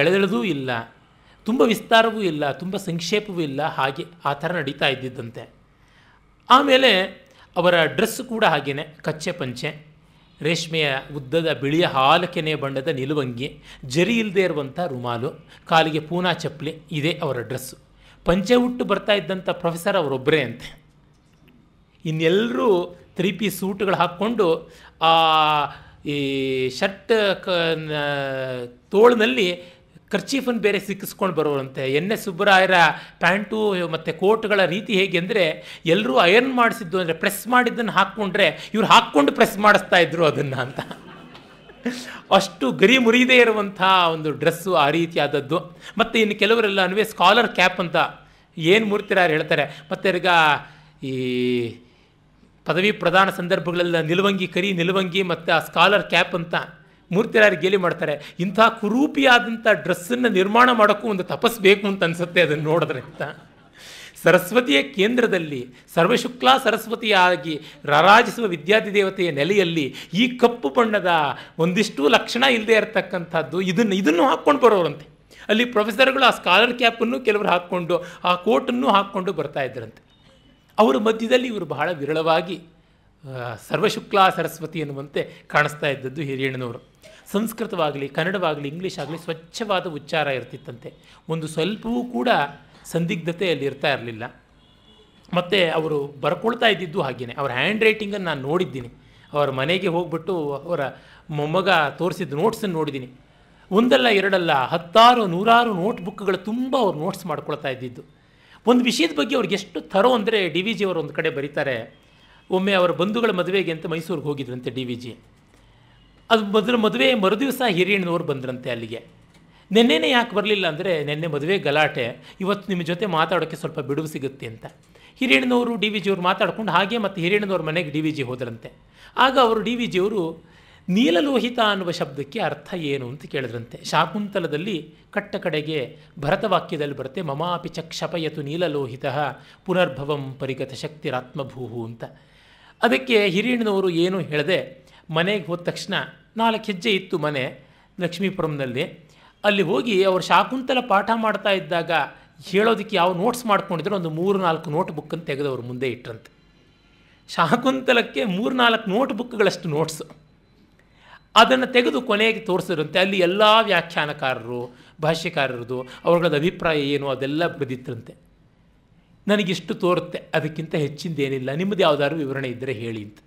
ಎಳೆದೆಳೆದೂ ಇಲ್ಲ ತುಂಬ ವಿಸ್ತಾರವೂ ಇಲ್ಲ ತುಂಬ ಸಂಕ್ಷೇಪವೂ ಇಲ್ಲ ಹಾಗೆ ಆ ಥರ ನಡೀತಾ ಇದ್ದಿದ್ದಂತೆ ಆಮೇಲೆ ಅವರ ಡ್ರೆಸ್ ಕೂಡ ಹಾಗೆಯೇ ಕಚ್ಚೆ ಪಂಚೆ ರೇಷ್ಮೆಯ ಉದ್ದದ ಬಿಳಿಯ ಕೆನೆಯ ಬಣ್ಣದ ನಿಲುವಂಗಿ ಜರಿ ಇಲ್ಲದೆ ಇರುವಂಥ ರುಮಾಲು ಕಾಲಿಗೆ ಪೂನಾ ಚಪ್ಪಲಿ ಇದೇ ಅವರ ಡ್ರೆಸ್ಸು ಪಂಚೆ ಹುಟ್ಟು ಬರ್ತಾ ಇದ್ದಂಥ ಪ್ರೊಫೆಸರ್ ಅವರೊಬ್ಬರೇ ಅಂತೆ ಇನ್ನೆಲ್ಲರೂ ತ್ರೀ ಪಿ ಸೂಟ್ಗಳು ಹಾಕ್ಕೊಂಡು ಆ ಈ ಶರ್ಟ್ ಕ ತೋಳಿನಲ್ಲಿ ಕರ್ಚೀಫನ್ನು ಬೇರೆ ಸಿಕ್ಕಿಸ್ಕೊಂಡು ಬರೋರಂತೆ ಎನ್ ಎಸ್ ಸುಬ್ಬರಾಯರ ಪ್ಯಾಂಟು ಮತ್ತು ಕೋಟ್ಗಳ ರೀತಿ ಹೇಗೆ ಅಂದರೆ ಎಲ್ಲರೂ ಅಯರ್ನ್ ಮಾಡಿಸಿದ್ದು ಅಂದರೆ ಪ್ರೆಸ್ ಮಾಡಿದ್ದನ್ನು ಹಾಕ್ಕೊಂಡ್ರೆ ಇವ್ರು ಹಾಕ್ಕೊಂಡು ಪ್ರೆಸ್ ಮಾಡಿಸ್ತಾ ಇದ್ರು ಅದನ್ನು ಅಂತ ಅಷ್ಟು ಗರಿ ಮುರಿದೇ ಇರುವಂಥ ಒಂದು ಡ್ರೆಸ್ಸು ಆ ರೀತಿಯಾದದ್ದು ಮತ್ತು ಇನ್ನು ಕೆಲವರೆಲ್ಲ ಅನ್ವೇ ಸ್ಕಾಲರ್ ಕ್ಯಾಪ್ ಅಂತ ಏನು ಮುರ್ತಿರಾರು ಹೇಳ್ತಾರೆ ಮತ್ತು ಈಗ ಈ ಪದವಿ ಪ್ರದಾನ ಸಂದರ್ಭಗಳೆಲ್ಲ ನಿಲುವಂಗಿ ಕರಿ ನಿಲುವಂಗಿ ಮತ್ತು ಆ ಸ್ಕಾಲರ್ ಕ್ಯಾಪ್ ಅಂತ ಮೂರ್ತಿರಾರು ಗೇಲಿ ಮಾಡ್ತಾರೆ ಇಂಥ ಕುರೂಪಿಯಾದಂಥ ಡ್ರೆಸ್ಸನ್ನು ನಿರ್ಮಾಣ ಮಾಡೋಕ್ಕೂ ಒಂದು ತಪಸ್ಸು ಬೇಕು ಅಂತ ಅನಿಸುತ್ತೆ ಅದನ್ನು ನೋಡಿದ್ರೆ ಅಂತ ಸರಸ್ವತಿಯ ಕೇಂದ್ರದಲ್ಲಿ ಸರ್ವಶುಕ್ಲಾ ಸರಸ್ವತಿಯಾಗಿ ರಾರಾಜಿಸುವ ದೇವತೆಯ ನೆಲೆಯಲ್ಲಿ ಈ ಕಪ್ಪು ಬಣ್ಣದ ಒಂದಿಷ್ಟು ಲಕ್ಷಣ ಇಲ್ಲದೆ ಇರತಕ್ಕಂಥದ್ದು ಇದನ್ನು ಇದನ್ನು ಹಾಕ್ಕೊಂಡು ಬರೋರಂತೆ ಅಲ್ಲಿ ಪ್ರೊಫೆಸರ್ಗಳು ಆ ಸ್ಕಾಲರ್ ಕ್ಯಾಪನ್ನು ಕೆಲವರು ಹಾಕ್ಕೊಂಡು ಆ ಕೋಟನ್ನು ಹಾಕ್ಕೊಂಡು ಬರ್ತಾ ಇದ್ದರಂತೆ ಅವರ ಮಧ್ಯದಲ್ಲಿ ಇವರು ಬಹಳ ವಿರಳವಾಗಿ ಸರ್ವಶುಕ್ಲಾ ಸರಸ್ವತಿ ಎನ್ನುವಂತೆ ಕಾಣಿಸ್ತಾ ಇದ್ದದ್ದು ಹಿರಿಯಣ್ಣನವರು ಸಂಸ್ಕೃತವಾಗಲಿ ಕನ್ನಡವಾಗಲಿ ಇಂಗ್ಲೀಷ್ ಆಗಲಿ ಸ್ವಚ್ಛವಾದ ಉಚ್ಚಾರ ಇರ್ತಿತ್ತಂತೆ ಒಂದು ಸ್ವಲ್ಪವೂ ಕೂಡ ಸಂದಿಗ್ಧತೆ ಅಲ್ಲಿ ಇರ್ತಾ ಇರಲಿಲ್ಲ ಮತ್ತು ಅವರು ಬರ್ಕೊಳ್ತಾ ಇದ್ದಿದ್ದು ಹಾಗೆಯೇ ಅವ್ರ ಹ್ಯಾಂಡ್ ರೈಟಿಂಗನ್ನು ನಾನು ನೋಡಿದ್ದೀನಿ ಅವರ ಮನೆಗೆ ಹೋಗ್ಬಿಟ್ಟು ಅವರ ಮೊಮ್ಮಗ ತೋರಿಸಿದ್ದು ನೋಟ್ಸನ್ನು ನೋಡಿದ್ದೀನಿ ಒಂದಲ್ಲ ಎರಡಲ್ಲ ಹತ್ತಾರು ನೂರಾರು ನೋಟ್ ಬುಕ್ಗಳು ತುಂಬ ಅವ್ರು ನೋಟ್ಸ್ ಮಾಡ್ಕೊಳ್ತಾ ಇದ್ದಿದ್ದು ಒಂದು ವಿಷಯದ ಬಗ್ಗೆ ಅವ್ರಿಗೆ ಎಷ್ಟು ತರೋ ಅಂದರೆ ಡಿ ವಿ ಜಿ ಅವರು ಒಂದು ಕಡೆ ಬರೀತಾರೆ ಒಮ್ಮೆ ಅವರ ಬಂಧುಗಳ ಮದುವೆಗೆ ಅಂತ ಮೈಸೂರಿಗೆ ಹೋಗಿದ್ರಂತೆ ಡಿ ವಿ ಜಿ ಅದು ಮೊದಲು ಮದುವೆ ಮರುದಿವಸ ಹಿರಿಯಣ್ಣನವ್ರು ಬಂದ್ರಂತೆ ಅಲ್ಲಿಗೆ ನೆನ್ನೆನೇ ಯಾಕೆ ಬರಲಿಲ್ಲ ಅಂದರೆ ನಿನ್ನೆ ಮದುವೆ ಗಲಾಟೆ ಇವತ್ತು ನಿಮ್ಮ ಜೊತೆ ಮಾತಾಡೋಕ್ಕೆ ಸ್ವಲ್ಪ ಬಿಡುವು ಸಿಗುತ್ತೆ ಅಂತ ಹಿರಿಯಣ್ಣನವರು ಡಿ ವಿ ಜಿಯವರು ಮಾತಾಡ್ಕೊಂಡು ಹಾಗೆ ಮತ್ತು ಹಿರಿಯಣ್ಣನವ್ರ ಮನೆಗೆ ಡಿ ವಿ ಜಿ ಹೋದ್ರಂತೆ ಆಗ ಅವರು ಡಿ ವಿ ಜಿಯವರು ನೀಲಲೋಹಿತ ಅನ್ನುವ ಶಬ್ದಕ್ಕೆ ಅರ್ಥ ಏನು ಅಂತ ಕೇಳಿದ್ರಂತೆ ಶಾಕುಂತಲದಲ್ಲಿ ಕಟ್ಟ ಕಡೆಗೆ ಭರತವಾಕ್ಯದಲ್ಲಿ ಬರುತ್ತೆ ಮಮಾಪಿ ಚಕ್ಷಪಯತು ನೀಲಲೋಹಿತ ಪುನರ್ಭವಂ ಪರಿಗತ ಶಕ್ತಿರಾತ್ಮಭೂಹು ಅಂತ ಅದಕ್ಕೆ ಹಿರಿಯಣ್ಣನವರು ಏನು ಹೇಳದೆ ಮನೆಗೆ ಹೋದ ತಕ್ಷಣ ನಾಲ್ಕು ಹೆಜ್ಜೆ ಇತ್ತು ಮನೆ ಲಕ್ಷ್ಮೀಪುರಂನಲ್ಲಿ ಅಲ್ಲಿ ಹೋಗಿ ಅವರು ಶಾಕುಂತಲ ಪಾಠ ಮಾಡ್ತಾ ಇದ್ದಾಗ ಹೇಳೋದಕ್ಕೆ ಯಾವ ನೋಟ್ಸ್ ಮಾಡ್ಕೊಂಡಿದ್ರು ಒಂದು ಮೂರು ನಾಲ್ಕು ನೋಟ್ ಅಂತ ತೆಗೆದು ಅವರು ಮುಂದೆ ಇಟ್ಟರಂತೆ ಶಾಕುಂತಲಕ್ಕೆ ಮೂರು ನಾಲ್ಕು ನೋಟ್ ಬುಕ್ಗಳಷ್ಟು ನೋಟ್ಸು ಅದನ್ನು ತೆಗೆದು ಕೊನೆಗೆ ತೋರಿಸಿದ್ರಂತೆ ಅಲ್ಲಿ ಎಲ್ಲ ವ್ಯಾಖ್ಯಾನಕಾರರು ಭಾಷ್ಯಕಾರರದು ಅವ್ರಗಳ ಅಭಿಪ್ರಾಯ ಏನು ಅದೆಲ್ಲ ಬರೆದಿತ್ತಂತೆ ನನಗಿಷ್ಟು ತೋರುತ್ತೆ ಅದಕ್ಕಿಂತ ಹೆಚ್ಚಿಂದೇನಿಲ್ಲ ನಿಮ್ಮದು ಯಾವುದಾದ್ರು ವಿವರಣೆ ಇದ್ದರೆ ಹೇಳಿ ಅಂತ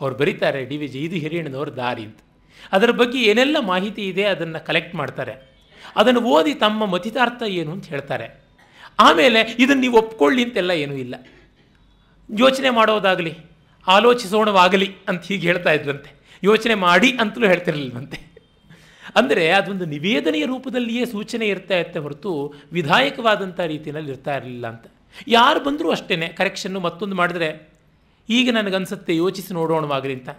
ಅವ್ರು ಬರೀತಾರೆ ಡಿ ವಿ ಜಿ ಇದು ಹಿರಿಯಣ್ಣನವ್ರ ದಾರಿ ಅಂತ ಅದರ ಬಗ್ಗೆ ಏನೆಲ್ಲ ಮಾಹಿತಿ ಇದೆ ಅದನ್ನು ಕಲೆಕ್ಟ್ ಮಾಡ್ತಾರೆ ಅದನ್ನು ಓದಿ ತಮ್ಮ ಮತಿತಾರ್ಥ ಏನು ಅಂತ ಹೇಳ್ತಾರೆ ಆಮೇಲೆ ಇದನ್ನು ನೀವು ಒಪ್ಕೊಳ್ಳಿ ಅಂತೆಲ್ಲ ಏನೂ ಇಲ್ಲ ಯೋಚನೆ ಮಾಡೋದಾಗಲಿ ಆಲೋಚಿಸೋಣವಾಗಲಿ ಅಂತ ಹೀಗೆ ಹೇಳ್ತಾ ಇದ್ರಂತೆ ಯೋಚನೆ ಮಾಡಿ ಅಂತಲೂ ಹೇಳ್ತಿರಲಿಲ್ವಂತೆ ಅಂದರೆ ಅದೊಂದು ನಿವೇದನೆಯ ರೂಪದಲ್ಲಿಯೇ ಸೂಚನೆ ಇರ್ತಾ ಇತ್ತೆ ಹೊರತು ವಿಧಾಯಕವಾದಂಥ ರೀತಿಯಲ್ಲಿ ಇರ್ತಾ ಇರಲಿಲ್ಲ ಅಂತ ಯಾರು ಬಂದರೂ ಅಷ್ಟೇ ಕರೆಕ್ಷನ್ನು ಮತ್ತೊಂದು ಮಾಡಿದ್ರೆ ಈಗ ನನಗನ್ಸುತ್ತೆ ಯೋಚಿಸಿ ನೋಡೋಣವಾಗಲಿ ಅಂತ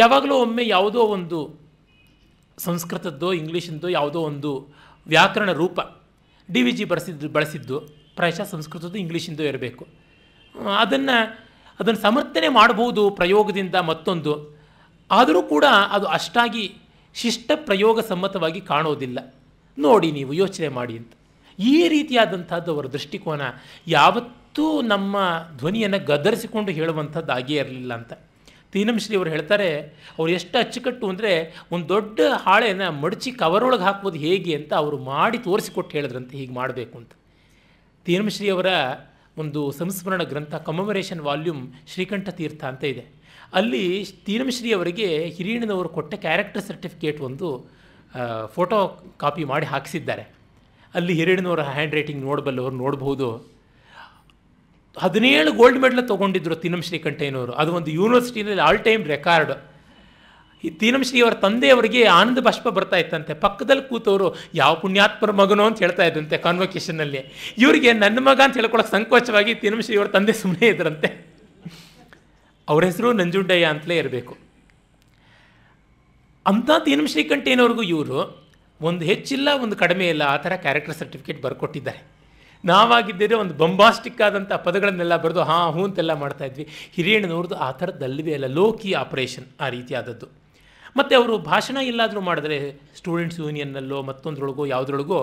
ಯಾವಾಗಲೂ ಒಮ್ಮೆ ಯಾವುದೋ ಒಂದು ಸಂಸ್ಕೃತದ್ದೋ ಇಂಗ್ಲೀಷಿಂದೋ ಯಾವುದೋ ಒಂದು ವ್ಯಾಕರಣ ರೂಪ ಡಿ ವಿ ಜಿ ಬಳಸಿದ್ದು ಬಳಸಿದ್ದು ಪ್ರಾಯಶಃ ಸಂಸ್ಕೃತದ್ದು ಇಂಗ್ಲೀಷಿಂದೋ ಇರಬೇಕು ಅದನ್ನು ಅದನ್ನು ಸಮರ್ಥನೆ ಮಾಡಬಹುದು ಪ್ರಯೋಗದಿಂದ ಮತ್ತೊಂದು ಆದರೂ ಕೂಡ ಅದು ಅಷ್ಟಾಗಿ ಶಿಷ್ಟ ಪ್ರಯೋಗ ಸಮ್ಮತವಾಗಿ ಕಾಣೋದಿಲ್ಲ ನೋಡಿ ನೀವು ಯೋಚನೆ ಮಾಡಿ ಅಂತ ಈ ರೀತಿಯಾದಂಥದ್ದು ಅವರ ದೃಷ್ಟಿಕೋನ ಯಾವ ಯಾವತ್ತೂ ನಮ್ಮ ಧ್ವನಿಯನ್ನು ಗದರಿಸಿಕೊಂಡು ಆಗೇ ಇರಲಿಲ್ಲ ಅಂತ ತೀನಂಶ್ರೀ ಅವರು ಹೇಳ್ತಾರೆ ಅವರು ಎಷ್ಟು ಅಚ್ಚುಕಟ್ಟು ಅಂದರೆ ಒಂದು ದೊಡ್ಡ ಹಾಳೆನ ಮಡಚಿ ಕವರೊಳಗೆ ಹಾಕ್ಬೋದು ಹೇಗೆ ಅಂತ ಅವರು ಮಾಡಿ ತೋರಿಸಿಕೊಟ್ಟು ಹೇಳಿದ್ರಂತೆ ಹೀಗೆ ಮಾಡಬೇಕು ಅಂತ ತೀನಂಶ್ರೀ ಅವರ ಒಂದು ಸಂಸ್ಮರಣ ಗ್ರಂಥ ಕಮಮರೇಷನ್ ವಾಲ್ಯೂಮ್ ಶ್ರೀಕಂಠ ತೀರ್ಥ ಅಂತ ಇದೆ ಅಲ್ಲಿ ತೀನಂಶ್ರೀ ಅವರಿಗೆ ಹಿರಿಯಣ್ಣನವರು ಕೊಟ್ಟ ಕ್ಯಾರೆಕ್ಟರ್ ಸರ್ಟಿಫಿಕೇಟ್ ಒಂದು ಫೋಟೋ ಕಾಪಿ ಮಾಡಿ ಹಾಕಿಸಿದ್ದಾರೆ ಅಲ್ಲಿ ಹಿರಿಯಣ್ಣನವರ ಹ್ಯಾಂಡ್ ರೈಟಿಂಗ್ ನೋಡಬಲ್ಲವರು ನೋಡ್ಬೋದು ಹದಿನೇಳು ಗೋಲ್ಡ್ ಮೆಡಲ್ ತಗೊಂಡಿದ್ರು ತೀನಂ ಶ್ರೀಕಂಠಯ್ಯನವರು ಅದು ಒಂದು ಯೂನಿವರ್ಸಿಟಿನಲ್ಲಿ ಆಲ್ ಟೈಮ್ ರೆಕಾರ್ಡ್ ಈ ತೀನಂ ಶ್ರೀ ಅವರ ತಂದೆಯವರಿಗೆ ಆನಂದ ಬಾಷ್ಪ ಬರ್ತಾ ಇತ್ತಂತೆ ಪಕ್ಕದಲ್ಲಿ ಕೂತವರು ಯಾವ ಪುಣ್ಯಾತ್ಮರ ಮಗನು ಅಂತ ಹೇಳ್ತಾ ಇದ್ದಂತೆ ಕಾನ್ವೊಕೇಶನ್ನಲ್ಲಿ ಇವರಿಗೆ ನನ್ನ ಮಗ ಅಂತ ಹೇಳ್ಕೊಳಕ್ಕೆ ಸಂಕೋಚವಾಗಿ ತೀನಂ ಶ್ರೀ ಅವರ ತಂದೆ ಸುಮ್ಮನೆ ಇದ್ರಂತೆ ಅವ್ರ ಹೆಸರು ನಂಜುಂಡಯ್ಯ ಅಂತಲೇ ಇರಬೇಕು ಅಂಥ ತೀನಂ ಶ್ರೀಕಂಠಯ್ಯನವ್ರಿಗೂ ಇವರು ಒಂದು ಹೆಚ್ಚಿಲ್ಲ ಒಂದು ಕಡಿಮೆ ಇಲ್ಲ ಆ ಥರ ಕ್ಯಾರೆಕ್ಟರ್ ಸರ್ಟಿಫಿಕೇಟ್ ಬರ್ಕೊಟ್ಟಿದ್ದಾರೆ ನಾವಾಗಿದ್ದರೆ ಒಂದು ಬಂಬಾಸ್ಟಿಕ್ ಆದಂಥ ಪದಗಳನ್ನೆಲ್ಲ ಬರೆದು ಹಾಂ ಹೂ ಅಂತೆಲ್ಲ ಇದ್ವಿ ಹಿರಿಯಣ್ಣನವ್ರದ್ದು ಆ ಥರದ್ದಲ್ಲವೇ ಅಲ್ಲ ಲೋಕಿ ಆಪರೇಷನ್ ಆ ರೀತಿಯಾದದ್ದು ಮತ್ತು ಅವರು ಭಾಷಣ ಇಲ್ಲಾದರೂ ಮಾಡಿದ್ರೆ ಸ್ಟೂಡೆಂಟ್ಸ್ ಯೂನಿಯನ್ನಲ್ಲೋ ಮತ್ತೊಂದ್ರೊಳಗೋ ಯಾವುದ್ರೊಳಗೋ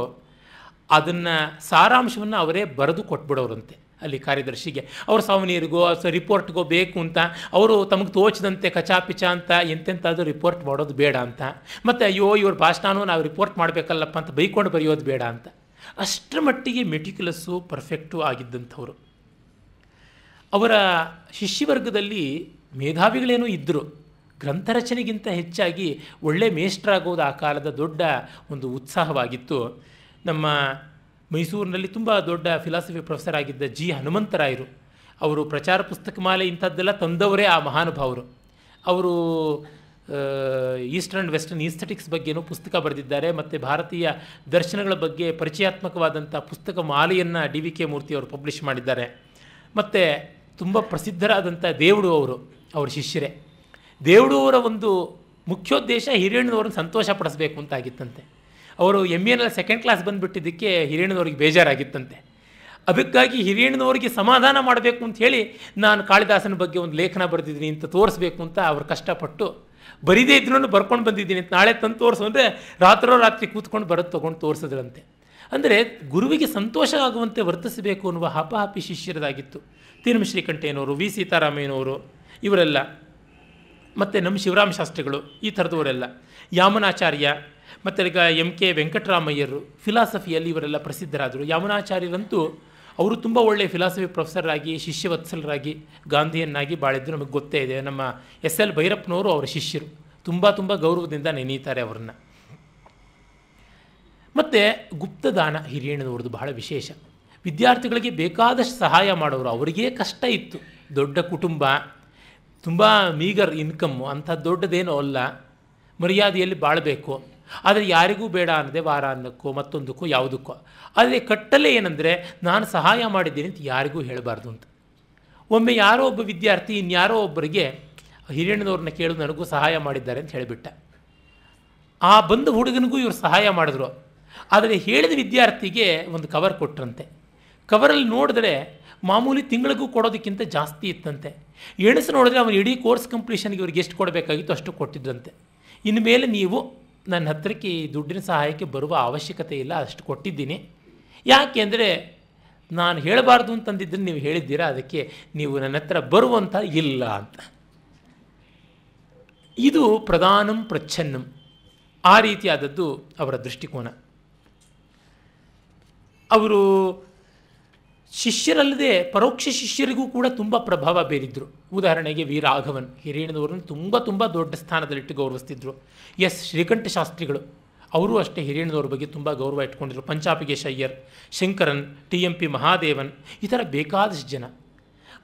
ಅದನ್ನು ಸಾರಾಂಶವನ್ನು ಅವರೇ ಬರೆದು ಕೊಟ್ಬಿಡೋರಂತೆ ಅಲ್ಲಿ ಕಾರ್ಯದರ್ಶಿಗೆ ಅವ್ರ ಸಾವನಿಯರಿಗೋ ರಿಪೋರ್ಟ್ಗೋ ಬೇಕು ಅಂತ ಅವರು ತಮಗೆ ತೋಚದಂತೆ ಕಚಾಪಿಚ ಅಂತ ಎಂತೆಂಥದ್ದು ರಿಪೋರ್ಟ್ ಮಾಡೋದು ಬೇಡ ಅಂತ ಮತ್ತು ಅಯ್ಯೋ ಇವ್ರ ಭಾಷಣನೂ ನಾವು ರಿಪೋರ್ಟ್ ಮಾಡಬೇಕಲ್ಲಪ್ಪ ಅಂತ ಬೈಕೊಂಡು ಬರೆಯೋದು ಬೇಡ ಅಂತ ಅಷ್ಟರ ಮಟ್ಟಿಗೆ ಮೆಟಿಕ್ಯುಲಸ್ಸು ಪರ್ಫೆಕ್ಟು ಆಗಿದ್ದಂಥವರು ಅವರ ಶಿಷ್ಯವರ್ಗದಲ್ಲಿ ಮೇಧಾವಿಗಳೇನೂ ಇದ್ದರು ಗ್ರಂಥರಚನೆಗಿಂತ ಹೆಚ್ಚಾಗಿ ಒಳ್ಳೆ ಮೇಷ್ಟ್ರಾಗೋದು ಆ ಕಾಲದ ದೊಡ್ಡ ಒಂದು ಉತ್ಸಾಹವಾಗಿತ್ತು ನಮ್ಮ ಮೈಸೂರಿನಲ್ಲಿ ತುಂಬ ದೊಡ್ಡ ಫಿಲಾಸಫಿ ಪ್ರೊಫೆಸರ್ ಆಗಿದ್ದ ಜಿ ಹನುಮಂತರಾಯರು ಅವರು ಪ್ರಚಾರ ಪುಸ್ತಕ ಮಾಲೆ ಇಂಥದ್ದೆಲ್ಲ ತಂದವರೇ ಆ ಮಹಾನುಭಾವರು ಅವರು ಈಸ್ಟ್ ಆ್ಯಂಡ್ ವೆಸ್ಟರ್ನ್ ಈಸ್ಥೆಟಿಕ್ಸ್ ಬಗ್ಗೆನೂ ಪುಸ್ತಕ ಬರೆದಿದ್ದಾರೆ ಮತ್ತು ಭಾರತೀಯ ದರ್ಶನಗಳ ಬಗ್ಗೆ ಪರಿಚಯಾತ್ಮಕವಾದಂಥ ಪುಸ್ತಕ ಮಾಲೆಯನ್ನು ಡಿ ವಿ ಕೆ ಮೂರ್ತಿಯವರು ಪಬ್ಲಿಷ್ ಮಾಡಿದ್ದಾರೆ ಮತ್ತು ತುಂಬ ಪ್ರಸಿದ್ಧರಾದಂಥ ದೇವಡು ಅವರು ಅವರ ಶಿಷ್ಯರೇ ದೇವಡು ಅವರ ಒಂದು ಮುಖ್ಯೋದ್ದೇಶ ಹಿರಿಯಣ್ಣನವ್ರನ್ನ ಸಂತೋಷ ಪಡಿಸಬೇಕು ಆಗಿತ್ತಂತೆ ಅವರು ಎಮ್ ನಲ್ಲಿ ಸೆಕೆಂಡ್ ಕ್ಲಾಸ್ ಬಂದುಬಿಟ್ಟಿದ್ದಕ್ಕೆ ಹಿರಿಯಣ್ಣನವ್ರಿಗೆ ಬೇಜಾರಾಗಿತ್ತಂತೆ ಅದಕ್ಕಾಗಿ ಹಿರಿಯಣ್ಣನವ್ರಿಗೆ ಸಮಾಧಾನ ಮಾಡಬೇಕು ಅಂತ ಹೇಳಿ ನಾನು ಕಾಳಿದಾಸನ ಬಗ್ಗೆ ಒಂದು ಲೇಖನ ಬರೆದಿದ್ದೀನಿ ಅಂತ ತೋರಿಸ್ಬೇಕು ಅಂತ ಅವರು ಕಷ್ಟಪಟ್ಟು ಬರೀದೇ ಇದ್ರೂ ಬರ್ಕೊಂಡು ಬಂದಿದ್ದೀನಿ ನಾಳೆ ತಂದು ತೋರಿಸು ಅಂದರೆ ರಾತ್ರೋ ರಾತ್ರಿ ಕೂತ್ಕೊಂಡು ಬರೋದು ತೊಗೊಂಡು ತೋರಿಸಿದ್ರಂತೆ ಅಂದರೆ ಗುರುವಿಗೆ ಸಂತೋಷ ಆಗುವಂತೆ ವರ್ತಿಸಬೇಕು ಅನ್ನುವ ಹಪಹಪಿ ಶಿಷ್ಯರದಾಗಿತ್ತು ತಿರುಮ ಶ್ರೀಕಂಠಯ್ಯನವರು ವಿ ಸೀತಾರಾಮಯ್ಯನವರು ಇವರೆಲ್ಲ ಮತ್ತು ನಮ್ಮ ಶಿವರಾಮ ಶಾಸ್ತ್ರಿಗಳು ಈ ಥರದವರೆಲ್ಲ ಯಾಮನಾಚಾರ್ಯ ಮತ್ತು ಎಂ ಕೆ ವೆಂಕಟರಾಮಯ್ಯರು ಫಿಲಾಸಫಿಯಲ್ಲಿ ಇವರೆಲ್ಲ ಪ್ರಸಿದ್ಧರಾದರು ಯಾಮನಾಚಾರ್ಯರಂತೂ ಅವರು ತುಂಬ ಒಳ್ಳೆಯ ಫಿಲಾಸಫಿ ಪ್ರೊಫೆಸರಾಗಿ ಶಿಷ್ಯವತ್ಸಲರಾಗಿ ಗಾಂಧಿಯನ್ನಾಗಿ ಬಾಳಿದ್ದು ನಮಗೆ ಗೊತ್ತೇ ಇದೆ ನಮ್ಮ ಎಸ್ ಎಲ್ ಭೈರಪ್ಪನವರು ಅವರ ಶಿಷ್ಯರು ತುಂಬ ತುಂಬ ಗೌರವದಿಂದ ನೆನೆಯುತ್ತಾರೆ ಅವರನ್ನು ಮತ್ತು ಗುಪ್ತದಾನ ಹಿರಿಯಣ್ಣನವ್ರದ್ದು ಬಹಳ ವಿಶೇಷ ವಿದ್ಯಾರ್ಥಿಗಳಿಗೆ ಬೇಕಾದಷ್ಟು ಸಹಾಯ ಮಾಡೋರು ಅವರಿಗೇ ಕಷ್ಟ ಇತ್ತು ದೊಡ್ಡ ಕುಟುಂಬ ತುಂಬ ಮೀಗರ್ ಇನ್ಕಮ್ಮು ಅಂಥ ದೊಡ್ಡದೇನೂ ಅಲ್ಲ ಮರ್ಯಾದೆಯಲ್ಲಿ ಬಾಳಬೇಕು ಆದರೆ ಯಾರಿಗೂ ಬೇಡ ಅನ್ನದೇ ವಾರ ಅನ್ನಕ್ಕೋ ಮತ್ತೊಂದಕ್ಕೋ ಯಾವುದಕ್ಕೋ ಆದರೆ ಕಟ್ಟಲೆ ಏನಂದರೆ ನಾನು ಸಹಾಯ ಮಾಡಿದ್ದೀನಿ ಅಂತ ಯಾರಿಗೂ ಹೇಳಬಾರ್ದು ಅಂತ ಒಮ್ಮೆ ಯಾರೋ ಒಬ್ಬ ವಿದ್ಯಾರ್ಥಿ ಇನ್ಯಾರೋ ಒಬ್ಬರಿಗೆ ಹಿರಿಯಣ್ಣನವ್ರನ್ನ ಕೇಳು ನನಗೂ ಸಹಾಯ ಮಾಡಿದ್ದಾರೆ ಅಂತ ಹೇಳಿಬಿಟ್ಟ ಆ ಬಂದ ಹುಡುಗನಿಗೂ ಇವರು ಸಹಾಯ ಮಾಡಿದ್ರು ಆದರೆ ಹೇಳಿದ ವಿದ್ಯಾರ್ಥಿಗೆ ಒಂದು ಕವರ್ ಕೊಟ್ರಂತೆ ಕವರಲ್ಲಿ ನೋಡಿದ್ರೆ ಮಾಮೂಲಿ ತಿಂಗಳಿಗೂ ಕೊಡೋದಕ್ಕಿಂತ ಜಾಸ್ತಿ ಇತ್ತಂತೆ ಎಣಿಸಿ ನೋಡಿದ್ರೆ ಅವನು ಇಡೀ ಕೋರ್ಸ್ ಕಂಪ್ಲೀಷನ್ಗೆ ಇವ್ರಿಗೆ ಎಷ್ಟು ಕೊಡಬೇಕಾಗಿತ್ತು ಅಷ್ಟು ಕೊಟ್ಟಿದ್ರಂತೆ ಮೇಲೆ ನೀವು ನನ್ನ ಹತ್ತಿರಕ್ಕೆ ಈ ದುಡ್ಡಿನ ಸಹಾಯಕ್ಕೆ ಬರುವ ಅವಶ್ಯಕತೆ ಇಲ್ಲ ಅಷ್ಟು ಕೊಟ್ಟಿದ್ದೀನಿ ಅಂದರೆ ನಾನು ಹೇಳಬಾರ್ದು ಅಂತಂದಿದ್ದನ್ನು ನೀವು ಹೇಳಿದ್ದೀರಾ ಅದಕ್ಕೆ ನೀವು ನನ್ನ ಹತ್ರ ಬರುವಂಥ ಇಲ್ಲ ಅಂತ ಇದು ಪ್ರಧಾನಂ ಪ್ರಚ್ಛನ್ನಂ ಆ ರೀತಿಯಾದದ್ದು ಅವರ ದೃಷ್ಟಿಕೋನ ಅವರು ಶಿಷ್ಯರಲ್ಲದೆ ಪರೋಕ್ಷ ಶಿಷ್ಯರಿಗೂ ಕೂಡ ತುಂಬ ಪ್ರಭಾವ ಬೀರಿದ್ರು ಉದಾಹರಣೆಗೆ ವಿ ರಾಘವನ್ ಹಿರಿಯಣ್ಣನವ್ರನ್ನ ತುಂಬ ತುಂಬ ದೊಡ್ಡ ಸ್ಥಾನದಲ್ಲಿಟ್ಟು ಗೌರವಿಸ್ತಿದ್ರು ಎಸ್ ಶ್ರೀಕಂಠ ಶಾಸ್ತ್ರಿಗಳು ಅವರು ಅಷ್ಟೇ ಹಿರಿಯಣ್ಣದವ್ರ ಬಗ್ಗೆ ತುಂಬ ಗೌರವ ಇಟ್ಕೊಂಡಿದ್ರು Panchapagesh Iyer Sankaran T M P Mahadevan ಈ ಥರ ಬೇಕಾದಷ್ಟು ಜನ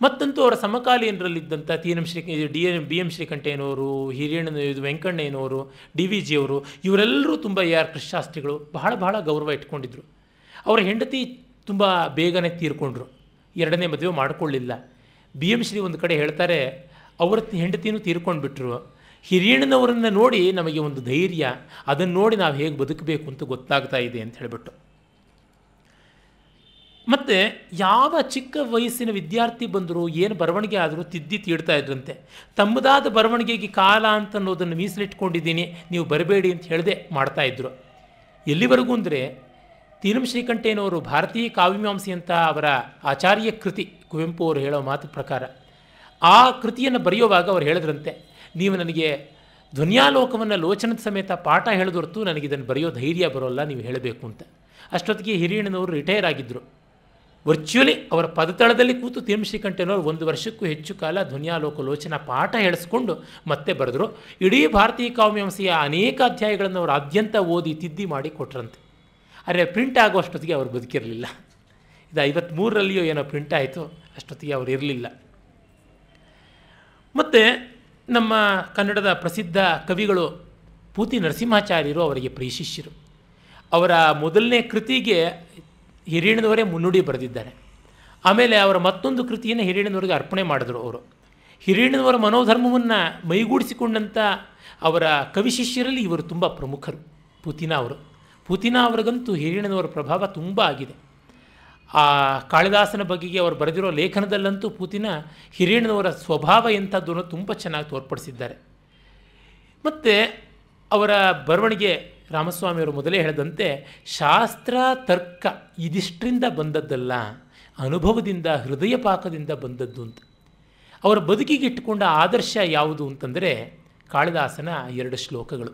ಮತ್ತಂತೂ ಅವರ ಸಮಕಾಲೀನರಲ್ಲಿದ್ದಂಥ T M Shri D M B M ಶ್ರೀಕಂಠಯ್ಯನವರು ಹಿರಿಯಣ್ಣನ ಇದು ವೆಂಕಣ್ಣಯ್ಯನವರು ಡಿ ವಿ ಜಿಯವರು ಇವರೆಲ್ಲರೂ ತುಂಬ ಎ ಆರ್ ಶಾಸ್ತ್ರಿಗಳು ಬಹಳ ಬಹಳ ಗೌರವ ಇಟ್ಕೊಂಡಿದ್ರು ಅವರ ಹೆಂಡತಿ ತುಂಬ ಬೇಗನೆ ತೀರ್ಕೊಂಡ್ರು ಎರಡನೇ ಮದುವೆ ಮಾಡಿಕೊಳ್ಳಿಲ್ಲ ಬಿ ಎಂ ಶ್ರೀ ಒಂದು ಕಡೆ ಹೇಳ್ತಾರೆ ಅವರ ಹೆಂಡತಿನೂ ತೀರ್ಕೊಂಡ್ಬಿಟ್ರು ಹಿರಿಯಣ್ಣನವರನ್ನ ನೋಡಿ ನಮಗೆ ಒಂದು ಧೈರ್ಯ ಅದನ್ನು ನೋಡಿ ನಾವು ಹೇಗೆ ಬದುಕಬೇಕು ಅಂತ ಗೊತ್ತಾಗ್ತಾ ಇದೆ ಅಂತ ಹೇಳಿಬಿಟ್ಟು ಮತ್ತು ಯಾವ ಚಿಕ್ಕ ವಯಸ್ಸಿನ ವಿದ್ಯಾರ್ಥಿ ಬಂದರೂ ಏನು ಬರವಣಿಗೆ ಆದರೂ ತಿದ್ದಿ ತೀಡ್ತಾ ಇದ್ರಂತೆ ತಮ್ಮದಾದ ಬರವಣಿಗೆಗೆ ಕಾಲ ಅಂತ ಅನ್ನೋದನ್ನು ಮೀಸಲಿಟ್ಕೊಂಡಿದ್ದೀನಿ ನೀವು ಬರಬೇಡಿ ಅಂತ ಹೇಳದೆ ಮಾಡ್ತಾಯಿದ್ರು ಎಲ್ಲಿವರೆಗೂ ಅಂದರೆ ತಿರುಮ್ ಶ್ರೀಕಂಠೇನವರು ಭಾರತೀಯ ಕಾವ್ಯಮೀಮಾಂಸೆ ಅಂತ ಅವರ ಆಚಾರ್ಯ ಕೃತಿ ಕುವೆಂಪು ಅವರು ಹೇಳೋ ಮಾತು ಪ್ರಕಾರ ಆ ಕೃತಿಯನ್ನು ಬರೆಯುವಾಗ ಅವರು ಹೇಳಿದ್ರಂತೆ ನೀವು ನನಗೆ ಧ್ವನಿಯಾಲೋಕವನ್ನು ಲೋಚನದ ಸಮೇತ ಪಾಠ ಹೇಳಿದೊರ್ತು ನನಗೆ ಇದನ್ನು ಬರೆಯೋ ಧೈರ್ಯ ಬರೋಲ್ಲ ನೀವು ಹೇಳಬೇಕು ಅಂತ ಅಷ್ಟೊತ್ತಿಗೆ ಹಿರಿಯಣ್ಣನವರು ರಿಟೈರ್ ಆಗಿದ್ದರು ವರ್ಚುವಲಿ ಅವರ ಪದತಳದಲ್ಲಿ ಕೂತು ತೀರ್ಮ ಶ್ರೀಕಂಠೇನವರು ಒಂದು ವರ್ಷಕ್ಕೂ ಹೆಚ್ಚು ಕಾಲ ಧ್ವನಿಯಾಲೋಕ ಲೋಚನ ಪಾಠ ಹೇಳಿಸ್ಕೊಂಡು ಮತ್ತೆ ಬರೆದರು ಇಡೀ ಭಾರತೀಯ ಕಾವ್ಯಂಸೆಯ ಅನೇಕ ಅಧ್ಯಾಯಗಳನ್ನು ಅವರು ಆದ್ಯಂತ ಓದಿ ತಿದ್ದಿ ಮಾಡಿ ಕೊಟ್ರಂತೆ ಆದರೆ ಪ್ರಿಂಟ್ ಆಗುವಷ್ಟೊತ್ತಿಗೆ ಅವರು ಬದುಕಿರಲಿಲ್ಲ ಇದು ಐವತ್ಮೂರರಲ್ಲಿಯೋ ಏನೋ ಪ್ರಿಂಟ್ ಆಯಿತು ಅಷ್ಟೊತ್ತಿಗೆ ಅವರು ಇರಲಿಲ್ಲ ಮತ್ತು ನಮ್ಮ ಕನ್ನಡದ ಪ್ರಸಿದ್ಧ ಕವಿಗಳು ಪೂತಿ ನರಸಿಂಹಾಚಾರ್ಯರು ಅವರಿಗೆ ಶಿಷ್ಯರು ಅವರ ಮೊದಲನೇ ಕೃತಿಗೆ ಹಿರಿಯಣ್ಣನವರೇ ಮುನ್ನುಡಿ ಬರೆದಿದ್ದಾರೆ ಆಮೇಲೆ ಅವರ ಮತ್ತೊಂದು ಕೃತಿಯನ್ನು ಹಿರಿಯಣ್ಣನವರಿಗೆ ಅರ್ಪಣೆ ಮಾಡಿದರು ಅವರು ಹಿರಿಯಣ್ಣನವರ ಮನೋಧರ್ಮವನ್ನು ಮೈಗೂಡಿಸಿಕೊಂಡಂಥ ಅವರ ಕವಿ ಶಿಷ್ಯರಲ್ಲಿ ಇವರು ತುಂಬ ಪ್ರಮುಖರು ಪೂತಿನ ಅವರು ಪುತಿನ ಅವ್ರಿಗಂತೂ ಹಿರಿಯಣ್ಣನವರ ಪ್ರಭಾವ ತುಂಬ ಆಗಿದೆ ಆ ಕಾಳಿದಾಸನ ಬಗೆಗೆ ಅವರು ಬರೆದಿರೋ ಲೇಖನದಲ್ಲಂತೂ ಪುತಿನ ಹಿರಿಯಣ್ಣನವರ ಸ್ವಭಾವ ಎಂಥದ್ದು ತುಂಬ ಚೆನ್ನಾಗಿ ತೋರ್ಪಡಿಸಿದ್ದಾರೆ ಮತ್ತು ಅವರ ಬರವಣಿಗೆ ರಾಮಸ್ವಾಮಿಯವರು ಮೊದಲೇ ಹೇಳದಂತೆ ಶಾಸ್ತ್ರ ತರ್ಕ ಇದಿಷ್ಟರಿಂದ ಬಂದದ್ದಲ್ಲ ಅನುಭವದಿಂದ ಹೃದಯ ಪಾಕದಿಂದ ಬಂದದ್ದು ಅಂತ ಅವರ ಬದುಕಿಗೆ ಇಟ್ಟುಕೊಂಡ ಆದರ್ಶ ಯಾವುದು ಅಂತಂದರೆ ಕಾಳಿದಾಸನ ಎರಡು ಶ್ಲೋಕಗಳು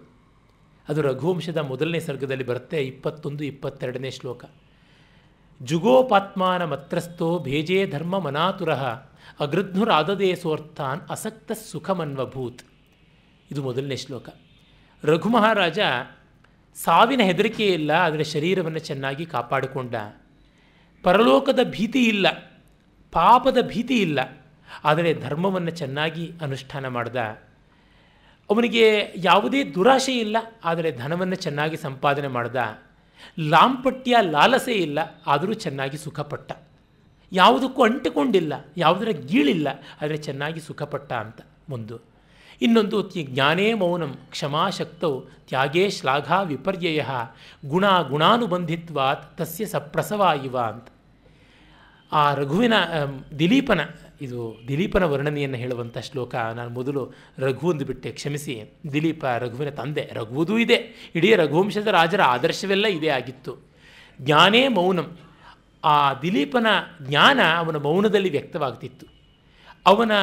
ಅದು ರಘುವಂಶದ ಮೊದಲನೇ ಸರ್ಗದಲ್ಲಿ ಬರುತ್ತೆ ಇಪ್ಪತ್ತೊಂದು ಇಪ್ಪತ್ತೆರಡನೇ ಶ್ಲೋಕ ಜುಗೋಪಾತ್ಮಾನ ಮತ್ರಸ್ಥೋ ಭೇಜೇ ಧರ್ಮ ಮನಾತುರಃ ಅಗೃಧ್ನುರಾದದೇ ಸೋರ್ಥಾನ್ ಅಸಕ್ತ ಸುಖಮನ್ವಭೂತ್ ಇದು ಮೊದಲನೇ ಶ್ಲೋಕ ರಘು ಮಹಾರಾಜ ಸಾವಿನ ಹೆದರಿಕೆ ಇಲ್ಲ ಅದರ ಶರೀರವನ್ನು ಚೆನ್ನಾಗಿ ಕಾಪಾಡಿಕೊಂಡ ಪರಲೋಕದ ಭೀತಿ ಇಲ್ಲ ಪಾಪದ ಭೀತಿ ಇಲ್ಲ ಆದರೆ ಧರ್ಮವನ್ನು ಚೆನ್ನಾಗಿ ಅನುಷ್ಠಾನ ಮಾಡಿದ ಅವನಿಗೆ ಯಾವುದೇ ದುರಾಶೆ ಇಲ್ಲ ಆದರೆ ಧನವನ್ನು ಚೆನ್ನಾಗಿ ಸಂಪಾದನೆ ಮಾಡ್ದ ಲಾಂಪಟ್ಯ ಲಾಲಸೆ ಇಲ್ಲ ಆದರೂ ಚೆನ್ನಾಗಿ ಸುಖಪಟ್ಟ ಯಾವುದಕ್ಕೂ ಅಂಟಿಕೊಂಡಿಲ್ಲ ಯಾವುದರ ಗೀಳಿಲ್ಲ ಆದರೆ ಚೆನ್ನಾಗಿ ಸುಖಪಟ್ಟ ಅಂತ ಒಂದು ಇನ್ನೊಂದು ಜ್ಞಾನೇ ಮೌನಂ ಕ್ಷಮಾಶಕ್ತೌ ತ್ಯಾಗೇ ಶ್ಲಾಘ ವಿಪರ್ಯಯ ಗುಣ ಗುಣಾನುಬಂಧಿತ್ವಾತ್ ತಸ್ಯ ಸಪ್ರಸವ ಇವ ಅಂತ ಆ ರಘುವಿನ ದಿಲೀಪನ ಇದು ದಿಲೀಪನ ವರ್ಣನೆಯನ್ನು ಹೇಳುವಂಥ ಶ್ಲೋಕ ನಾನು ಮೊದಲು ರಘು ಒಂದು ಬಿಟ್ಟೆ ಕ್ಷಮಿಸಿ ದಿಲೀಪ ರಘುವಿನ ತಂದೆ ರಘುವುದೂ ಇದೆ ಇಡೀ ರಘುವಂಶದ ರಾಜರ ಆದರ್ಶವೆಲ್ಲ ಇದೇ ಆಗಿತ್ತು ಜ್ಞಾನೇ ಮೌನಂ ಆ ದಿಲೀಪನ ಜ್ಞಾನ ಅವನ ಮೌನದಲ್ಲಿ ವ್ಯಕ್ತವಾಗ್ತಿತ್ತು ಅವನ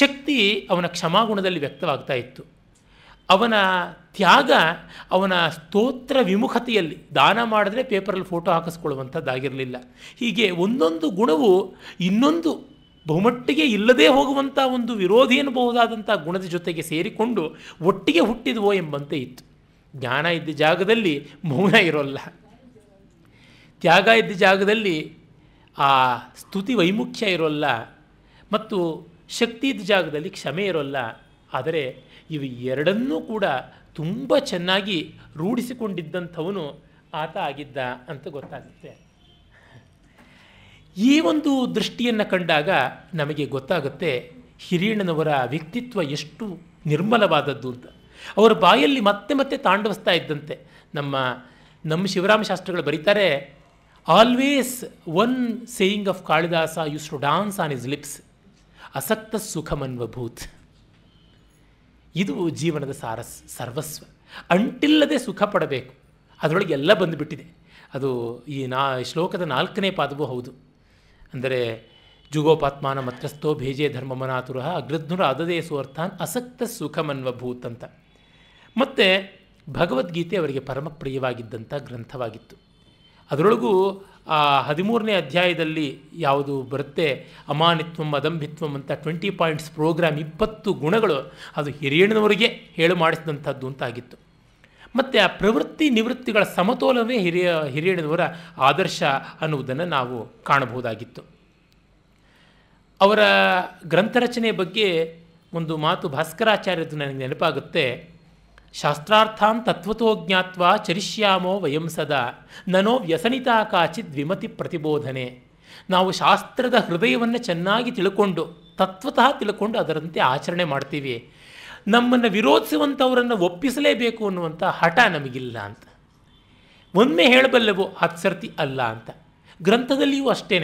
ಶಕ್ತಿ ಅವನ ಕ್ಷಮಾಗುಣದಲ್ಲಿ ವ್ಯಕ್ತವಾಗ್ತಾ ಇತ್ತು ಅವನ ತ್ಯಾಗ ಅವನ ಸ್ತೋತ್ರ ವಿಮುಖತೆಯಲ್ಲಿ ದಾನ ಮಾಡಿದ್ರೆ ಪೇಪರಲ್ಲಿ ಫೋಟೋ ಹಾಕಿಸ್ಕೊಳ್ಳುವಂಥದ್ದಾಗಿರಲಿಲ್ಲ ಹೀಗೆ ಒಂದೊಂದು ಗುಣವು ಇನ್ನೊಂದು ಬಹುಮಟ್ಟಿಗೆ ಇಲ್ಲದೆ ಹೋಗುವಂಥ ಒಂದು ವಿರೋಧಿ ಎನ್ನಬಹುದಾದಂಥ ಗುಣದ ಜೊತೆಗೆ ಸೇರಿಕೊಂಡು ಒಟ್ಟಿಗೆ ಹುಟ್ಟಿದವೋ ಎಂಬಂತೆ ಇತ್ತು ಜ್ಞಾನ ಇದ್ದ ಜಾಗದಲ್ಲಿ ಮೌನ ಇರೋಲ್ಲ ತ್ಯಾಗ ಇದ್ದ ಜಾಗದಲ್ಲಿ ಆ ಸ್ತುತಿ ವೈಮುಖ್ಯ ಇರೋಲ್ಲ ಮತ್ತು ಶಕ್ತಿ ಇದ್ದ ಜಾಗದಲ್ಲಿ ಕ್ಷಮೆ ಇರೋಲ್ಲ ಆದರೆ ಇವು ಎರಡನ್ನೂ ಕೂಡ ತುಂಬ ಚೆನ್ನಾಗಿ ರೂಢಿಸಿಕೊಂಡಿದ್ದಂಥವನು ಆತ ಆಗಿದ್ದ ಅಂತ ಗೊತ್ತಾಗುತ್ತೆ ಈ ಒಂದು ದೃಷ್ಟಿಯನ್ನು ಕಂಡಾಗ ನಮಗೆ ಗೊತ್ತಾಗುತ್ತೆ ಹಿರಿಯಣ್ಣನವರ ವ್ಯಕ್ತಿತ್ವ ಎಷ್ಟು ನಿರ್ಮಲವಾದದ್ದು ಅಂತ ಅವರ ಬಾಯಲ್ಲಿ ಮತ್ತೆ ಮತ್ತೆ ತಾಂಡವಿಸ್ತಾ ಇದ್ದಂತೆ ನಮ್ಮ ನಮ್ಮ ಶಿವರಾಮ ಶಾಸ್ತ್ರಿಗಳು ಬರೀತಾರೆ always one saying of Kalidasa used to dance on his lips ಅಸಕ್ತ ಸುಖಮನ್ವಭೂತ್ ಇದು ಜೀವನದ ಸಾರಸ್ ಸರ್ವಸ್ವ ಅಂಟಿಲ್ಲದೆ ಸುಖ ಪಡಬೇಕು ಅದರೊಳಗೆ ಎಲ್ಲ ಬಂದುಬಿಟ್ಟಿದೆ ಅದು ಈ ನಾ ಶ್ಲೋಕದ ನಾಲ್ಕನೇ ಪಾದವೂ ಹೌದು ಅಂದರೆ ಜುಗೋಪಾತ್ಮಾನ ಮತ್ರಸ್ಥೋ ಭೇಜೆ ಧರ್ಮ ಮನಾತುರ ಅಗ್ರಧ್ನುರ ಅದದೇ ಸುವರ್ಥಾನ್ ಅಸಕ್ತ ಸುಖಮನ್ವಭೂತ್ ಅಂತ ಮತ್ತು ಭಗವದ್ಗೀತೆ ಅವರಿಗೆ ಪರಮಪ್ರಿಯವಾಗಿದ್ದಂಥ ಗ್ರಂಥವಾಗಿತ್ತು ಅದರೊಳಗೂ ಆ ಹದಿಮೂರನೇ ಅಧ್ಯಾಯದಲ್ಲಿ ಯಾವುದು ಬರುತ್ತೆ ಅಮಾನಿತ್ವಂ ಅದಂಭಿತ್ವಂ ಅಂತ ಟ್ವೆಂಟಿ ಪಾಯಿಂಟ್ಸ್ ಪ್ರೋಗ್ರಾಮ್ ಇಪ್ಪತ್ತು ಗುಣಗಳು ಅದು ಹಿರಿಯಣ್ಣನವರಿಗೆ ಹೇಳು ಮಾಡಿಸಿದಂಥದ್ದು ಅಂತ ಆಗಿತ್ತು ಮತ್ತು ಆ ಪ್ರವೃತ್ತಿ ನಿವೃತ್ತಿಗಳ ಸಮತೋಲನವೇ ಹಿರಿಯ ಹಿರಿಯಣದವರ ಆದರ್ಶ ಅನ್ನುವುದನ್ನು ನಾವು ಕಾಣಬಹುದಾಗಿತ್ತು ಅವರ ಗ್ರಂಥರಚನೆ ಬಗ್ಗೆ ಒಂದು ಮಾತು ಭಾಸ್ಕರಾಚಾರ್ಯದ್ದು ನನಗೆ ನೆನಪಾಗುತ್ತೆ ಶಾಸ್ತ್ರಾರ್ಥಾನ್ ತತ್ವತೋ ಜ್ಞಾತ್ವ ಚರಿಷ್ಯಾಮೋ ವಯಂ ಸದಾ ನನೋ ವ್ಯಸನಿತಾ ಕಾಚಿ ದ್ವಿಮತಿ ಪ್ರತಿಬೋಧನೆ ನಾವು ಶಾಸ್ತ್ರದ ಹೃದಯವನ್ನು ಚೆನ್ನಾಗಿ ತಿಳ್ಕೊಂಡು ತತ್ವತಃ ತಿಳ್ಕೊಂಡು ಅದರಂತೆ ಆಚರಣೆ ಮಾಡ್ತೀವಿ ನಮ್ಮನ್ನು ವಿರೋಧಿಸುವಂಥವರನ್ನು ಒಪ್ಪಿಸಲೇಬೇಕು ಅನ್ನುವಂಥ ಹಠ ನಮಗಿಲ್ಲ ಅಂತ ಒಮ್ಮೆ ಹೇಳಬಲ್ಲವೋ ಅತ್ಸರ್ತಿ ಸರ್ತಿ ಅಲ್ಲ ಅಂತ ಗ್ರಂಥದಲ್ಲಿಯೂ ಅಷ್ಟೇ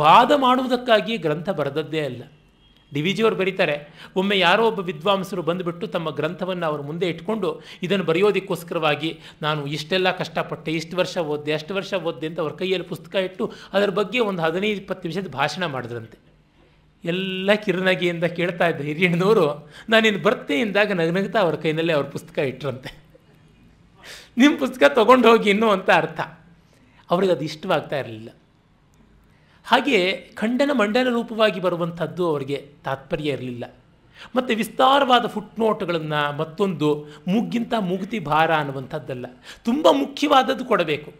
ವಾದ ಮಾಡುವುದಕ್ಕಾಗಿ ಗ್ರಂಥ ಬರೆದದ್ದೇ ಅಲ್ಲ ಡಿ ವಿ ಜಿಯವರು ಬರೀತಾರೆ ಒಮ್ಮೆ ಯಾರೋ ಒಬ್ಬ ವಿದ್ವಾಂಸರು ಬಂದುಬಿಟ್ಟು ತಮ್ಮ ಗ್ರಂಥವನ್ನು ಅವರು ಮುಂದೆ ಇಟ್ಕೊಂಡು ಇದನ್ನು ಬರೆಯೋದಕ್ಕೋಸ್ಕರವಾಗಿ ನಾನು ಇಷ್ಟೆಲ್ಲ ಕಷ್ಟಪಟ್ಟೆ ಇಷ್ಟು ವರ್ಷ ಓದಿದೆ ಅಷ್ಟು ವರ್ಷ ಓದ್ದೆ ಅಂತ ಅವ್ರ ಕೈಯಲ್ಲಿ ಪುಸ್ತಕ ಇಟ್ಟು ಅದರ ಬಗ್ಗೆ ಒಂದು ಹದಿನೈದು ಇಪ್ಪತ್ತು ನಿಮಿಷದ ಭಾಷಣ ಮಾಡಿದ್ರಂತೆ ಎಲ್ಲ ಕಿರಣಗಿಯಿಂದ ಕೇಳ್ತಾ ಇದ್ದ ಹಿರಿಯಣ್ಣನವರು ನಾನಿನ್ನು ಬರ್ತೀನಿ ಇಂದಾಗ ನಗ್ನಗ್ತಾ ಅವ್ರ ಕೈನಲ್ಲಿ ಅವ್ರ ಪುಸ್ತಕ ಇಟ್ಟರಂತೆ ನಿಮ್ಮ ಪುಸ್ತಕ ತೊಗೊಂಡು ಹೋಗಿ ಇನ್ನು ಅಂತ ಅರ್ಥ ಅವ್ರಿಗೆ ಅದು ಇಷ್ಟವಾಗ್ತಾ ಇರಲಿಲ್ಲ ಹಾಗೆ ಖಂಡನ ಮಂಡನ ರೂಪವಾಗಿ ಬರುವಂಥದ್ದು ಅವರಿಗೆ ತಾತ್ಪರ್ಯ ಇರಲಿಲ್ಲ ಮತ್ತು ವಿಸ್ತಾರವಾದ ಫುಟ್ ಫುಟ್ನೋಟ್ಗಳನ್ನು ಮತ್ತೊಂದು ಮುಗ್ಗಿಂತ ಮುಗ್ತಿ ಭಾರ ಅನ್ನುವಂಥದ್ದಲ್ಲ ತುಂಬ ಮುಖ್ಯವಾದದ್ದು ಕೊಡಬೇಕು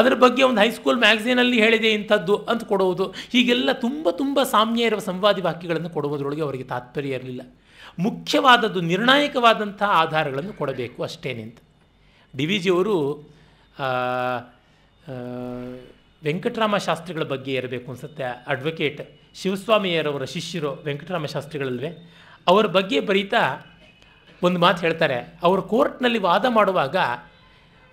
ಅದರ ಬಗ್ಗೆ ಒಂದು ಹೈಸ್ಕೂಲ್ ಮ್ಯಾಗ್ಝೀನಲ್ಲಿ ಹೇಳಿದೆ ಇಂಥದ್ದು ಅಂತ ಕೊಡುವುದು ಹೀಗೆಲ್ಲ ತುಂಬ ತುಂಬ ಸಾಮ್ಯ ಇರುವ ಸಂವಾದಿ ವಾಕ್ಯಗಳನ್ನು ಕೊಡುವುದರೊಳಗೆ ಅವರಿಗೆ ತಾತ್ಪರ್ಯ ಇರಲಿಲ್ಲ ಮುಖ್ಯವಾದದ್ದು ನಿರ್ಣಾಯಕವಾದಂಥ ಆಧಾರಗಳನ್ನು ಕೊಡಬೇಕು ಅಷ್ಟೇ ಅಂತ ಡಿ ವಿ ಜಿಯವರು ವೆಂಕಟರಾಮ ಶಾಸ್ತ್ರಿಗಳ ಬಗ್ಗೆ ಇರಬೇಕು ಅನಿಸುತ್ತೆ ಅಡ್ವೊಕೇಟ್ ಶಿವಸ್ವಾಮಿಯರವರ ಶಿಷ್ಯರು ವೆಂಕಟರಾಮ ಶಾಸ್ತ್ರಿಗಳಲ್ವೇ ಅವರ ಬಗ್ಗೆ ಬರೀತಾ ಒಂದು ಮಾತು ಹೇಳ್ತಾರೆ ಅವರು ಕೋರ್ಟ್ನಲ್ಲಿ ವಾದ ಮಾಡುವಾಗ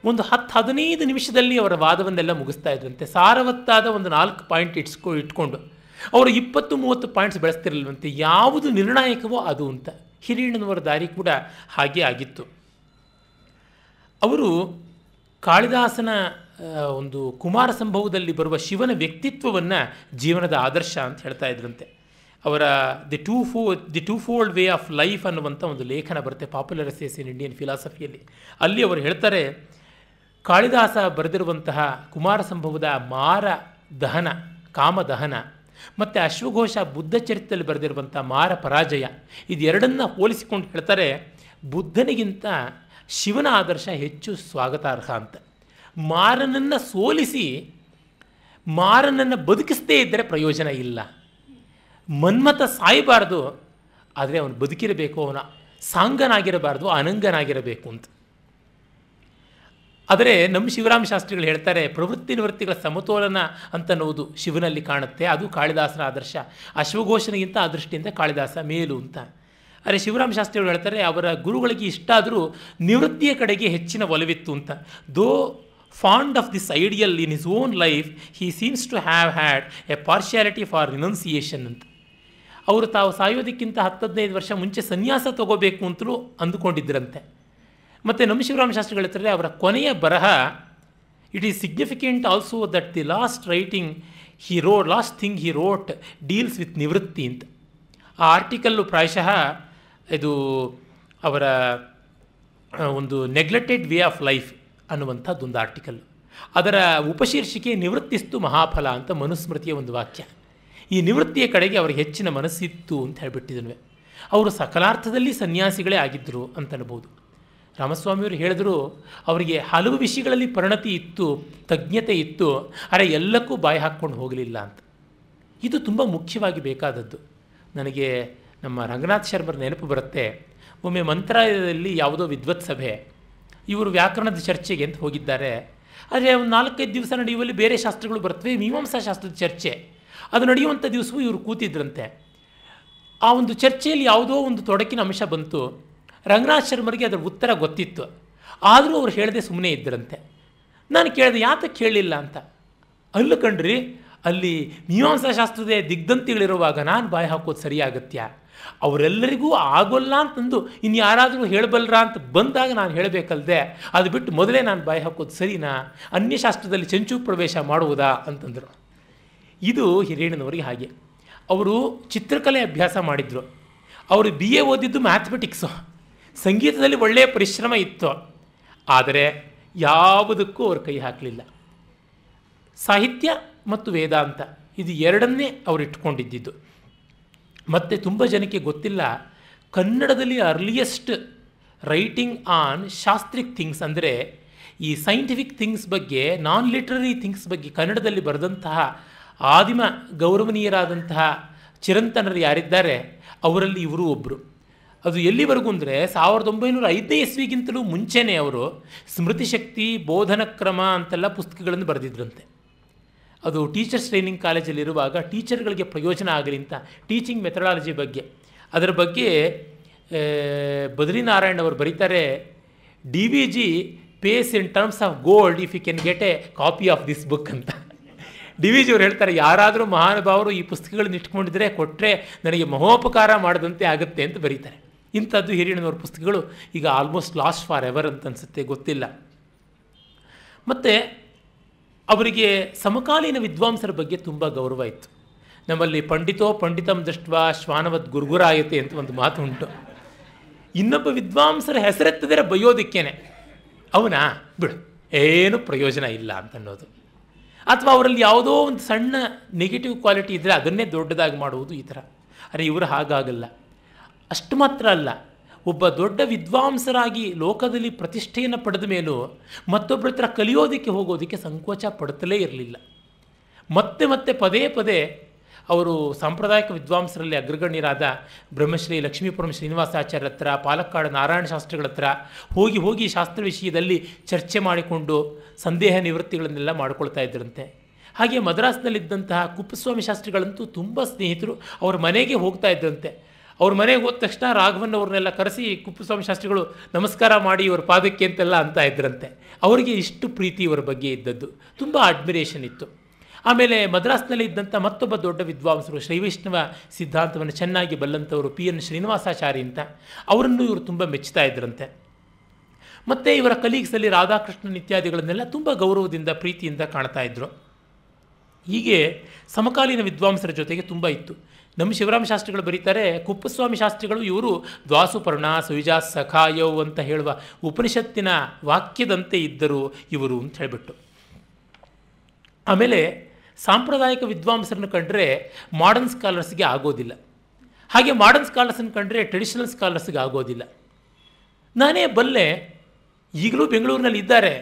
ಒಂದು ಹತ್ತು ಹದಿನೈದು ನಿಮಿಷದಲ್ಲಿ ಅವರ ವಾದವನ್ನೆಲ್ಲ ಮುಗಿಸ್ತಾ ಇದ್ರಂತೆ ಸಾರವತ್ತಾದ ಒಂದು ನಾಲ್ಕು ಪಾಯಿಂಟ್ ಇಟ್ಸ್ಕೊ ಇಟ್ಕೊಂಡು ಅವರು ಇಪ್ಪತ್ತು ಮೂವತ್ತು ಪಾಯಿಂಟ್ಸ್ ಬೆಳೆಸ್ತಿರಲ್ವಂತೆ ಯಾವುದು ನಿರ್ಣಾಯಕವೋ ಅದು ಅಂತ ಹಿರಿಯಣ್ಣನವರ ದಾರಿ ಕೂಡ ಹಾಗೆ ಆಗಿತ್ತು ಅವರು ಕಾಳಿದಾಸನ ಒಂದು ಕುಮಾರ ಸಂಭವದಲ್ಲಿ ಬರುವ ಶಿವನ ವ್ಯಕ್ತಿತ್ವವನ್ನು ಜೀವನದ ಆದರ್ಶ ಅಂತ ಹೇಳ್ತಾ ಇದ್ರಂತೆ ಅವರ ದಿ ಟೂ ಫೋ the two fold way of life ಅನ್ನುವಂಥ ಒಂದು ಲೇಖನ ಬರುತ್ತೆ ಪಾಪ್ಯುಲರ್ ಇನ್ ಇಂಡಿಯನ್ ಫಿಲಾಸಫಿಯಲ್ಲಿ ಅಲ್ಲಿ ಅವರು ಹೇಳ್ತಾರೆ ಕಾಳಿದಾಸ ಬರೆದಿರುವಂತಹ ಕುಮಾರ ಸಂಭವದ ಮಾರ ದಹನ ಕಾಮದಹನ ಮತ್ತು ಅಶ್ವಘೋಷ ಬುದ್ಧ ಚರಿತ್ರೆಯಲ್ಲಿ ಬರೆದಿರುವಂಥ ಮಾರ ಪರಾಜಯ ಇದೆರಡನ್ನು ಹೋಲಿಸಿಕೊಂಡು ಹೇಳ್ತಾರೆ ಬುದ್ಧನಿಗಿಂತ ಶಿವನ ಆದರ್ಶ ಹೆಚ್ಚು ಸ್ವಾಗತಾರ್ಹ ಅಂತ ಮಾರನನ್ನು ಸೋಲಿಸಿ ಮಾರನನ್ನು ಬದುಕಿಸದೇ ಇದ್ದರೆ ಪ್ರಯೋಜನ ಇಲ್ಲ ಮನ್ಮಥ ಸಾಯಬಾರ್ದು ಆದರೆ ಅವನು ಬದುಕಿರಬೇಕು ಅವನ ಸಾಂಗನಾಗಿರಬಾರ್ದು ಅನಂಗನಾಗಿರಬೇಕು ಅಂತ ಆದರೆ ನಮ್ಮ ಶಿವರಾಮ ಶಾಸ್ತ್ರಿಗಳು ಹೇಳ್ತಾರೆ ಪ್ರವೃತ್ತಿ ನಿವೃತ್ತಿಗಳ ಸಮತೋಲನ ಅಂತನ್ನುವುದು ಶಿವನಲ್ಲಿ ಕಾಣುತ್ತೆ ಅದು ಕಾಳಿದಾಸನ ಆದರ್ಶ ಅಶ್ವಘೋಷನಿಗಿಂತ ಆ ದೃಷ್ಟಿಯಿಂದ ಕಾಳಿದಾಸ ಮೇಲು ಅಂತ ಆದರೆ ಶಿವರಾಮ ಶಾಸ್ತ್ರಿಗಳು ಹೇಳ್ತಾರೆ ಅವರ ಗುರುಗಳಿಗೆ ಇಷ್ಟ ಆದರೂ ನಿವೃತ್ತಿಯ ಕಡೆಗೆ ಹೆಚ್ಚಿನ ಒಲವಿತ್ತು ಅಂತ though fond of this ideal in his own life he seems to have had a partiality for renunciation ಅಂತ ಅವರು ತಾವು ಸಾಯೋದಕ್ಕಿಂತ ಹತ್ತು ಹದಿನೈದು ವರ್ಷ ಮುಂಚೆ ಸನ್ಯಾಸ ತಗೋಬೇಕು ಅಂತಲೂ ಅಂದುಕೊಂಡಿದ್ದರಂತೆ ಮತ್ತು ನಮ್ಮ ಶಿವರಾಮ ಹೇಳ್ತಾರೆ ಅವರ ಕೊನೆಯ ಬರಹ it is significant also that the last writing he wrote last thing he wrote deals with ನಿವೃತ್ತಿ ಅಂತ ಆ ಆರ್ಟಿಕಲ್ಲು ಪ್ರಾಯಶಃ ಇದು ಅವರ ಒಂದು ನೆಗ್ಲೆಕ್ಟೆಡ್ ವೇ ಆಫ್ ಲೈಫ್ ಅನ್ನುವಂಥದ್ದೊಂದು ಆರ್ಟಿಕಲ್ ಅದರ ಉಪಶೀರ್ಷಿಕೆ ನಿವೃತ್ತಿಸ್ತು ಮಹಾಫಲ ಅಂತ ಮನುಸ್ಮೃತಿಯ ಒಂದು ವಾಕ್ಯ ಈ ನಿವೃತ್ತಿಯ ಕಡೆಗೆ ಅವ್ರಿಗೆ ಹೆಚ್ಚಿನ ಮನಸ್ಸಿತ್ತು ಅಂತ ಹೇಳಿಬಿಟ್ಟಿದನು ಅವರು ಸಕಲಾರ್ಥದಲ್ಲಿ ಸನ್ಯಾಸಿಗಳೇ ಆಗಿದ್ದರು ಅಂತನ್ಬೋದು ರಾಮಸ್ವಾಮಿಯವರು ಹೇಳಿದ್ರು ಅವರಿಗೆ ಹಲವು ವಿಷಯಗಳಲ್ಲಿ ಪರಿಣತಿ ಇತ್ತು ತಜ್ಞತೆ ಇತ್ತು ಆದರೆ ಎಲ್ಲಕ್ಕೂ ಬಾಯಿ ಹಾಕ್ಕೊಂಡು ಹೋಗಲಿಲ್ಲ ಅಂತ ಇದು ತುಂಬ ಮುಖ್ಯವಾಗಿ ಬೇಕಾದದ್ದು ನನಗೆ ನಮ್ಮ ರಂಗನಾಥ್ ಶರ್ಮರ ನೆನಪು ಬರುತ್ತೆ ಒಮ್ಮೆ ಮಂತ್ರಾಲಯದಲ್ಲಿ ಯಾವುದೋ ವಿದ್ವತ್ ಸಭೆ ಇವರು ವ್ಯಾಕರಣದ ಚರ್ಚೆಗೆ ಅಂತ ಹೋಗಿದ್ದಾರೆ ಆದರೆ ಒಂದು ನಾಲ್ಕೈದು ದಿವಸ ನಡೆಯುವಲ್ಲಿ ಬೇರೆ ಶಾಸ್ತ್ರಗಳು ಬರ್ತವೆ ಮೀಮಾಂಸಾ ಶಾಸ್ತ್ರದ ಚರ್ಚೆ ಅದು ನಡೆಯುವಂಥ ದಿವಸವೂ ಇವರು ಕೂತಿದ್ರಂತೆ ಆ ಒಂದು ಚರ್ಚೆಯಲ್ಲಿ ಯಾವುದೋ ಒಂದು ತೊಡಕಿನ ಅಂಶ ಬಂತು ರಂಗನಾಥ್ ಶರ್ಮರಿಗೆ ಅದರ ಉತ್ತರ ಗೊತ್ತಿತ್ತು ಆದರೂ ಅವರು ಹೇಳದೆ ಸುಮ್ಮನೆ ಇದ್ದರಂತೆ ನಾನು ಕೇಳಿದೆ ಯಾತಕ್ಕೆ ಕೇಳಲಿಲ್ಲ ಅಂತ ಅಲ್ಲಿ ಕಂಡ್ರಿ ಅಲ್ಲಿ ಮೀಮಾಂಸಾಶಾಸ್ತ್ರದ ದಿಗ್ಧಂತಿಗಳಿರುವಾಗ ನಾನು ಬಾಯಿ ಹಾಕೋದು ಸರಿಯಾಗತ್ಯ ಅವರೆಲ್ಲರಿಗೂ ಆಗೋಲ್ಲ ಅಂತಂದು ಇನ್ನು ಯಾರಾದರೂ ಹೇಳಬಲ್ಲರ ಅಂತ ಬಂದಾಗ ನಾನು ಹೇಳಬೇಕಲ್ದೆ ಅದು ಬಿಟ್ಟು ಮೊದಲೇ ನಾನು ಬಾಯಿ ಹಾಕೋದು ಸರಿನಾ ಅನ್ಯಶಾಸ್ತ್ರದಲ್ಲಿ ಚಂಚು ಪ್ರವೇಶ ಮಾಡುವುದಾ ಅಂತಂದರು ಇದು ಹಿರೇಣನವರಿಗೆ ಹಾಗೆ ಅವರು ಚಿತ್ರಕಲೆ ಅಭ್ಯಾಸ ಮಾಡಿದರು ಅವರು ಬಿ ಎ ಓದಿದ್ದು ಮ್ಯಾಥಮೆಟಿಕ್ಸು ಸಂಗೀತದಲ್ಲಿ ಒಳ್ಳೆಯ ಪರಿಶ್ರಮ ಇತ್ತು ಆದರೆ ಯಾವುದಕ್ಕೂ ಅವರು ಕೈ ಹಾಕಲಿಲ್ಲ ಸಾಹಿತ್ಯ ಮತ್ತು ವೇದಾಂತ ಇದು ಎರಡನ್ನೇ ಅವರು ಇಟ್ಕೊಂಡಿದ್ದಿದ್ದು ಮತ್ತು ತುಂಬ ಜನಕ್ಕೆ ಗೊತ್ತಿಲ್ಲ ಕನ್ನಡದಲ್ಲಿ ಅರ್ಲಿಯೆಸ್ಟ್ ರೈಟಿಂಗ್ ಆನ್ ಶಾಸ್ತ್ರಿಕ್ ಥಿಂಗ್ಸ್ ಅಂದರೆ ಈ ಸೈಂಟಿಫಿಕ್ ಥಿಂಗ್ಸ್ ಬಗ್ಗೆ ನಾನ್ ಲಿಟ್ರರಿ ಥಿಂಗ್ಸ್ ಬಗ್ಗೆ ಕನ್ನಡದಲ್ಲಿ ಬರೆದಂತಹ ಆದಿಮ ಗೌರವನೀಯರಾದಂತಹ ಚಿರಂತನರು ಯಾರಿದ್ದಾರೆ ಅವರಲ್ಲಿ ಇವರು ಒಬ್ಬರು ಅದು ಎಲ್ಲಿವರೆಗೂ ಅಂದರೆ ಸಾವಿರದ ಒಂಬೈನೂರ ಐದನೇ ಇಸ್ವಿಗಿಂತಲೂ ಮುಂಚೆನೇ ಅವರು ಸ್ಮೃತಿಶಕ್ತಿ ಬೋಧನ ಕ್ರಮ ಅಂತೆಲ್ಲ ಪುಸ್ತಕಗಳನ್ನು ಬರೆದಿದ್ರಂತೆ ಅದು ಟೀಚರ್ಸ್ ಟ್ರೈನಿಂಗ್ ಕಾಲೇಜಲ್ಲಿರುವಾಗ ಟೀಚರ್ಗಳಿಗೆ ಪ್ರಯೋಜನ ಆಗಲಿ ಅಂತ ಟೀಚಿಂಗ್ ಮೆಥಡಾಲಜಿ ಬಗ್ಗೆ ಅದರ ಬಗ್ಗೆ ಬದ್ರಿನಾರಾಯಣ್ ಅವರು ಬರೀತಾರೆ D V G pays in terms of gold if you can get a copy of this book ಅಂತ ಡಿ ವಿ ಜಿಯವರು ಹೇಳ್ತಾರೆ ಯಾರಾದರೂ ಮಹಾನುಭಾವರು ಈ ಪುಸ್ತಕಗಳನ್ನ ಇಟ್ಕೊಂಡಿದ್ರೆ ಕೊಟ್ಟರೆ ನನಗೆ ಮಹೋಪಕಾರ ಮಾಡದಂತೆ ಆಗುತ್ತೆ ಅಂತ ಬರೀತಾರೆ ಇಂಥದ್ದು ಹಿರಿಯಣ್ಣನವ್ರ ಪುಸ್ತಕಗಳು ಈಗ ಆಲ್ಮೋಸ್ಟ್ ಲಾಸ್ಟ್ ಫಾರ್ ಎವರ್ ಅಂತ ಅನಿಸುತ್ತೆ ಗೊತ್ತಿಲ್ಲ ಮತ್ತು ಅವರಿಗೆ ಸಮಕಾಲೀನ ವಿದ್ವಾಂಸರ ಬಗ್ಗೆ ತುಂಬ ಗೌರವ ಇತ್ತು ನಮ್ಮಲ್ಲಿ ಪಂಡಿತೋ ಪಂಡಿತಂ ಶ್ವಾನವತ್ ಶ್ವಾನವದ್ ಗುರುಗುರಾಯತೆ ಅಂತ ಒಂದು ಮಾತು ಉಂಟು ಇನ್ನೊಬ್ಬ ವಿದ್ವಾಂಸರ ಹೆಸರೆತ್ತದರೆ ಬಯೋದಿಕ್ಕೇನೆ ಅವನ ಬಿಡು ಏನು ಪ್ರಯೋಜನ ಇಲ್ಲ ಅಂತ ಅನ್ನೋದು ಅಥವಾ ಅವರಲ್ಲಿ ಯಾವುದೋ ಒಂದು ಸಣ್ಣ ನೆಗೆಟಿವ್ ಕ್ವಾಲಿಟಿ ಇದ್ದರೆ ಅದನ್ನೇ ದೊಡ್ಡದಾಗಿ ಮಾಡುವುದು ಈ ಥರ ಅರೆ ಇವರು ಹಾಗಾಗಲ್ಲ ಅಷ್ಟು ಮಾತ್ರ ಅಲ್ಲ ಒಬ್ಬ ದೊಡ್ಡ ವಿದ್ವಾಂಸರಾಗಿ ಲೋಕದಲ್ಲಿ ಪ್ರತಿಷ್ಠೆಯನ್ನು ಪಡೆದ ಮೇಲೂ ಮತ್ತೊಬ್ಬರ ಹತ್ರ ಕಲಿಯೋದಕ್ಕೆ ಹೋಗೋದಕ್ಕೆ ಸಂಕೋಚ ಪಡುತ್ತಲೇ ಇರಲಿಲ್ಲ ಮತ್ತೆ ಮತ್ತೆ ಪದೇ ಪದೇ ಅವರು ಸಾಂಪ್ರದಾಯಿಕ ವಿದ್ವಾಂಸರಲ್ಲಿ ಅಗ್ರಗಣ್ಯರಾದ ಬ್ರಹ್ಮಶ್ರೀ ಲಕ್ಷ್ಮೀಪುರಂ ಶ್ರೀನಿವಾಸಾಚಾರ್ಯ ಹತ್ರ ಪಾಲಕ್ಕಾಡ ನಾರಾಯಣ ಶಾಸ್ತ್ರಿಗಳ ಹತ್ರ ಹೋಗಿ ಹೋಗಿ ಶಾಸ್ತ್ರ ವಿಷಯದಲ್ಲಿ ಚರ್ಚೆ ಮಾಡಿಕೊಂಡು ಸಂದೇಹ ನಿವೃತ್ತಿಗಳನ್ನೆಲ್ಲ ಮಾಡಿಕೊಳ್ತಾ ಇದ್ದರಂತೆ ಹಾಗೆ ಮದ್ರಾಸ್ನಲ್ಲಿದ್ದಂತಹ ಕುಪ್ಪಸ್ವಾಮಿ ಶಾಸ್ತ್ರಿಗಳಂತೂ ತುಂಬ ಸ್ನೇಹಿತರು ಅವರ ಮನೆಗೆ ಹೋಗ್ತಾ ಇದ್ದಂತೆ ಅವ್ರ ಮನೆಗೆ ಹೋದ ತಕ್ಷಣ ರಾಘವನ್ ಅವ್ರನ್ನೆಲ್ಲ ಕರೆಸಿ ಕುಪ್ಪುಸ್ವಾಮಿ ಶಾಸ್ತ್ರಿಗಳು ನಮಸ್ಕಾರ ಮಾಡಿ ಇವರ ಪಾದಕ್ಕೆ ಅಂತೆಲ್ಲ ಅಂತ ಇದ್ರಂತೆ ಅವರಿಗೆ ಇಷ್ಟು ಪ್ರೀತಿ ಇವರ ಬಗ್ಗೆ ಇದ್ದದ್ದು ತುಂಬ ಅಡ್ಮಿರೇಷನ್ ಇತ್ತು ಆಮೇಲೆ ಮದ್ರಾಸ್ನಲ್ಲಿ ಇದ್ದಂಥ ಮತ್ತೊಬ್ಬ ದೊಡ್ಡ ವಿದ್ವಾಂಸರು ಶ್ರೀವೈಷ್ಣವ ಸಿದ್ಧಾಂತವನ್ನು ಚೆನ್ನಾಗಿ ಬಲ್ಲಂಥವರು ಪಿ ಎನ್ ಶ್ರೀನಿವಾಸಾಚಾರಿ ಅಂತ ಅವರನ್ನು ಇವರು ತುಂಬ ಮೆಚ್ಚುತ್ತಾ ಇದ್ರಂತೆ ಮತ್ತು ಇವರ ಕಲೀಗ್ಸಲ್ಲಿ ರಾಧಾಕೃಷ್ಣನ್ ಇತ್ಯಾದಿಗಳನ್ನೆಲ್ಲ ತುಂಬ ಗೌರವದಿಂದ ಪ್ರೀತಿಯಿಂದ ಕಾಣ್ತಾ ಇದ್ದರು ಹೀಗೆ ಸಮಕಾಲೀನ ವಿದ್ವಾಂಸರ ಜೊತೆಗೆ ತುಂಬ ಇತ್ತು ನಮ್ಮ ಶಿವರಾಮ ಶಾಸ್ತ್ರಿಗಳು ಬರೀತಾರೆ ಕುಪ್ಪಸ್ವಾಮಿ ಶಾಸ್ತ್ರಿಗಳು ಇವರು ದ್ವಾಸುಪರ್ಣ ಸುವಿಜಾಸ್ ಸಖಾಯೋ ಅಂತ ಹೇಳುವ ಉಪನಿಷತ್ತಿನ ವಾಕ್ಯದಂತೆ ಇದ್ದರು ಇವರು ಅಂತ ಹೇಳಿಬಿಟ್ಟು ಆಮೇಲೆ ಸಾಂಪ್ರದಾಯಿಕ ವಿದ್ವಾಂಸರನ್ನು ಕಂಡ್ರೆ ಮಾಡರ್ನ್ ಸ್ಕಾಲರ್ಸ್ಗೆ ಆಗೋದಿಲ್ಲ ಹಾಗೆ ಮಾಡರ್ನ್ ಸ್ಕಾಲರ್ಸನ್ನು ಕಂಡ್ರೆ ಟ್ರೆಡಿಷನಲ್ ಸ್ಕಾಲರ್ಸ್ಗೆ ಆಗೋದಿಲ್ಲ ನಾನೇ ಬಲ್ಲೆ ಈಗಲೂ ಬೆಂಗಳೂರಿನಲ್ಲಿ ಇದ್ದಾರೆ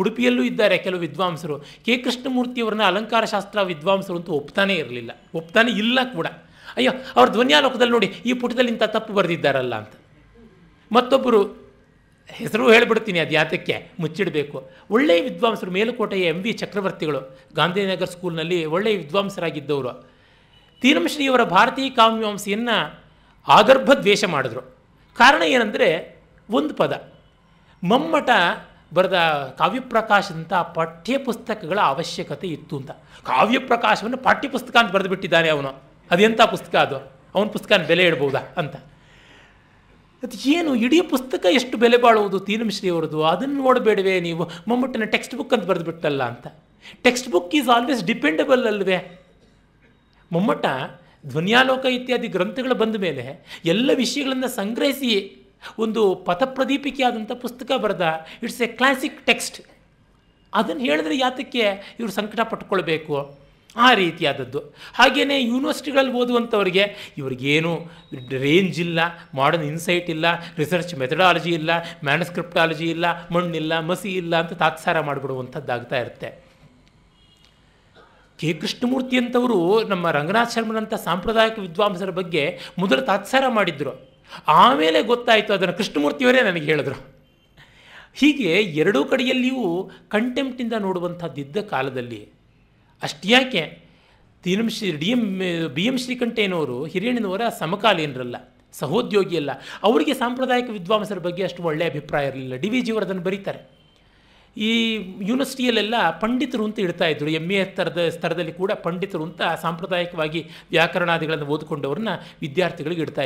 ಉಡುಪಿಯಲ್ಲೂ ಇದ್ದಾರೆ ಕೆಲವು ವಿದ್ವಾಂಸರು ಕೆ ಅಲಂಕಾರ ಅಲಂಕಾರಶಾಸ್ತ್ರ ವಿದ್ವಾಂಸರು ಅಂತೂ ಒಪ್ತಾನೇ ಇರಲಿಲ್ಲ ಒಪ್ತಾನೆ ಇಲ್ಲ ಕೂಡ ಅಯ್ಯೋ ಅವ್ರ ಧ್ವನಿಯಾಲೋಕದಲ್ಲಿ ನೋಡಿ ಈ ಪುಟದಲ್ಲಿ ಇಂಥ ತಪ್ಪು ಬರೆದಿದ್ದಾರಲ್ಲ ಅಂತ ಮತ್ತೊಬ್ಬರು ಹೆಸರು ಹೇಳಿಬಿಡ್ತೀನಿ ಅದು ಯಾತಕ್ಕೆ ಮುಚ್ಚಿಡಬೇಕು ಒಳ್ಳೆಯ ವಿದ್ವಾಂಸರು ಮೇಲುಕೋಟೆಯ ಎಂ ವಿ ಚಕ್ರವರ್ತಿಗಳು ಗಾಂಧಿನಗರ್ ಸ್ಕೂಲ್ನಲ್ಲಿ ಒಳ್ಳೆಯ ವಿದ್ವಾಂಸರಾಗಿದ್ದವರು ತೀರಮಶ್ರೀಯವರ ಭಾರತೀಯ ಕಾಮಿವಾಂಸಿಯನ್ನು ಆಗರ್ಭ ದ್ವೇಷ ಮಾಡಿದ್ರು ಕಾರಣ ಏನಂದರೆ ಒಂದು ಪದ ಮಮ್ಮಟ ಬರೆದ ಕಾವ್ಯಪ್ರಕಾಶ ಅಂತ ಪಠ್ಯ ಅವಶ್ಯಕತೆ ಇತ್ತು ಅಂತ ಕಾವ್ಯಪ್ರಕಾಶವನ್ನು ಪಠ್ಯಪುಸ್ತಕ ಅಂತ ಬರೆದು ಬಿಟ್ಟಿದ್ದಾನೆ ಅವನು ಅದೆಂಥ ಪುಸ್ತಕ ಅದು ಅವನ ಪುಸ್ತಕ ಬೆಲೆ ಇಡ್ಬೋದಾ ಅಂತ ಅದು ಏನು ಇಡೀ ಪುಸ್ತಕ ಎಷ್ಟು ಬೆಲೆ ಬಾಳುವುದು ತೀನಮಶ್ರೀ ಅವರದು ಅದನ್ನು ನೋಡಬೇಡವೇ ನೀವು ಮಮ್ಮಟನ ಟೆಕ್ಸ್ಟ್ ಬುಕ್ ಅಂತ ಬರೆದು ಬಿಟ್ಟಲ್ಲ ಅಂತ text book is always dependable ಅಲ್ವೇ ಮಮ್ಮಟ ಧ್ವನಿಯಾಲೋಕ ಇತ್ಯಾದಿ ಗ್ರಂಥಗಳು ಬಂದ ಮೇಲೆ ಎಲ್ಲ ವಿಷಯಗಳನ್ನು ಸಂಗ್ರಹಿಸಿ ಒಂದು ಪಥಪ್ರದೀಪಿಕೆಯಾದಂಥ ಪುಸ್ತಕ ಬರೆದ ಇಟ್ಸ್ ಎ ಕ್ಲಾಸಿಕ್ ಟೆಕ್ಸ್ಟ್ ಅದನ್ನು ಹೇಳಿದ್ರೆ ಯಾತಕ್ಕೆ ಇವರು ಸಂಕಟ ಪಟ್ಕೊಳ್ಬೇಕು ಆ ರೀತಿಯಾದದ್ದು ಹಾಗೆಯೇ ಯೂನಿವರ್ಸಿಟಿಗಳಲ್ಲಿ ಓದುವಂಥವ್ರಿಗೆ ಇವ್ರಿಗೇನು ರೇಂಜ್ ಇಲ್ಲ ಮಾಡರ್ನ್ ಇನ್ಸೈಟ್ ಇಲ್ಲ ರಿಸರ್ಚ್ ಮೆಥಡಾಲಜಿ ಇಲ್ಲ ಮ್ಯಾನಸ್ಕ್ರಿಪ್ಟಾಲಜಿ ಇಲ್ಲ ಮಣ್ಣಿಲ್ಲ ಮಸಿ ಇಲ್ಲ ಅಂತ ತಾತ್ಸಾರ ಮಾಡಿಬಿಡುವಂಥದ್ದಾಗ್ತಾ ಇರುತ್ತೆ ಕೆ ಕೃಷ್ಣಮೂರ್ತಿ ಅಂತವರು ನಮ್ಮ ರಂಗನಾಥ ಶರ್ಮನಂಥ ಸಾಂಪ್ರದಾಯಿಕ ವಿದ್ವಾಂಸರ ಬಗ್ಗೆ ಮೊದಲು ತಾತ್ಸಾರ ಮಾಡಿದ್ದರು ಆಮೇಲೆ ಗೊತ್ತಾಯಿತು ಅದನ್ನು ಕೃಷ್ಣಮೂರ್ತಿಯವರೇ ನನಗೆ ಹೇಳಿದ್ರು ಹೀಗೆ ಎರಡೂ ಕಡೆಯಲ್ಲಿಯೂ ಕಂಟೆಂಪ್ಟಿಂದ ನೋಡುವಂಥದ್ದಿದ್ದ ಕಾಲದಲ್ಲಿ ಅಷ್ಟ್ಯಾಕೆ ಯಾಕೆ Shri D M B M ಶ್ರೀಕಂಠೇನವರು ಹಿರಿಯಣ್ಣನವರ ಸಮಕಾಲೀನರಲ್ಲ ಸಹೋದ್ಯೋಗಿಯಲ್ಲ ಅವರಿಗೆ ಸಾಂಪ್ರದಾಯಿಕ ವಿದ್ವಾಂಸರ ಬಗ್ಗೆ ಅಷ್ಟು ಒಳ್ಳೆಯ ಅಭಿಪ್ರಾಯ ಇರಲಿಲ್ಲ ಡಿ ವಿ ಜಿಯವರು ಅದನ್ನು ಬರೀತಾರೆ ಈ ಯೂನಿವರ್ಸಿಟಿಯಲ್ಲೆಲ್ಲ ಪಂಡಿತರು ಅಂತ ಇಡ್ತಾ ಇದ್ದರು ಎಮ್ ಎ ಸ್ತರದ ಸ್ತರದಲ್ಲಿ ಕೂಡ ಪಂಡಿತರು ಅಂತ ಸಾಂಪ್ರದಾಯಿಕವಾಗಿ ವ್ಯಾಕರಣಾದಿಗಳನ್ನು ಓದಿಕೊಂಡವ್ರನ್ನ ವಿದ್ಯಾರ್ಥಿಗಳಿಗೆ ಇಡ್ತಾ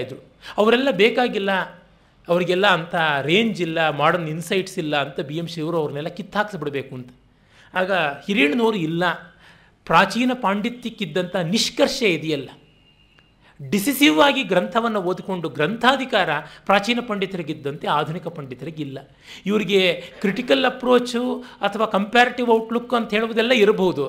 ಅವರೆಲ್ಲ ಬೇಕಾಗಿಲ್ಲ ಅವರಿಗೆಲ್ಲ ಅಂಥ ರೇಂಜ್ ಇಲ್ಲ ಮಾಡರ್ನ್ ಇನ್ಸೈಟ್ಸ್ ಇಲ್ಲ ಅಂತ ಬಿ ಎಮ್ ಶಿವರು ಅವ್ರನ್ನೆಲ್ಲ ಕಿತ್ತಾಕ್ಸಿಬಿಡ್ಬೇಕು ಅಂತ ಆಗ ಹಿರಿಯಣ್ಣನವರು ಇಲ್ಲ ಪ್ರಾಚೀನ ಪಾಂಡಿತ್ಯಕ್ಕಿದ್ದಂಥ ನಿಷ್ಕರ್ಷ ಇದೆಯಲ್ಲ ಡಿಸಿಸಿವ್ ಆಗಿ ಗ್ರಂಥವನ್ನು ಓದಿಕೊಂಡು ಗ್ರಂಥಾಧಿಕಾರ ಪ್ರಾಚೀನ ಪಂಡಿತರಿಗಿದ್ದಂತೆ ಆಧುನಿಕ ಪಂಡಿತರಿಗಿಲ್ಲ ಇವರಿಗೆ ಕ್ರಿಟಿಕಲ್ ಅಪ್ರೋಚು ಅಥವಾ ಕಂಪ್ಯಾರಿಟಿವ್ ಔಟ್ಲುಕ್ ಅಂತ ಹೇಳುವುದೆಲ್ಲ ಇರಬಹುದು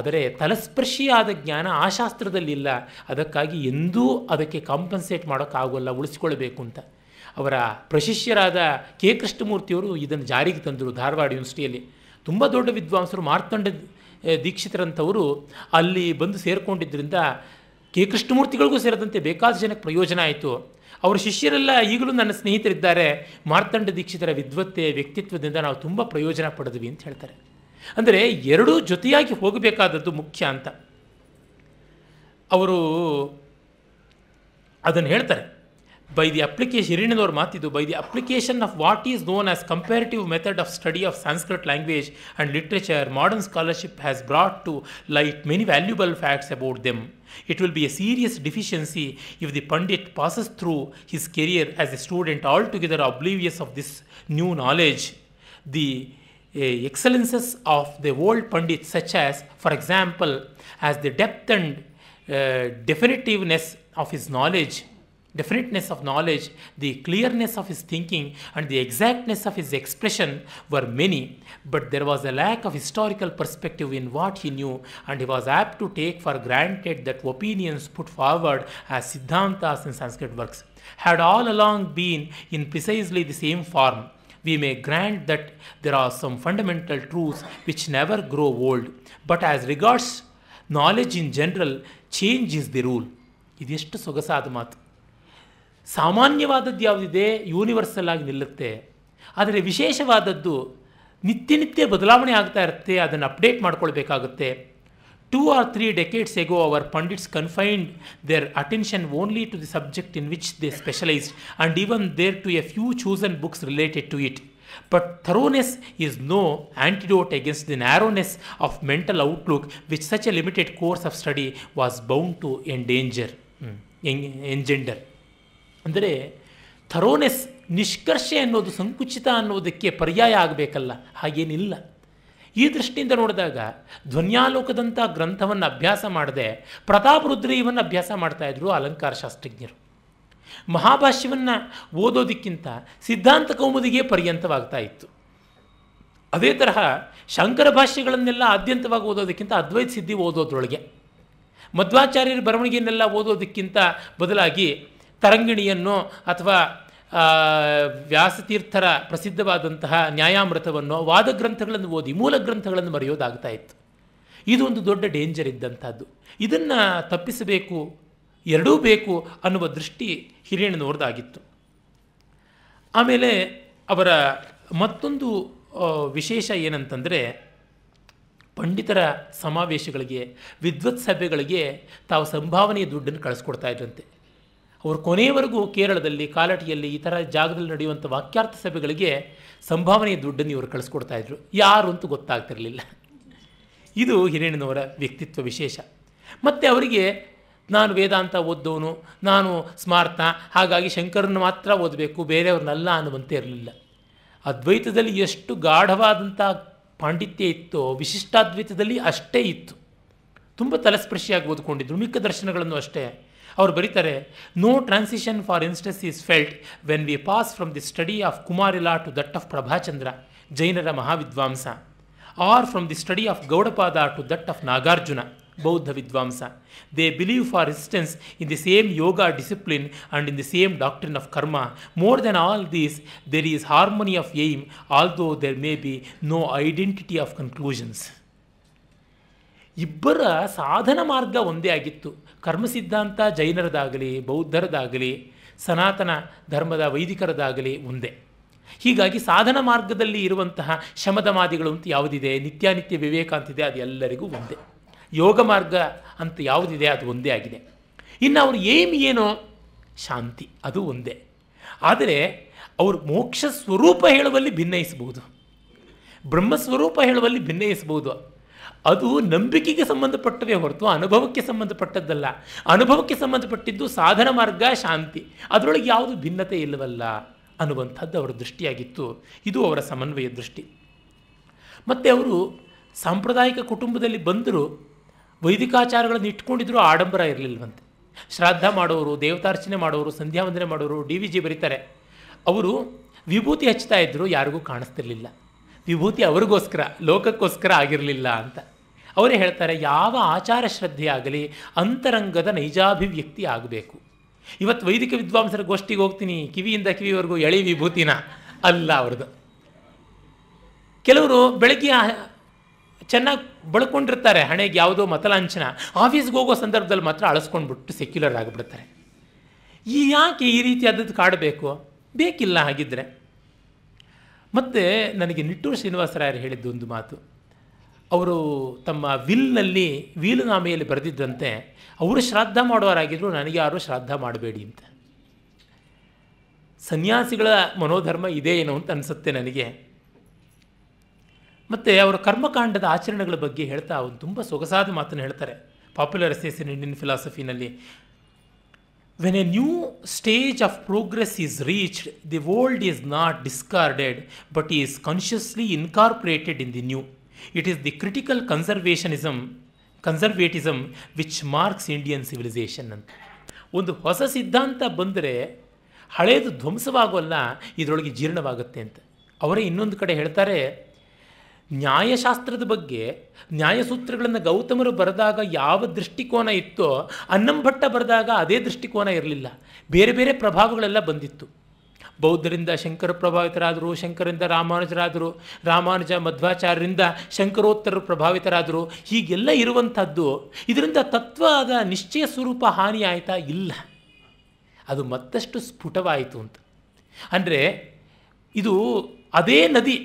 ಆದರೆ ತಲಸ್ಪರ್ಶಿಯಾದ ಜ್ಞಾನ ಆ ಶಾಸ್ತ್ರದಲ್ಲಿಲ್ಲ ಅದಕ್ಕಾಗಿ ಎಂದೂ ಅದಕ್ಕೆ ಕಾಂಪನ್ಸೇಟ್ ಮಾಡೋಕ್ಕಾಗಲ್ಲ ಉಳಿಸಿಕೊಳ್ಳಬೇಕು ಅಂತ ಅವರ ಪ್ರಶಿಷ್ಯರಾದ ಕೆ ಕೃಷ್ಣಮೂರ್ತಿಯವರು ಇದನ್ನು ಜಾರಿಗೆ ತಂದರು ಧಾರವಾಡ ಯೂನಿವರ್ಸಿಟಿಯಲ್ಲಿ ತುಂಬ ದೊಡ್ಡ ವಿದ್ವಾಂಸರು ಮಾರ್ತಂಡ ದೀಕ್ಷಿತರಂಥವರು ಅಲ್ಲಿ ಬಂದು ಸೇರಿಕೊಂಡಿದ್ದರಿಂದ ಕೆ ಕೃಷ್ಣಮೂರ್ತಿಗಳಿಗೂ ಸೇರಿದಂತೆ ಬೇಕಾದ ಜನಕ್ಕೆ ಪ್ರಯೋಜನ ಆಯಿತು ಅವರ ಶಿಷ್ಯರೆಲ್ಲ ಈಗಲೂ ನನ್ನ ಸ್ನೇಹಿತರಿದ್ದಾರೆ ಮಾರ್ತಂಡ ದೀಕ್ಷಿತರ ವಿದ್ವತ್ತೆ ವ್ಯಕ್ತಿತ್ವದಿಂದ ನಾವು ತುಂಬ ಪ್ರಯೋಜನ ಪಡೆದ್ವಿ ಅಂತ ಹೇಳ್ತಾರೆ ಅಂದರೆ ಎರಡೂ ಜೊತೆಯಾಗಿ ಹೋಗಬೇಕಾದದ್ದು ಮುಖ್ಯ ಅಂತ ಅವರು ಅದನ್ನು ಹೇಳ್ತಾರೆ ಬೈ ದಿ ಅಪ್ಲಿಕೇಶನ್ ಹಿರಿಣಿನವ್ರ ಮಾತಿದ್ದು by the application of what is known as comparative method of study of Sanskrit language and literature modern scholarship has brought to light many valuable facts about them It will be a serious deficiency if the pundit passes through his career as a student altogether oblivious of this new knowledge. The uh, excellences of the old pundit, such as, for example, as the depth and uh, definitiveness of his knowledge, definiteness of knowledge, the clearness of his thinking, and the exactness of his expression were many, but there was a lack of historical perspective in what he knew, and he was apt to take for granted that opinions put forward as siddhantas in Sanskrit works had all along been in precisely the same form. We may grant that there are some fundamental truths which never grow old, but as regards knowledge in general, change is the rule. ಇದಿಷ್ಟು ಸೊಗಸಾದ ಮಾತು ಸಾಮಾನ್ಯವಾದದ್ದು ಯಾವುದಿದೆ universal ಆಗಿ ನಿಲ್ಲುತ್ತೆ ಆದರೆ ವಿಶೇಷವಾದದ್ದು ನಿತ್ಯನಿತ್ಯ ಬದಲಾವಣೆ ಆಗ್ತಾ ಇರುತ್ತೆ ಅದನ್ನು ಅಪ್ಡೇಟ್ ಮಾಡ್ಕೊಳ್ಬೇಕಾಗುತ್ತೆ two or three decades ago our pandits confined their attention only to the subject in which they specialised and even there to a few chosen books related to it but thoroughness is no antidote against the narrowness of mental outlook which such a limited course of study was bound to endanger engender ಅಂದರೆ thoroughness ನಿಷ್ಕರ್ಷೆ ಅನ್ನೋದು ಸಂಕುಚಿತ ಅನ್ನೋದಕ್ಕೆ ಪರ್ಯಾಯ ಆಗಬೇಕಲ್ಲ ಹಾಗೇನಿಲ್ಲ ಈ ದೃಷ್ಟಿಯಿಂದ ನೋಡಿದಾಗ ಧ್ವನ್ಯಾಲೋಕದಂಥ ಗ್ರಂಥವನ್ನು ಅಭ್ಯಾಸ ಮಾಡದೆ ಪ್ರತಾಪರುದ್ರಿಯವನ್ನು ಅಭ್ಯಾಸ ಮಾಡ್ತಾಯಿದ್ರು ಅಲಂಕಾರ ಶಾಸ್ತ್ರಜ್ಞರು ಮಹಾಭಾಷ್ಯವನ್ನು ಓದೋದಕ್ಕಿಂತ ಸಿದ್ಧಾಂತ ಕೌಮುದಿಗೆ ಪರ್ಯಂತವಾಗ್ತಾ ಇತ್ತು ಅದೇ ತರಹ ಶಂಕರ ಭಾಷೆಗಳನ್ನೆಲ್ಲ ಆದ್ಯಂತವಾಗಿ ಓದೋದಕ್ಕಿಂತ ಅದ್ವೈತ ಸಿದ್ಧಿ ಓದೋದ್ರೊಳಗೆ ಮಧ್ವಾಚಾರ್ಯರ ಬರವಣಿಗೆಯನ್ನೆಲ್ಲ ಓದೋದಕ್ಕಿಂತ ಬದಲಾಗಿ ತರಂಗಿಣಿಯನ್ನು ಅಥವಾ ವ್ಯಾಸತೀರ್ಥರ ಪ್ರಸಿದ್ಧವಾದಂತಹ ನ್ಯಾಯಾಮೃತವನ್ನು ಗ್ರಂಥಗಳನ್ನು ಓದಿ ಮೂಲ ಗ್ರಂಥಗಳನ್ನು ಮರೆಯೋದಾಗ್ತಾ ಇತ್ತು ಇದು ಒಂದು ದೊಡ್ಡ ಡೇಂಜರ್ ಇದ್ದಂಥದ್ದು ಇದನ್ನು ತಪ್ಪಿಸಬೇಕು ಎರಡೂ ಬೇಕು ಅನ್ನುವ ದೃಷ್ಟಿ ಹಿರಿಯಣ್ಣನವ್ರದ್ದಾಗಿತ್ತು ಆಮೇಲೆ ಅವರ ಮತ್ತೊಂದು ವಿಶೇಷ ಏನಂತಂದರೆ ಪಂಡಿತರ ಸಮಾವೇಶಗಳಿಗೆ ವಿದ್ವತ್ ಸಭೆಗಳಿಗೆ ತಾವು ಸಂಭಾವನೆಯ ದುಡ್ಡನ್ನು ಕಳಿಸ್ಕೊಡ್ತಾ ಇದ್ರಂತೆ ಅವರು ಕೊನೆಯವರೆಗೂ ಕೇರಳದಲ್ಲಿ ಕಾಲಟಿಯಲ್ಲಿ ಈ ಥರ ಜಾಗದಲ್ಲಿ ನಡೆಯುವಂಥ ವಾಕ್ಯಾರ್ಥ ಸಭೆಗಳಿಗೆ ಸಂಭಾವನೆಯ ದುಡ್ಡನ್ನು ಇವರು ಕಳಿಸ್ಕೊಡ್ತಾ ಇದ್ರು ಯಾರು ಅಂತೂ ಗೊತ್ತಾಗ್ತಿರಲಿಲ್ಲ ಇದು ಹಿರೇಣ್ಣನವರ ವ್ಯಕ್ತಿತ್ವ ವಿಶೇಷ ಮತ್ತು ಅವರಿಗೆ ನಾನು ವೇದಾಂತ ಓದ್ದವನು ನಾನು ಸ್ಮಾರ್ಥ ಹಾಗಾಗಿ ಶಂಕರನ್ನು ಮಾತ್ರ ಓದಬೇಕು ಬೇರೆಯವ್ರನ್ನಲ್ಲ ಅನ್ನುವಂತೆ ಇರಲಿಲ್ಲ ಅದ್ವೈತದಲ್ಲಿ ಎಷ್ಟು ಗಾಢವಾದಂಥ ಪಾಂಡಿತ್ಯ ಇತ್ತೋ ವಿಶಿಷ್ಟಾದ್ವೈತದಲ್ಲಿ ಅಷ್ಟೇ ಇತ್ತು ತುಂಬ ತಲಸ್ಪರ್ಶಿಯಾಗಿ ಓದ್ಕೊಂಡಿದ್ದರು ಮಿಕ್ಕ ದರ್ಶನಗಳನ್ನು ಅಷ್ಟೇ ಅವ್ರು ಬರೀತಾರೆ no transition for instance is felt when we pass from the study of Kumarila to that of Prabhachandra ಜೈನರ ಮಹಾವಿದ್ವಾಂಸ or from the study of Gaudapada to that of Nagarjuna ಬೌದ್ಧ ವಿದ್ವಾಂಸ they believe for instance in the same yoga discipline and in the same doctrine of karma more than all these there is harmony of aim although there may be no identity of conclusions ಇಬ್ಬರ ಸಾಧನ ಮಾರ್ಗ ಒಂದೇ ಆಗಿತ್ತು ಕರ್ಮ ಸಿದ್ಧಾಂತ ಜೈನರದಾಗಲಿ ಬೌದ್ಧರದಾಗಲಿ ಸನಾತನ ಧರ್ಮದ ವೈದಿಕರದಾಗಲಿ ಒಂದೇ ಹೀಗಾಗಿ ಸಾಧನ ಮಾರ್ಗದಲ್ಲಿ ಇರುವಂತಹ ಶಮದಮಾದಿಗಳು ಅಂತ ಯಾವುದಿದೆ ನಿತ್ಯಾನಿತ್ಯ ವಿವೇಕ ಅಂತಿದೆ ಅದು ಎಲ್ಲರಿಗೂ ಒಂದೇ ಯೋಗ ಮಾರ್ಗ ಅಂತ ಯಾವುದಿದೆ ಅದು ಒಂದೇ ಆಗಿದೆ ಇನ್ನು ಅವ್ರ ಏಮ್ ಏನೋ ಶಾಂತಿ ಅದು ಒಂದೇ ಆದರೆ ಅವರು ಮೋಕ್ಷ ಸ್ವರೂಪ ಹೇಳುವಲ್ಲಿ ಭಿನ್ನಯಿಸಬಹುದು ಬ್ರಹ್ಮಸ್ವರೂಪ ಹೇಳುವಲ್ಲಿ ಭಿನ್ನಯಿಸಬಹುದು ಅದು ನಂಬಿಕೆಗೆ ಸಂಬಂಧಪಟ್ಟದೇ ಹೊರತು ಅನುಭವಕ್ಕೆ ಸಂಬಂಧಪಟ್ಟದ್ದಲ್ಲ ಅನುಭವಕ್ಕೆ ಸಂಬಂಧಪಟ್ಟಿದ್ದು ಸಾಧನ ಮಾರ್ಗ ಶಾಂತಿ ಅದರೊಳಗೆ ಯಾವುದು ಭಿನ್ನತೆ ಇಲ್ಲವಲ್ಲ ಅನ್ನುವಂಥದ್ದು ಅವರ ದೃಷ್ಟಿಯಾಗಿತ್ತು ಇದು ಅವರ ಸಮನ್ವಯ ದೃಷ್ಟಿ ಮತ್ತು ಅವರು ಸಾಂಪ್ರದಾಯಿಕ ಕುಟುಂಬದಲ್ಲಿ ಬಂದರೂ ವೈದಿಕಾಚಾರಗಳನ್ನು ಇಟ್ಕೊಂಡಿದ್ರೂ ಆಡಂಬರ ಇರಲಿಲ್ಲವಂತೆ ಶ್ರಾದ್ದ ಮಾಡೋರು ದೇವತಾರ್ಚನೆ ಮಾಡೋರು ಸಂಧ್ಯಾ ವಂದನೆ ಮಾಡೋರು ಡಿ ವಿ ಜಿ ಬರೀತಾರೆ ಅವರು ವಿಭೂತಿ ಹಚ್ತಾ ಇದ್ದರು ಯಾರಿಗೂ ಕಾಣಿಸ್ತಿರ್ಲಿಲ್ಲ ವಿಭೂತಿ ಅವರಿಗೋಸ್ಕರ ಲೋಕಕ್ಕೋಸ್ಕರ ಆಗಿರಲಿಲ್ಲ ಅಂತ ಅವರೇ ಹೇಳ್ತಾರೆ ಯಾವ ಆಚಾರ ಶ್ರದ್ಧೆಯಾಗಲಿ ಅಂತರಂಗದ ನೈಜಾಭಿವ್ಯಕ್ತಿ ಆಗಬೇಕು ಇವತ್ತು ವೈದಿಕ ವಿದ್ವಾಂಸರ ಗೋಷ್ಠಿಗೆ ಹೋಗ್ತೀನಿ ಕಿವಿಯಿಂದ ಕಿವಿವರೆಗೂ ಎಳಿ ವಿಭೂತಿನ ಅಲ್ಲ ಅವ್ರದ್ದು ಕೆಲವರು ಬೆಳಗ್ಗೆ ಚೆನ್ನಾಗಿ ಬಳ್ಕೊಂಡಿರ್ತಾರೆ ಹಣೆಗೆ ಯಾವುದೋ ಮತಲಾಂಛನ ಆಫೀಸ್ಗೆ ಹೋಗೋ ಸಂದರ್ಭದಲ್ಲಿ ಮಾತ್ರ ಬಿಟ್ಟು ಸೆಕ್ಯುಲರ್ ಆಗಿಬಿಡ್ತಾರೆ ಈ ಯಾಕೆ ಈ ರೀತಿಯಾದದ್ದು ಕಾಡಬೇಕು ಬೇಕಿಲ್ಲ ಹಾಗಿದ್ದರೆ ಮತ್ತು ನನಗೆ ನಿಟ್ಟೂರು ಶ್ರೀನಿವಾಸರಾಯರು ಹೇಳಿದ್ದು ಒಂದು ಮಾತು ಅವರು ತಮ್ಮ ವಿಲ್ನಲ್ಲಿ ವೀಲುನಾಮೆಯಲ್ಲಿ ಬರೆದಿದ್ದಂತೆ ಅವರು ಶ್ರಾದ್ದ ಮಾಡೋರಾಗಿದ್ದರು ನನಗೆ ಯಾರು ಶ್ರಾದ್ದ ಮಾಡಬೇಡಿ ಅಂತ ಸನ್ಯಾಸಿಗಳ ಮನೋಧರ್ಮ ಇದೇ ಏನು ಅಂತ ಅನಿಸುತ್ತೆ ನನಗೆ ಮತ್ತು ಅವರ ಕರ್ಮಕಾಂಡದ ಆಚರಣೆಗಳ ಬಗ್ಗೆ ಹೇಳ್ತಾ ಅವನು ತುಂಬ ಸೊಗಸಾದ ಮಾತನ್ನು ಹೇಳ್ತಾರೆ ಪಾಪ್ಯುಲರ್ ಎಸೆಸ್ ಇನ್ ಇಂಡಿಯನ್ ಫಿಲಾಸಫಿನಲ್ಲಿ when a new stage of progress is reached the old is not discarded but is consciously incorporated in the new it is the critical conservationism conservatism which marks Indian civilisation ಅಂತ ಒಂದು ಹೊಸ ಸಿದ್ಧಾಂತ ಬಂದರೆ ಹಳೆಯದು ಧ್ವಂಸವಾಗೋಲ್ಲ ಇದರೊಳಗೆ ಜೀರ್ಣವಾಗುತ್ತೆ ಅಂತ ಅವರೇ ಇನ್ನೊಂದು ಕಡೆ ಹೇಳ್ತಾರೆ ನ್ಯಾಯಶಾಸ್ತ್ರದ ಬಗ್ಗೆ ನ್ಯಾಯಸೂತ್ರಗಳನ್ನು ಗೌತಮರು ಬರೆದಾಗ ಯಾವ ದೃಷ್ಟಿಕೋನ ಇತ್ತೋ ಅನ್ನಂಭಟ್ಟ ಬರೆದಾಗ ಅದೇ ದೃಷ್ಟಿಕೋನ ಇರಲಿಲ್ಲ ಬೇರೆ ಬೇರೆ ಪ್ರಭಾವಗಳೆಲ್ಲ ಬಂದಿತ್ತು ಬೌದ್ಧರಿಂದ ಶಂಕರ ಪ್ರಭಾವಿತರಾದರು ಶಂಕರಿಂದ ರಾಮಾನುಜರಾದರು ರಾಮಾನುಜ ಮಧ್ವಾಚಾರ್ಯರಿಂದ ಶಂಕರೋತ್ತರರು ಪ್ರಭಾವಿತರಾದರು ಹೀಗೆಲ್ಲ ಇರುವಂಥದ್ದು ಇದರಿಂದ ಆದ ನಿಶ್ಚಯ ಸ್ವರೂಪ ಹಾನಿಯಾಯಿತಾ ಇಲ್ಲ ಅದು ಮತ್ತಷ್ಟು ಸ್ಫುಟವಾಯಿತು ಅಂತ ಅಂದರೆ ಇದು ಅದೇ ನದಿ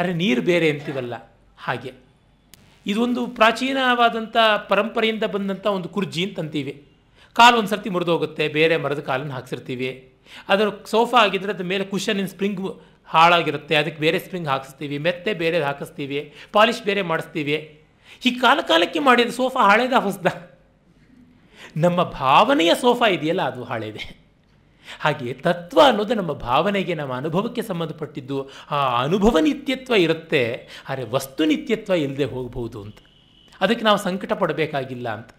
ಅರೆ ನೀರು ಬೇರೆ ಅಂತೀವಲ್ಲ ಹಾಗೆ ಇದೊಂದು ಪ್ರಾಚೀನವಾದಂಥ ಪರಂಪರೆಯಿಂದ ಬಂದಂಥ ಒಂದು ಕುರ್ಜಿ ಅಂತಂತೀವಿ ಕಾಲು ಒಂದು ಸರ್ತಿ ಮುರಿದೋಗುತ್ತೆ ಬೇರೆ ಮರದ ಕಾಲನ್ನು ಹಾಕ್ಸಿರ್ತೀವಿ ಅದರ ಸೋಫಾ ಆಗಿದ್ದರೆ ಅದ್ರ ಮೇಲೆ ಕುಷನಿನ ಸ್ಪ್ರಿಂಗ್ ಹಾಳಾಗಿರುತ್ತೆ ಅದಕ್ಕೆ ಬೇರೆ ಸ್ಪ್ರಿಂಗ್ ಹಾಕಿಸ್ತೀವಿ ಮೆತ್ತೆ ಬೇರೆ ಹಾಕಿಸ್ತೀವಿ ಪಾಲಿಷ್ ಬೇರೆ ಮಾಡಿಸ್ತೀವಿ ಈ ಕಾಲಕಾಲಕ್ಕೆ ಮಾಡಿದ ಸೋಫಾ ಹಳೇದ ಹೊಸದ ನಮ್ಮ ಭಾವನೆಯ ಸೋಫಾ ಇದೆಯಲ್ಲ ಅದು ಹಾಳೇದೆ ಹಾಗೆ ತತ್ವ ಅನ್ನೋದು ನಮ್ಮ ಭಾವನೆಗೆ ನಮ್ಮ ಅನುಭವಕ್ಕೆ ಸಂಬಂಧಪಟ್ಟಿದ್ದು ಆ ಅನುಭವ ನಿತ್ಯತ್ವ ಇರುತ್ತೆ ಆದರೆ ವಸ್ತು ನಿತ್ಯತ್ವ ಇಲ್ಲದೆ ಹೋಗಬಹುದು ಅಂತ ಅದಕ್ಕೆ ನಾವು ಸಂಕಟ ಪಡಬೇಕಾಗಿಲ್ಲ ಅಂತ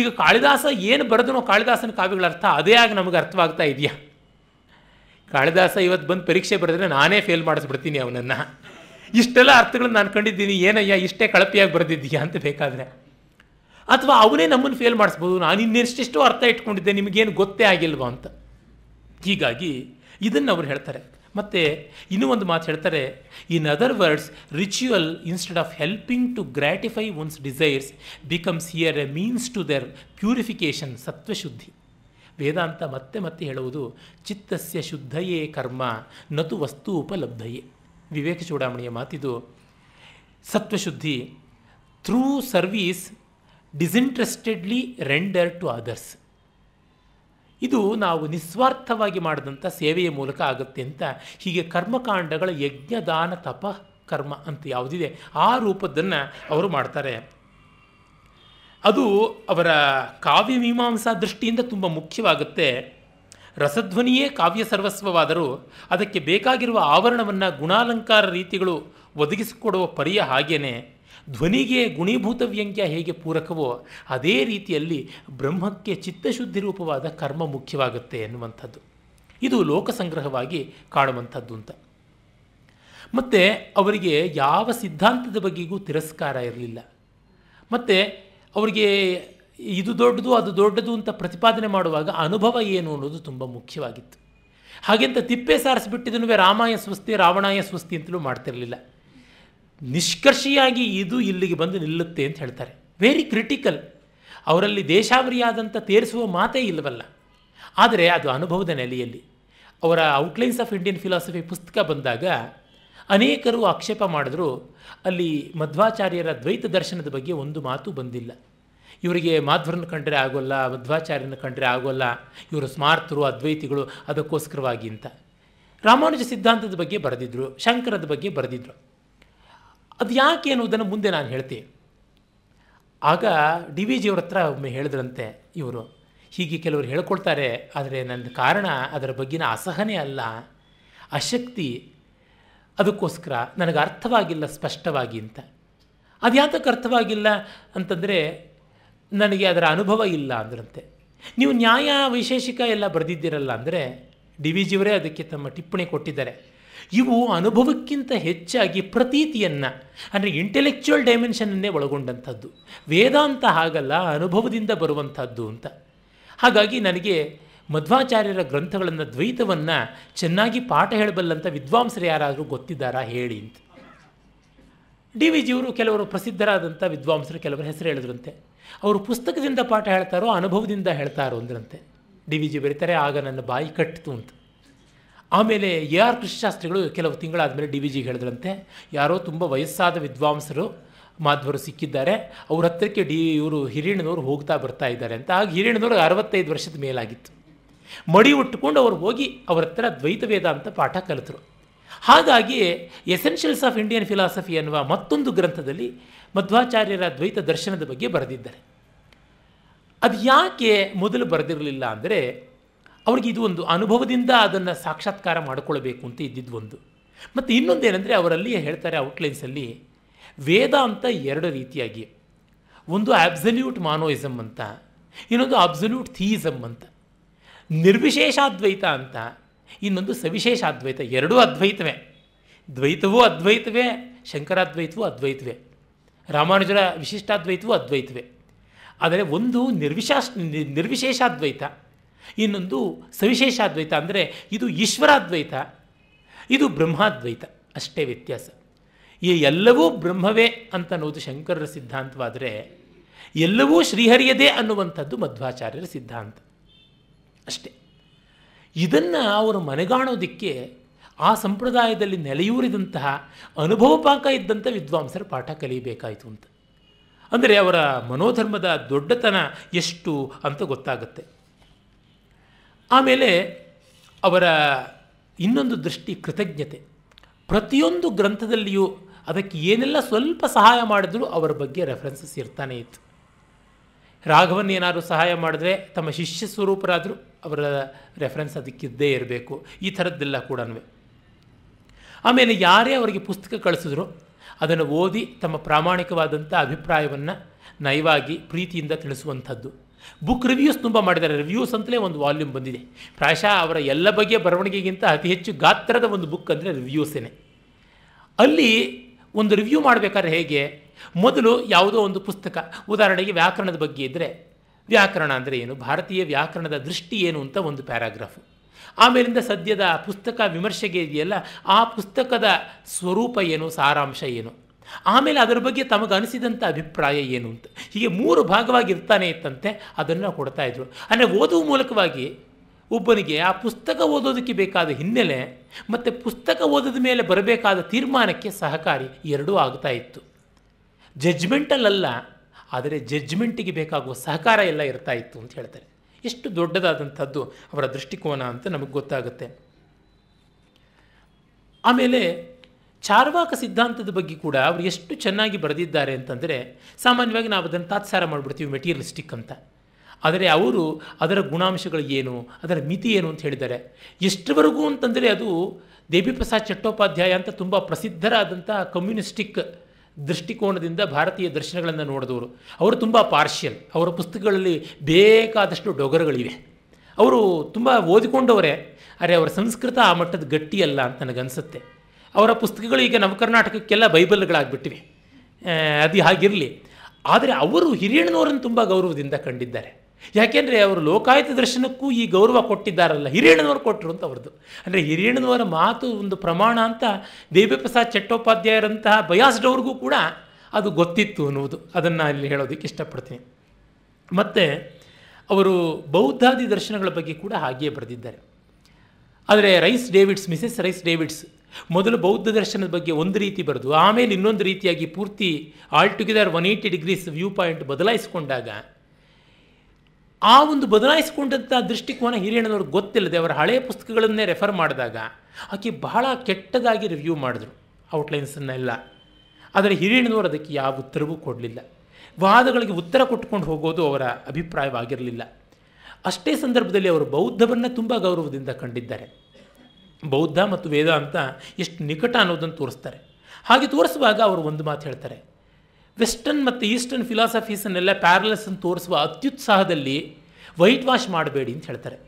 ಈಗ ಕಾಳಿದಾಸ ಏನು ಬರೆದನೋ ಕಾಳಿದಾಸನ ಕಾವ್ಯಗಳ ಅರ್ಥ ಅದೇ ಆಗಿ ನಮಗೆ ಅರ್ಥವಾಗ್ತಾ ಇದೆಯಾ ಕಾಳಿದಾಸ ಇವತ್ತು ಬಂದು ಪರೀಕ್ಷೆ ಬರೆದ್ರೆ ನಾನೇ ಫೇಲ್ ಮಾಡಿಸ್ಬಿಡ್ತೀನಿ ಅವನನ್ನು ಇಷ್ಟೆಲ್ಲ ಅರ್ಥಗಳನ್ನ ನಾನು ಕಂಡಿದ್ದೀನಿ ಏನಯ್ಯ ಇಷ್ಟೇ ಕಳಪೆಯಾಗಿ ಬರೆದಿದ್ದೀಯಾ ಅಂತ ಬೇಕಾದರೆ ಅಥವಾ ಅವನೇ ನಮ್ಮನ್ನು ಫೇಲ್ ಮಾಡಿಸ್ಬೋದು ನಾನು ಇನ್ನೆಷ್ಟೆಷ್ಟೋ ಅರ್ಥ ಇಟ್ಕೊಂಡಿದ್ದೆ ನಿಮಗೇನು ಗೊತ್ತೇ ಆಗಿಲ್ವಾ ಅಂತ ಹೀಗಾಗಿ ಇದನ್ನು ಅವ್ರು ಹೇಳ್ತಾರೆ ಮತ್ತು ಇನ್ನೂ ಒಂದು ಮಾತು ಹೇಳ್ತಾರೆ in other words ritual instead of helping to gratify one's desires becomes here a means to their purification ಸತ್ವಶುದ್ಧಿ ವೇದಾಂತ ಮತ್ತೆ ಮತ್ತೆ ಹೇಳುವುದು ಚಿತ್ತಸ್ಯ ಶುದ್ಧಯೇ ಕರ್ಮ ನತು ವಸ್ತು ಉಪಲಬ್ಧಯೇ ವಿವೇಕ ಚೂಡಾಮಣಿಯ ಮಾತಿದು ಸತ್ವಶುದ್ಧಿ through service disinterestedly render to others ಇದು ನಾವು ನಿಸ್ವಾರ್ಥವಾಗಿ ಮಾಡಿದಂಥ ಸೇವೆಯ ಮೂಲಕ ಆಗುತ್ತೆ ಅಂತ ಹೀಗೆ ಕರ್ಮಕಾಂಡಗಳ ಯಜ್ಞದಾನ ತಪ ಕರ್ಮ ಅಂತ ಯಾವುದಿದೆ ಆ ರೂಪದನ್ನು ಅವರು ಮಾಡ್ತಾರೆ ಅದು ಅವರ ಕಾವ್ಯ ಮೀಮಾಂಸಾ ದೃಷ್ಟಿಯಿಂದ ತುಂಬ ಮುಖ್ಯವಾಗುತ್ತೆ ರಸಧ್ವನಿಯೇ ಕಾವ್ಯ ಸರ್ವಸ್ವವಾದರೂ ಅದಕ್ಕೆ ಬೇಕಾಗಿರುವ ಆವರಣವನ್ನು ಗುಣಾಲಂಕಾರ ರೀತಿಗಳು ಒದಗಿಸಿಕೊಡುವ ಪರಿಯ ಹಾಗೇನೆ ಧ್ವನಿಗೆ ಗುಣೀಭೂತ ವ್ಯಂಗ್ಯ ಹೇಗೆ ಪೂರಕವೋ ಅದೇ ರೀತಿಯಲ್ಲಿ ಬ್ರಹ್ಮಕ್ಕೆ ಚಿತ್ತಶುದ್ಧಿ ರೂಪವಾದ ಕರ್ಮ ಮುಖ್ಯವಾಗುತ್ತೆ ಎನ್ನುವಂಥದ್ದು ಇದು ಲೋಕಸಂಗ್ರಹವಾಗಿ ಕಾಣುವಂಥದ್ದು ಅಂತ ಮತ್ತು ಅವರಿಗೆ ಯಾವ ಸಿದ್ಧಾಂತದ ಬಗ್ಗೆಗೂ ತಿರಸ್ಕಾರ ಇರಲಿಲ್ಲ ಮತ್ತು ಅವರಿಗೆ ಇದು ದೊಡ್ಡದು ಅದು ದೊಡ್ಡದು ಅಂತ ಪ್ರತಿಪಾದನೆ ಮಾಡುವಾಗ ಅನುಭವ ಏನು ಅನ್ನೋದು ತುಂಬ ಮುಖ್ಯವಾಗಿತ್ತು ಹಾಗೆಂತ ತಿಪ್ಪೆ ಸಾರಿಸಿಬಿಟ್ಟಿದನೂ ರಾಮಾಯ ಸ್ವಸ್ತಿ ರಾವಣಾಯ ಸ್ವಸ್ತಿ ಅಂತಲೂ ಮಾಡ್ತಿರಲಿಲ್ಲ ನಿಷ್ಕರ್ಷಿಯಾಗಿ ಇದು ಇಲ್ಲಿಗೆ ಬಂದು ನಿಲ್ಲುತ್ತೆ ಅಂತ ಹೇಳ್ತಾರೆ ವೆರಿ ಕ್ರಿಟಿಕಲ್ ಅವರಲ್ಲಿ ದೇಶಾವರಿಯಾದಂಥ ತೇರಿಸುವ ಮಾತೇ ಇಲ್ಲವಲ್ಲ ಆದರೆ ಅದು ಅನುಭವದ ನೆಲೆಯಲ್ಲಿ ಅವರ ಔಟ್ಲೈನ್ಸ್ ಆಫ್ ಇಂಡಿಯನ್ ಫಿಲಾಸಫಿ ಪುಸ್ತಕ ಬಂದಾಗ ಅನೇಕರು ಆಕ್ಷೇಪ ಮಾಡಿದ್ರು ಅಲ್ಲಿ ಮಧ್ವಾಚಾರ್ಯರ ದ್ವೈತ ದರ್ಶನದ ಬಗ್ಗೆ ಒಂದು ಮಾತು ಬಂದಿಲ್ಲ ಇವರಿಗೆ ಮಾಧ್ವರನ್ನು ಕಂಡರೆ ಆಗೋಲ್ಲ ಮಧ್ವಾಚಾರ್ಯನ ಕಂಡರೆ ಆಗೋಲ್ಲ ಇವರು ಸ್ಮಾರ್ತರು ಅದ್ವೈತಿಗಳು ಅದಕ್ಕೋಸ್ಕರವಾಗಿ ಅಂತ ರಾಮಾನುಜ ಸಿದ್ಧಾಂತದ ಬಗ್ಗೆ ಬರೆದಿದ್ರು ಶಂಕರದ ಬಗ್ಗೆ ಬರೆದಿದ್ರು ಅದು ಯಾಕೆ ಅನ್ನೋದನ್ನು ಮುಂದೆ ನಾನು ಹೇಳ್ತೀನಿ ಆಗ ಡಿ ವಿ ಜಿಯವ್ರ ಹತ್ರ ಒಮ್ಮೆ ಹೇಳಿದ್ರಂತೆ ಇವರು ಹೀಗೆ ಕೆಲವರು ಹೇಳ್ಕೊಳ್ತಾರೆ ಆದರೆ ನನ್ನ ಕಾರಣ ಅದರ ಬಗ್ಗೆನ ಅಸಹನೆ ಅಲ್ಲ ಅಶಕ್ತಿ ಅದಕ್ಕೋಸ್ಕರ ನನಗೆ ಅರ್ಥವಾಗಿಲ್ಲ ಸ್ಪಷ್ಟವಾಗಿ ಅಂತ ಅದು ಯಾತಕ್ಕೆ ಅರ್ಥವಾಗಿಲ್ಲ ಅಂತಂದರೆ ನನಗೆ ಅದರ ಅನುಭವ ಇಲ್ಲ ಅಂದ್ರಂತೆ ನೀವು ನ್ಯಾಯ ವೈಶೇಷಿಕ ಎಲ್ಲ ಬರೆದಿದ್ದೀರಲ್ಲ ಅಂದರೆ ಡಿ ವಿ ಜಿಯವರೇ ಅದಕ್ಕೆ ತಮ್ಮ ಟಿಪ್ಪಣಿ ಕೊಟ್ಟಿದ್ದಾರೆ ಇವು ಅನುಭವಕ್ಕಿಂತ ಹೆಚ್ಚಾಗಿ ಪ್ರತೀತಿಯನ್ನು ಅಂದರೆ ಇಂಟೆಲೆಕ್ಚುಯಲ್ ಡೈಮೆನ್ಷನನ್ನೇ ಒಳಗೊಂಡಂಥದ್ದು ವೇದಾಂತ ಹಾಗಲ್ಲ ಅನುಭವದಿಂದ ಬರುವಂಥದ್ದು ಅಂತ ಹಾಗಾಗಿ ನನಗೆ ಮಧ್ವಾಚಾರ್ಯರ ಗ್ರಂಥಗಳನ್ನು ದ್ವೈತವನ್ನು ಚೆನ್ನಾಗಿ ಪಾಠ ಹೇಳಬಲ್ಲಂಥ ವಿದ್ವಾಂಸರು ಯಾರಾದರೂ ಗೊತ್ತಿದ್ದಾರಾ ಹೇಳಿ ಅಂತ ಡಿ ವಿ ಜಿಯವರು ಕೆಲವರು ಪ್ರಸಿದ್ಧರಾದಂಥ ವಿದ್ವಾಂಸರು ಕೆಲವರು ಹೆಸರು ಹೇಳಿದ್ರಂತೆ ಅವರು ಪುಸ್ತಕದಿಂದ ಪಾಠ ಹೇಳ್ತಾರೋ ಅನುಭವದಿಂದ ಹೇಳ್ತಾರೋ ಅಂದ್ರಂತೆ ಡಿ ವಿ ಜಿ ಬರೀತಾರೆ ಆಗ ನನ್ನ ಬಾಯಿ ಕಟ್ಟಿತು ಅಂತ ಆಮೇಲೆ ಎ ಆರ್ ಕೃಷಿಶಾಸ್ತ್ರಿಗಳು ಕೆಲವು ತಿಂಗಳಾದ ಮೇಲೆ ಡಿ ವಿ ಜಿ ಹೇಳಿದ್ರಂತೆ ಯಾರೋ ತುಂಬ ವಯಸ್ಸಾದ ವಿದ್ವಾಂಸರು ಮಾಧ್ವರು ಸಿಕ್ಕಿದ್ದಾರೆ ಅವ್ರ ಹತ್ತಿರಕ್ಕೆ ಡಿ ಇವರು ಹಿರಿಯಣ್ಣನವರು ಹೋಗ್ತಾ ಬರ್ತಾ ಇದ್ದಾರೆ ಅಂತ ಆಗ ಹಿರಿಯಣ್ಣನವರು ಅರವತ್ತೈದು ವರ್ಷದ ಮೇಲಾಗಿತ್ತು ಮಡಿ ಉಟ್ಟುಕೊಂಡು ಅವ್ರು ಹೋಗಿ ಅವ್ರ ಹತ್ರ ದ್ವೈತ ಅಂತ ಪಾಠ ಕಲಿತರು ಹಾಗಾಗಿ ಎಸೆನ್ಷಿಯಲ್ಸ್ ಆಫ್ ಇಂಡಿಯನ್ ಫಿಲಾಸಫಿ ಎನ್ನುವ ಮತ್ತೊಂದು ಗ್ರಂಥದಲ್ಲಿ ಮಧ್ವಾಚಾರ್ಯರ ದ್ವೈತ ದರ್ಶನದ ಬಗ್ಗೆ ಬರೆದಿದ್ದಾರೆ ಅದು ಯಾಕೆ ಮೊದಲು ಬರೆದಿರಲಿಲ್ಲ ಅಂದರೆ ಅವ್ರಿಗೆ ಇದು ಒಂದು ಅನುಭವದಿಂದ ಅದನ್ನು ಸಾಕ್ಷಾತ್ಕಾರ ಮಾಡಿಕೊಳ್ಬೇಕು ಅಂತ ಇದ್ದಿದ್ದು ಒಂದು ಮತ್ತು ಇನ್ನೊಂದೇನೆಂದರೆ ಅವರಲ್ಲಿಯೇ ಹೇಳ್ತಾರೆ ಔಟ್ಲೈನ್ಸಲ್ಲಿ ವೇದ ಅಂತ ಎರಡು ರೀತಿಯಾಗಿ ಒಂದು ಆಬ್ಸಲ್ಯೂಟ್ ಮಾನೋಯಿಸಮ್ ಅಂತ ಇನ್ನೊಂದು ಅಬ್ಸಲ್ಯೂಟ್ ಥೀಯಿಸಮ್ ಅಂತ ನಿರ್ವಿಶೇಷಾದ್ವೈತ ಅಂತ ಇನ್ನೊಂದು ಸವಿಶೇಷಾದ್ವೈತ ಎರಡೂ ಅದ್ವೈತವೇ ದ್ವೈತವೂ ಅದ್ವೈತವೇ ಶಂಕರಾದ್ವೈತವೂ ಅದ್ವೈತವೇ ರಾಮಾನುಜರ ವಿಶಿಷ್ಟಾದ್ವೈತವೂ ಅದ್ವೈತವೇ ಆದರೆ ಒಂದು ನಿರ್ವಿಶಾಸ್ ನಿರ್ವಿಶೇಷಾದ್ವೈತ ಇನ್ನೊಂದು ಸವಿಶೇಷಾದ್ವೈತ ಅಂದರೆ ಇದು ಈಶ್ವರಾದ್ವೈತ ಇದು ಬ್ರಹ್ಮಾದ್ವೈತ ಅಷ್ಟೇ ವ್ಯತ್ಯಾಸ ಈ ಎಲ್ಲವೂ ಬ್ರಹ್ಮವೇ ಅಂತ ಅನ್ನೋದು ಶಂಕರರ ಸಿದ್ಧಾಂತವಾದರೆ ಎಲ್ಲವೂ ಶ್ರೀಹರಿಯದೇ ಅನ್ನುವಂಥದ್ದು ಮಧ್ವಾಚಾರ್ಯರ ಸಿದ್ಧಾಂತ ಅಷ್ಟೇ ಇದನ್ನು ಅವರು ಮನೆಗಾಣೋದಕ್ಕೆ ಆ ಸಂಪ್ರದಾಯದಲ್ಲಿ ನೆಲೆಯೂರಿದಂತಹ ಅನುಭವಪಾಕ ಇದ್ದಂಥ ವಿದ್ವಾಂಸರ ಪಾಠ ಕಲಿಯಬೇಕಾಯಿತು ಅಂತ ಅಂದರೆ ಅವರ ಮನೋಧರ್ಮದ ದೊಡ್ಡತನ ಎಷ್ಟು ಅಂತ ಗೊತ್ತಾಗುತ್ತೆ ಆಮೇಲೆ ಅವರ ಇನ್ನೊಂದು ದೃಷ್ಟಿ ಕೃತಜ್ಞತೆ ಪ್ರತಿಯೊಂದು ಗ್ರಂಥದಲ್ಲಿಯೂ ಅದಕ್ಕೆ ಏನೆಲ್ಲ ಸ್ವಲ್ಪ ಸಹಾಯ ಮಾಡಿದ್ರೂ ಅವರ ಬಗ್ಗೆ ರೆಫರೆನ್ಸಸ್ ಇರ್ತಾನೆ ಇತ್ತು ರಾಘವನ್ ಏನಾದರೂ ಸಹಾಯ ಮಾಡಿದ್ರೆ ತಮ್ಮ ಶಿಷ್ಯ ಸ್ವರೂಪರಾದರೂ ಅವರ ರೆಫರೆನ್ಸ್ ಅದಕ್ಕಿದ್ದೇ ಇರಬೇಕು ಈ ಥರದ್ದೆಲ್ಲ ಕೂಡ ಆಮೇಲೆ ಯಾರೇ ಅವರಿಗೆ ಪುಸ್ತಕ ಕಳಿಸಿದ್ರು ಅದನ್ನು ಓದಿ ತಮ್ಮ ಪ್ರಾಮಾಣಿಕವಾದಂಥ ಅಭಿಪ್ರಾಯವನ್ನು ನಯವಾಗಿ ಪ್ರೀತಿಯಿಂದ ತಿಳಿಸುವಂಥದ್ದು ಬುಕ್ ರಿವ್ಯೂಸ್ ತುಂಬ ಮಾಡಿದ್ದಾರೆ ರಿವ್ಯೂಸ್ ಅಂತಲೇ ಒಂದು ವಾಲ್ಯೂಮ್ ಬಂದಿದೆ ಪ್ರಾಯಶಃ ಅವರ ಎಲ್ಲ ಬಗೆಯ ಬರವಣಿಗೆಗಿಂತ ಅತಿ ಹೆಚ್ಚು ಗಾತ್ರದ ಒಂದು ಬುಕ್ ಅಂದರೆ ರಿವ್ಯೂಸೇನೆ ಅಲ್ಲಿ ಒಂದು ರಿವ್ಯೂ ಮಾಡಬೇಕಾದ್ರೆ ಹೇಗೆ ಮೊದಲು ಯಾವುದೋ ಒಂದು ಪುಸ್ತಕ ಉದಾಹರಣೆಗೆ ವ್ಯಾಕರಣದ ಬಗ್ಗೆ ಇದ್ದರೆ ವ್ಯಾಕರಣ ಅಂದರೆ ಏನು ಭಾರತೀಯ ವ್ಯಾಕರಣದ ದೃಷ್ಟಿ ಏನು ಅಂತ ಒಂದು ಪ್ಯಾರಾಗ್ರಾಫು ಆಮೇಲಿಂದ ಸದ್ಯದ ಪುಸ್ತಕ ವಿಮರ್ಶೆಗೆ ಇದೆಯಲ್ಲ ಆ ಪುಸ್ತಕದ ಸ್ವರೂಪ ಏನು ಸಾರಾಂಶ ಏನು ಆಮೇಲೆ ಅದರ ಬಗ್ಗೆ ತಮಗೆ ಅನಿಸಿದಂಥ ಅಭಿಪ್ರಾಯ ಏನು ಅಂತ ಹೀಗೆ ಮೂರು ಭಾಗವಾಗಿ ಇರ್ತಾನೆ ಇತ್ತಂತೆ ಅದನ್ನು ಕೊಡ್ತಾ ಇದ್ರು ಅಂದರೆ ಓದುವ ಮೂಲಕವಾಗಿ ಒಬ್ಬನಿಗೆ ಆ ಪುಸ್ತಕ ಓದೋದಕ್ಕೆ ಬೇಕಾದ ಹಿನ್ನೆಲೆ ಮತ್ತು ಪುಸ್ತಕ ಓದಿದ ಮೇಲೆ ಬರಬೇಕಾದ ತೀರ್ಮಾನಕ್ಕೆ ಸಹಕಾರಿ ಎರಡೂ ಆಗ್ತಾ ಇತ್ತು ಜಜ್ಮೆಂಟಲ್ಲ ಆದರೆ ಜಜ್ಮೆಂಟಿಗೆ ಬೇಕಾಗುವ ಸಹಕಾರ ಎಲ್ಲ ಇರ್ತಾ ಇತ್ತು ಅಂತ ಹೇಳ್ತಾರೆ ಎಷ್ಟು ದೊಡ್ಡದಾದಂಥದ್ದು ಅವರ ದೃಷ್ಟಿಕೋನ ಅಂತ ನಮಗೆ ಗೊತ್ತಾಗುತ್ತೆ ಆಮೇಲೆ ಚಾರ್ವಾಕ ಸಿದ್ಧಾಂತದ ಬಗ್ಗೆ ಕೂಡ ಅವರು ಎಷ್ಟು ಚೆನ್ನಾಗಿ ಬರೆದಿದ್ದಾರೆ ಅಂತಂದರೆ ಸಾಮಾನ್ಯವಾಗಿ ನಾವು ಅದನ್ನು ತಾತ್ಸಾರ ಮಾಡಿಬಿಡ್ತೀವಿ ಮೆಟೀರಿಯಲಿಸ್ಟಿಕ್ ಅಂತ ಆದರೆ ಅವರು ಅದರ ಗುಣಾಂಶಗಳು ಏನು ಅದರ ಮಿತಿ ಏನು ಅಂತ ಹೇಳಿದ್ದಾರೆ ಎಷ್ಟರವರೆಗೂ ಅಂತಂದರೆ ಅದು ದೇವಿಪ್ರಸಾದ್ ಚಟ್ಟೋಪಾಧ್ಯಾಯ ಅಂತ ತುಂಬ ಪ್ರಸಿದ್ಧರಾದಂಥ ಕಮ್ಯುನಿಸ್ಟಿಕ್ ದೃಷ್ಟಿಕೋನದಿಂದ ಭಾರತೀಯ ದರ್ಶನಗಳನ್ನು ನೋಡಿದವರು ಅವರು ತುಂಬ ಪಾರ್ಷಿಯಲ್ ಅವರ ಪುಸ್ತಕಗಳಲ್ಲಿ ಬೇಕಾದಷ್ಟು ಡೊಗರುಗಳಿವೆ ಅವರು ತುಂಬ ಓದಿಕೊಂಡವರೇ ಆದರೆ ಅವರ ಸಂಸ್ಕೃತ ಆ ಮಟ್ಟದ ಗಟ್ಟಿಯಲ್ಲ ಅಂತ ನನಗನ್ಸುತ್ತೆ ಅವರ ಪುಸ್ತಕಗಳು ಈಗ ನಮ್ಮ ಕರ್ನಾಟಕಕ್ಕೆಲ್ಲ ಬೈಬಲ್ಗಳಾಗ್ಬಿಟ್ಟಿವೆ ಅದು ಹಾಗಿರಲಿ ಆದರೆ ಅವರು ಹಿರಿಯಣ್ಣನವರನ್ನು ತುಂಬ ಗೌರವದಿಂದ ಕಂಡಿದ್ದಾರೆ ಯಾಕೆಂದರೆ ಅವರು ಲೋಕಾಯತ ದರ್ಶನಕ್ಕೂ ಈ ಗೌರವ ಕೊಟ್ಟಿದ್ದಾರಲ್ಲ ಹಿರಿಯಣ್ಣನವರು ಕೊಟ್ಟರು ಅಂತ ಅವ್ರದ್ದು ಅಂದರೆ ಹಿರಿಯಣ್ಣನವರ ಮಾತು ಒಂದು ಪ್ರಮಾಣ ಅಂತ ದೇವಿಪ್ರಸಾದ್ ಚಟ್ಟೋಪಾಧ್ಯಾಯರಂತಹ ಬಯಾಸ್ಡವ್ರಿಗೂ ಕೂಡ ಅದು ಗೊತ್ತಿತ್ತು ಅನ್ನುವುದು ಅದನ್ನು ಇಲ್ಲಿ ಹೇಳೋದಕ್ಕೆ ಇಷ್ಟಪಡ್ತೀನಿ ಮತ್ತು ಅವರು ಬೌದ್ಧಾದಿ ದರ್ಶನಗಳ ಬಗ್ಗೆ ಕೂಡ ಹಾಗೆಯೇ ಬರೆದಿದ್ದಾರೆ ಆದರೆ Rhys Davids Mrs Rhys Davids ಮೊದಲು ಬೌದ್ಧ ದರ್ಶನದ ಬಗ್ಗೆ ಒಂದು ರೀತಿ ಬರೆದು ಆಮೇಲೆ ಇನ್ನೊಂದು ರೀತಿಯಾಗಿ ಪೂರ್ತಿ altogether one eighty degrees view point ಬದಲಾಯಿಸಿಕೊಂಡಾಗ ಆ ಒಂದು ಬದಲಾಯಿಸಿಕೊಂಡಂಥ ದೃಷ್ಟಿಕೋನ ಹಿರಿಯಣ್ಣನವ್ರಿಗೆ ಗೊತ್ತಿಲ್ಲದೆ ಅವರ ಹಳೆಯ ಪುಸ್ತಕಗಳನ್ನೇ ರೆಫರ್ ಮಾಡಿದಾಗ ಆಕೆ ಬಹಳ ಕೆಟ್ಟದಾಗಿ ರಿವ್ಯೂ ಮಾಡಿದ್ರು ಔಟ್ಲೈನ್ಸನ್ನೆಲ್ಲ ಆದರೆ ಹಿರಿಯಣ್ಣನವರು ಅದಕ್ಕೆ ಯಾವ ಉತ್ತರವೂ ಕೊಡಲಿಲ್ಲ ವಾದಗಳಿಗೆ ಉತ್ತರ ಕೊಟ್ಕೊಂಡು ಹೋಗೋದು ಅವರ ಅಭಿಪ್ರಾಯವಾಗಿರಲಿಲ್ಲ ಅಷ್ಟೇ ಸಂದರ್ಭದಲ್ಲಿ ಅವರು ಬೌದ್ಧವನ್ನು ತುಂಬ ಗೌರವದಿಂದ ಕಂಡಿದ್ದಾರೆ ಬೌದ್ಧ ಮತ್ತು ವೇದ ಅಂತ ಎಷ್ಟು ನಿಕಟ ಅನ್ನೋದನ್ನು ತೋರಿಸ್ತಾರೆ ಹಾಗೆ ತೋರಿಸುವಾಗ ಅವರು ಒಂದು ಮಾತು ಹೇಳ್ತಾರೆ ವೆಸ್ಟರ್ನ್ ಮತ್ತು ಈಸ್ಟರ್ನ್ ಫಿಲಾಸಫೀಸನ್ನೆಲ್ಲ ಪ್ಯಾರಲಸನ್ನು ತೋರಿಸುವ ಅತ್ಯುತ್ಸಾಹದಲ್ಲಿ ವೈಟ್ ವಾಶ್ ಮಾಡಬೇಡಿ ಅಂತ ಹೇಳ್ತಾರೆ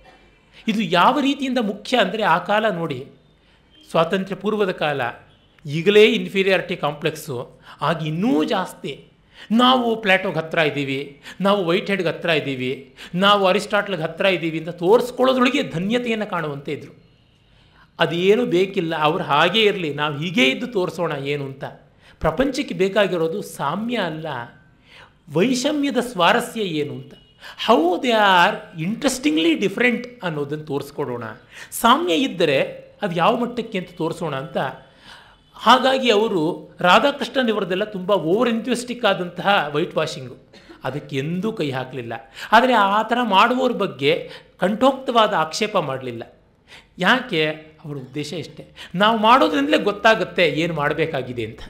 ಇದು ಯಾವ ರೀತಿಯಿಂದ ಮುಖ್ಯ ಅಂದರೆ ಆ ಕಾಲ ನೋಡಿ ಸ್ವಾತಂತ್ರ್ಯ ಪೂರ್ವದ ಕಾಲ ಈಗಲೇ ಇನ್ಫೀರಿಯಾರಿಟಿ ಕಾಂಪ್ಲೆಕ್ಸು ಆಗ ಇನ್ನೂ ಜಾಸ್ತಿ ನಾವು ಪ್ಲ್ಯಾಟೋಗೆ ಹತ್ತಿರ ಇದ್ದೀವಿ ನಾವು ವೈಟ್ ಹೆಡ್ಗೆ ಹತ್ತಿರ ಇದ್ದೀವಿ ನಾವು ಅರಿಸ್ಟಾಟ್ಲಿಗೆ ಹತ್ತಿರ ಇದ್ದೀವಿ ಅಂತ ತೋರಿಸ್ಕೊಳ್ಳೋದ್ರೊಳಗೆ ಧನ್ಯತೆಯನ್ನು ಕಾಣುವಂತೆ ಇದ್ದರು ಅದೇನು ಬೇಕಿಲ್ಲ ಅವ್ರು ಹಾಗೇ ಇರಲಿ ನಾವು ಹೀಗೇ ಇದ್ದು ತೋರಿಸೋಣ ಏನು ಅಂತ ಪ್ರಪಂಚಕ್ಕೆ ಬೇಕಾಗಿರೋದು ಸಾಮ್ಯ ಅಲ್ಲ ವೈಷಮ್ಯದ ಸ್ವಾರಸ್ಯ ಏನು ಅಂತ how they are interestingly different ಅನ್ನೋದನ್ನು ತೋರಿಸ್ಕೊಡೋಣ ಸಾಮ್ಯ ಇದ್ದರೆ ಅದು ಯಾವ ಮಟ್ಟಕ್ಕೆ ಅಂತ ತೋರಿಸೋಣ ಅಂತ ಹಾಗಾಗಿ ಅವರು ರಾಧಾಕೃಷ್ಣನ್ ಇವರದೆಲ್ಲ ತುಂಬ ಓವರ್ ಇಂಟ್ರೆಸ್ಟಿಕ್ ಆದಂತಹ ವೈಟ್ ವಾಷಿಂಗು ಅದಕ್ಕೆ ಎಂದೂ ಕೈ ಹಾಕಲಿಲ್ಲ ಆದರೆ ಆ ಥರ ಮಾಡುವವ್ರ ಬಗ್ಗೆ ಕಂಠೋಕ್ತವಾದ ಆಕ್ಷೇಪ ಮಾಡಲಿಲ್ಲ ಯಾಕೆ ಅವರ ಉದ್ದೇಶ ಇಷ್ಟೇ ನಾವು ಮಾಡೋದ್ರಿಂದಲೇ ಗೊತ್ತಾಗುತ್ತೆ ಏನು ಮಾಡಬೇಕಾಗಿದೆ ಅಂತ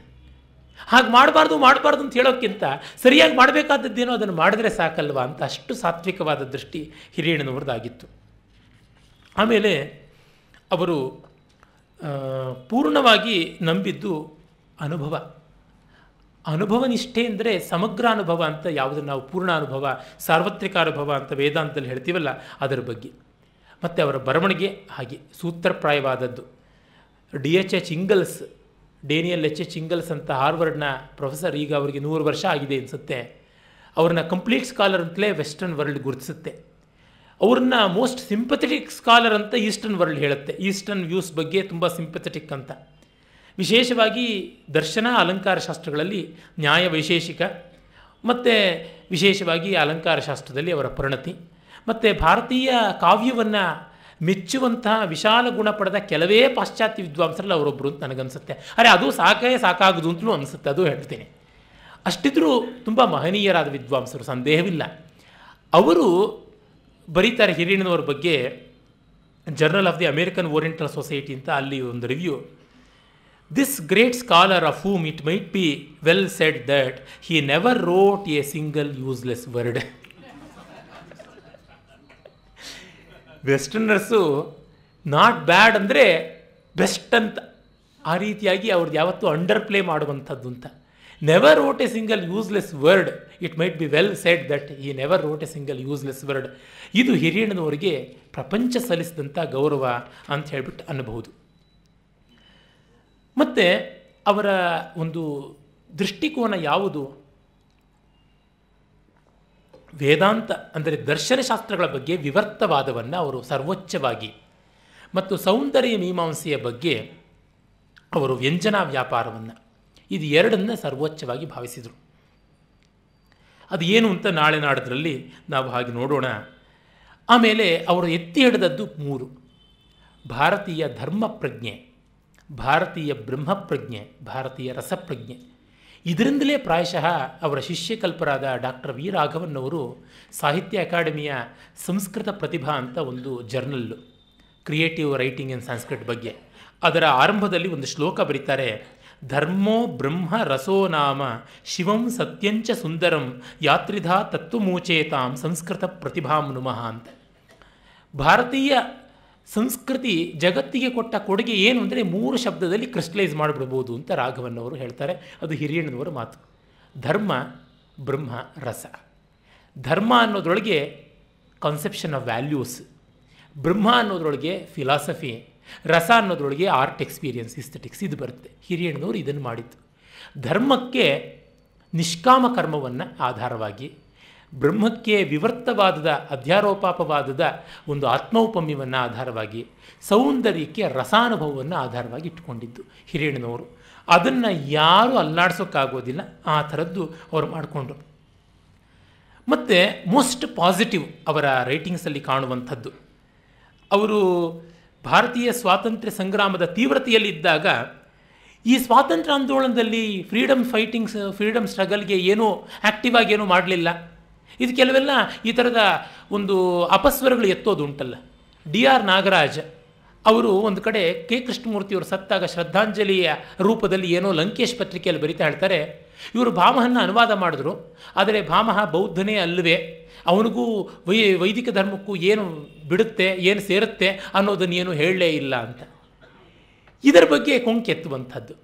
ಹಾಗೆ ಮಾಡಬಾರ್ದು ಮಾಡಬಾರ್ದು ಅಂತ ಹೇಳೋಕ್ಕಿಂತ ಸರಿಯಾಗಿ ಮಾಡಬೇಕಾದದ್ದೇನೋ ಅದನ್ನು ಮಾಡಿದ್ರೆ ಸಾಕಲ್ವಾ ಅಂತ ಅಷ್ಟು ಸಾತ್ವಿಕವಾದ ದೃಷ್ಟಿ ಹಿರಿಯಣ್ಣನವ್ರದ್ದಾಗಿತ್ತು ಆಮೇಲೆ ಅವರು ಪೂರ್ಣವಾಗಿ ನಂಬಿದ್ದು ಅನುಭವ ಅನುಭವ ನಿಷ್ಠೆ ಅಂದರೆ ಸಮಗ್ರ ಅನುಭವ ಅಂತ ಯಾವುದನ್ನು ನಾವು ಪೂರ್ಣ ಅನುಭವ ಸಾರ್ವತ್ರಿಕ ಅನುಭವ ಅಂತ ವೇದಾಂತದಲ್ಲಿ ಹೇಳ್ತೀವಲ್ಲ ಅದರ ಬಗ್ಗೆ ಮತ್ತು ಅವರ ಬರವಣಿಗೆ ಹಾಗೆ ಸೂತ್ರಪ್ರಾಯವಾದದ್ದು D H H Ingalls Daniel H H Ingalls ಅಂತ ಹಾರ್ವರ್ಡ್ನ ಪ್ರೊಫೆಸರ್ ಈಗ ಅವರಿಗೆ ನೂರು ವರ್ಷ ಆಗಿದೆ ಅನಿಸುತ್ತೆ ಅವ್ರನ್ನ ಕಂಪ್ಲೀಟ್ ಸ್ಕಾಲರ್ ಅಂತಲೇ ವೆಸ್ಟರ್ನ್ ವರ್ಲ್ಡ್ ಗುರುತಿಸುತ್ತೆ ಅವ್ರನ್ನ ಮೋಸ್ಟ್ ಸಿಂಪಥೆಟಿಕ್ ಸ್ಕಾಲರ್ ಅಂತ ಈಸ್ಟರ್ನ್ ವರ್ಲ್ಡ್ ಹೇಳುತ್ತೆ ಈಸ್ಟರ್ನ್ ವ್ಯೂಸ್ ಬಗ್ಗೆ ತುಂಬ ಸಿಂಪಥೆಟಿಕ್ ಅಂತ ವಿಶೇಷವಾಗಿ ದರ್ಶನ ಅಲಂಕಾರ ಶಾಸ್ತ್ರಗಳಲ್ಲಿ ನ್ಯಾಯ ವೈಶೇಷಿಕ ಮತ್ತು ವಿಶೇಷವಾಗಿ ಅಲಂಕಾರ ಶಾಸ್ತ್ರದಲ್ಲಿ ಅವರ ಪರಿಣತಿ ಮತ್ತು ಭಾರತೀಯ ಕಾವ್ಯವನ್ನು ಮೆಚ್ಚುವಂತಹ ವಿಶಾಲ ಗುಣ ಪಡೆದ ಕೆಲವೇ ಪಾಶ್ಚಾತ್ಯ ವಿದ್ವಾಂಸರಲ್ಲಿ ಅವರೊಬ್ಬರು ಅಂತ ನನಗನ್ಸುತ್ತೆ ಅರೆ ಅದು ಸಾಕೇ ಸಾಕಾಗದು ಅಂತಲೂ ಅನಿಸುತ್ತೆ ಅದು ಹೇಳ್ತೀನಿ ಅಷ್ಟಿದ್ರೂ ತುಂಬ ಮಹನೀಯರಾದ ವಿದ್ವಾಂಸರು ಸಂದೇಹವಿಲ್ಲ ಅವರು ಬರೀತಾರೆ ಹಿರಿಯಣ್ಣನವ್ರ ಬಗ್ಗೆ journal of the American Oriental Society ಅಂತ ಅಲ್ಲಿ ಒಂದು review this great scholar of whom it might be well said that he never wrote a single useless word westerners not bad ಅಂದರೆ ಬೆಸ್ಟ್ ಅಂತ ಆ ರೀತಿಯಾಗಿ ಅವ್ರದ್ದು ಯಾವತ್ತೂ ಅಂಡರ್ ಪ್ಲೇ ಮಾಡುವಂಥದ್ದು ಅಂತ never wrote a single useless word it might be well said that he never wrote a single useless word ಇದು ಹಿರಿಯಣ್ಣನವರಿಗೆ ಪ್ರಪಂಚ ಸಲ್ಲಿಸಿದಂಥ ಗೌರವ ಅಂತ ಹೇಳ್ಬಿಟ್ಟು ಅನ್ನಬಹುದು ಮತ್ತು ಅವರ ಒಂದು ದೃಷ್ಟಿಕೋನ ಯಾವುದು ವೇದಾಂತ ಅಂದರೆ ದರ್ಶನಶಾಸ್ತ್ರಗಳ ಬಗ್ಗೆ ವಿವರ್ತವಾದವನ್ನು ಅವರು ಸರ್ವೋಚ್ಚವಾಗಿ ಮತ್ತು ಸೌಂದರ್ಯ ಮೀಮಾಂಸೆಯ ಬಗ್ಗೆ ಅವರು ವ್ಯಂಜನಾ ವ್ಯಾಪಾರವನ್ನು ಇದು ಎರಡನ್ನು ಸರ್ವೋಚ್ಚವಾಗಿ ಭಾವಿಸಿದರು ಅದು ಏನು ಅಂತ ನಾಳೆ ನಾಡದ್ರಲ್ಲಿ ನಾವು ಹಾಗೆ ನೋಡೋಣ ಆಮೇಲೆ ಅವರು ಎತ್ತಿ ಹಿಡಿದದ್ದು ಮೂರು ಭಾರತೀಯ ಧರ್ಮ ಪ್ರಜ್ಞೆ ಭಾರತೀಯ ಬ್ರಹ್ಮಪ್ರಜ್ಞೆ ಭಾರತೀಯ ರಸಪ್ರಜ್ಞೆ ಇದರಿಂದಲೇ ಪ್ರಾಯಶಃ ಅವರ ಶಿಷ್ಯಕಲ್ಪರಾದ ಡಾಕ್ಟರ್ ವಿ ರಾಘವನ್ನವರು ಸಾಹಿತ್ಯ ಅಕಾಡೆಮಿಯ ಸಂಸ್ಕೃತ ಪ್ರತಿಭಾ ಅಂತ ಒಂದು journal creative writing in Sanskrit ಬಗ್ಗೆ ಅದರ ಆರಂಭದಲ್ಲಿ ಒಂದು ಶ್ಲೋಕ ಬರೀತಾರೆ ಧರ್ಮೋ ಬ್ರಹ್ಮ ರಸೋ ನಾಮ ಶಿವಂ ಸತ್ಯಂಚ ಸುಂದರಂ ಯಾತ್ರಿಧಾ ತತ್ವಮೂಚೇತಾಂ ಸಂಸ್ಕೃತ ಪ್ರತಿಭಾಂ ನುಮಃ ಅಂತ ಭಾರತೀಯ ಸಂಸ್ಕೃತಿ ಜಗತ್ತಿಗೆ ಕೊಟ್ಟ ಕೊಡುಗೆ ಏನು ಅಂದರೆ ಮೂರು ಶಬ್ದದಲ್ಲಿ ಕ್ರಿಸ್ಟಲೈಸ್ ಮಾಡಿಬಿಡ್ಬೋದು ಅಂತ ರಾಘವನ್ನವರು ಹೇಳ್ತಾರೆ ಅದು ಹಿರಿಯಣ್ಣನವರ ಮಾತು ಧರ್ಮ ಬ್ರಹ್ಮ ರಸ ಧರ್ಮ ಅನ್ನೋದ್ರೊಳಗೆ ಕಾನ್ಸೆಪ್ಷನ್ ಆಫ್ ವ್ಯಾಲ್ಯೂಸ್ ಬ್ರಹ್ಮ ಅನ್ನೋದ್ರೊಳಗೆ ಫಿಲಾಸಫಿ ರಸ ಅನ್ನೋದ್ರೊಳಗೆ ಆರ್ಟ್ ಎಕ್ಸ್ಪೀರಿಯನ್ಸ್ ಇಸ್ತೆಟಿಕ್ಸ್ ಇದು ಬರುತ್ತೆ ಹಿರಿಯಣ್ಣನವರು ಇದನ್ನು ಮಾಡಿತ್ತು ಧರ್ಮಕ್ಕೆ ನಿಷ್ಕಾಮ ಕರ್ಮವನ್ನು ಆಧಾರವಾಗಿ ಬ್ರಹ್ಮಕ್ಕೆ ವಿವರ್ತವಾದದ ಅಧ್ಯಾರೋಪಾಪವಾದದ ಒಂದು ಆತ್ಮೌಪಮ್ಯವನ್ನು ಆಧಾರವಾಗಿ ಸೌಂದರ್ಯಕ್ಕೆ ರಸಾನುಭವವನ್ನು ಆಧಾರವಾಗಿ ಇಟ್ಟುಕೊಂಡಿದ್ದು ಹಿರಿಯಣ್ಣನವರು ಅದನ್ನು ಯಾರೂ ಅಲ್ಲಾಡ್ಸೋಕ್ಕಾಗೋದಿಲ್ಲ ಆ ಥರದ್ದು ಅವರು ಮಾಡಿಕೊಂಡ್ರು ಮತ್ತು ಮೋಸ್ಟ್ ಪಾಸಿಟಿವ್ ಅವರ ರೈಟಿಂಗ್ಸಲ್ಲಿ ಕಾಣುವಂಥದ್ದು ಅವರು ಭಾರತೀಯ ಸ್ವಾತಂತ್ರ್ಯ ಸಂಗ್ರಾಮದ ತೀವ್ರತೆಯಲ್ಲಿದ್ದಾಗ ಈ ಸ್ವಾತಂತ್ರ್ಯ ಆಂದೋಲನದಲ್ಲಿ ಫ್ರೀಡಮ್ ಫೈಟಿಂಗ್ಸ್ ಫ್ರೀಡಮ್ ಸ್ಟ್ರಗಲ್ಗೆ ಏನೂ ಆ್ಯಕ್ಟಿವ್ ಏನೂ ಮಾಡಲಿಲ್ಲ ಇದು ಕೆಲವೆಲ್ಲ ಈ ಥರದ ಒಂದು ಅಪಸ್ವರಗಳು ಎತ್ತೋದು ಉಂಟಲ್ಲ ಡಿ ಆರ್ ನಾಗರಾಜ್ ಅವರು ಒಂದು ಕಡೆ ಕೆ ಕೃಷ್ಣಮೂರ್ತಿಯವರು ಸತ್ತಾಗ ಶ್ರದ್ಧಾಂಜಲಿಯ ರೂಪದಲ್ಲಿ ಏನೋ ಲಂಕೇಶ್ ಪತ್ರಿಕೆಯಲ್ಲಿ ಬರಿತಾ ಹೇಳ್ತಾರೆ ಇವರು ಭಾಮಹನ್ನು ಅನುವಾದ ಮಾಡಿದ್ರು ಆದರೆ ಭಾಮಹ ಬೌದ್ಧನೇ ಅಲ್ಲವೇ ಅವನಿಗೂ ವೈ ವೈದಿಕ ಧರ್ಮಕ್ಕೂ ಏನು ಬಿಡುತ್ತೆ ಏನು ಸೇರುತ್ತೆ ಅನ್ನೋದನ್ನು ಏನು ಹೇಳಲೇ ಇಲ್ಲ ಅಂತ ಇದರ ಬಗ್ಗೆ ಕೊಂಕೆತ್ತುವಂಥದ್ದು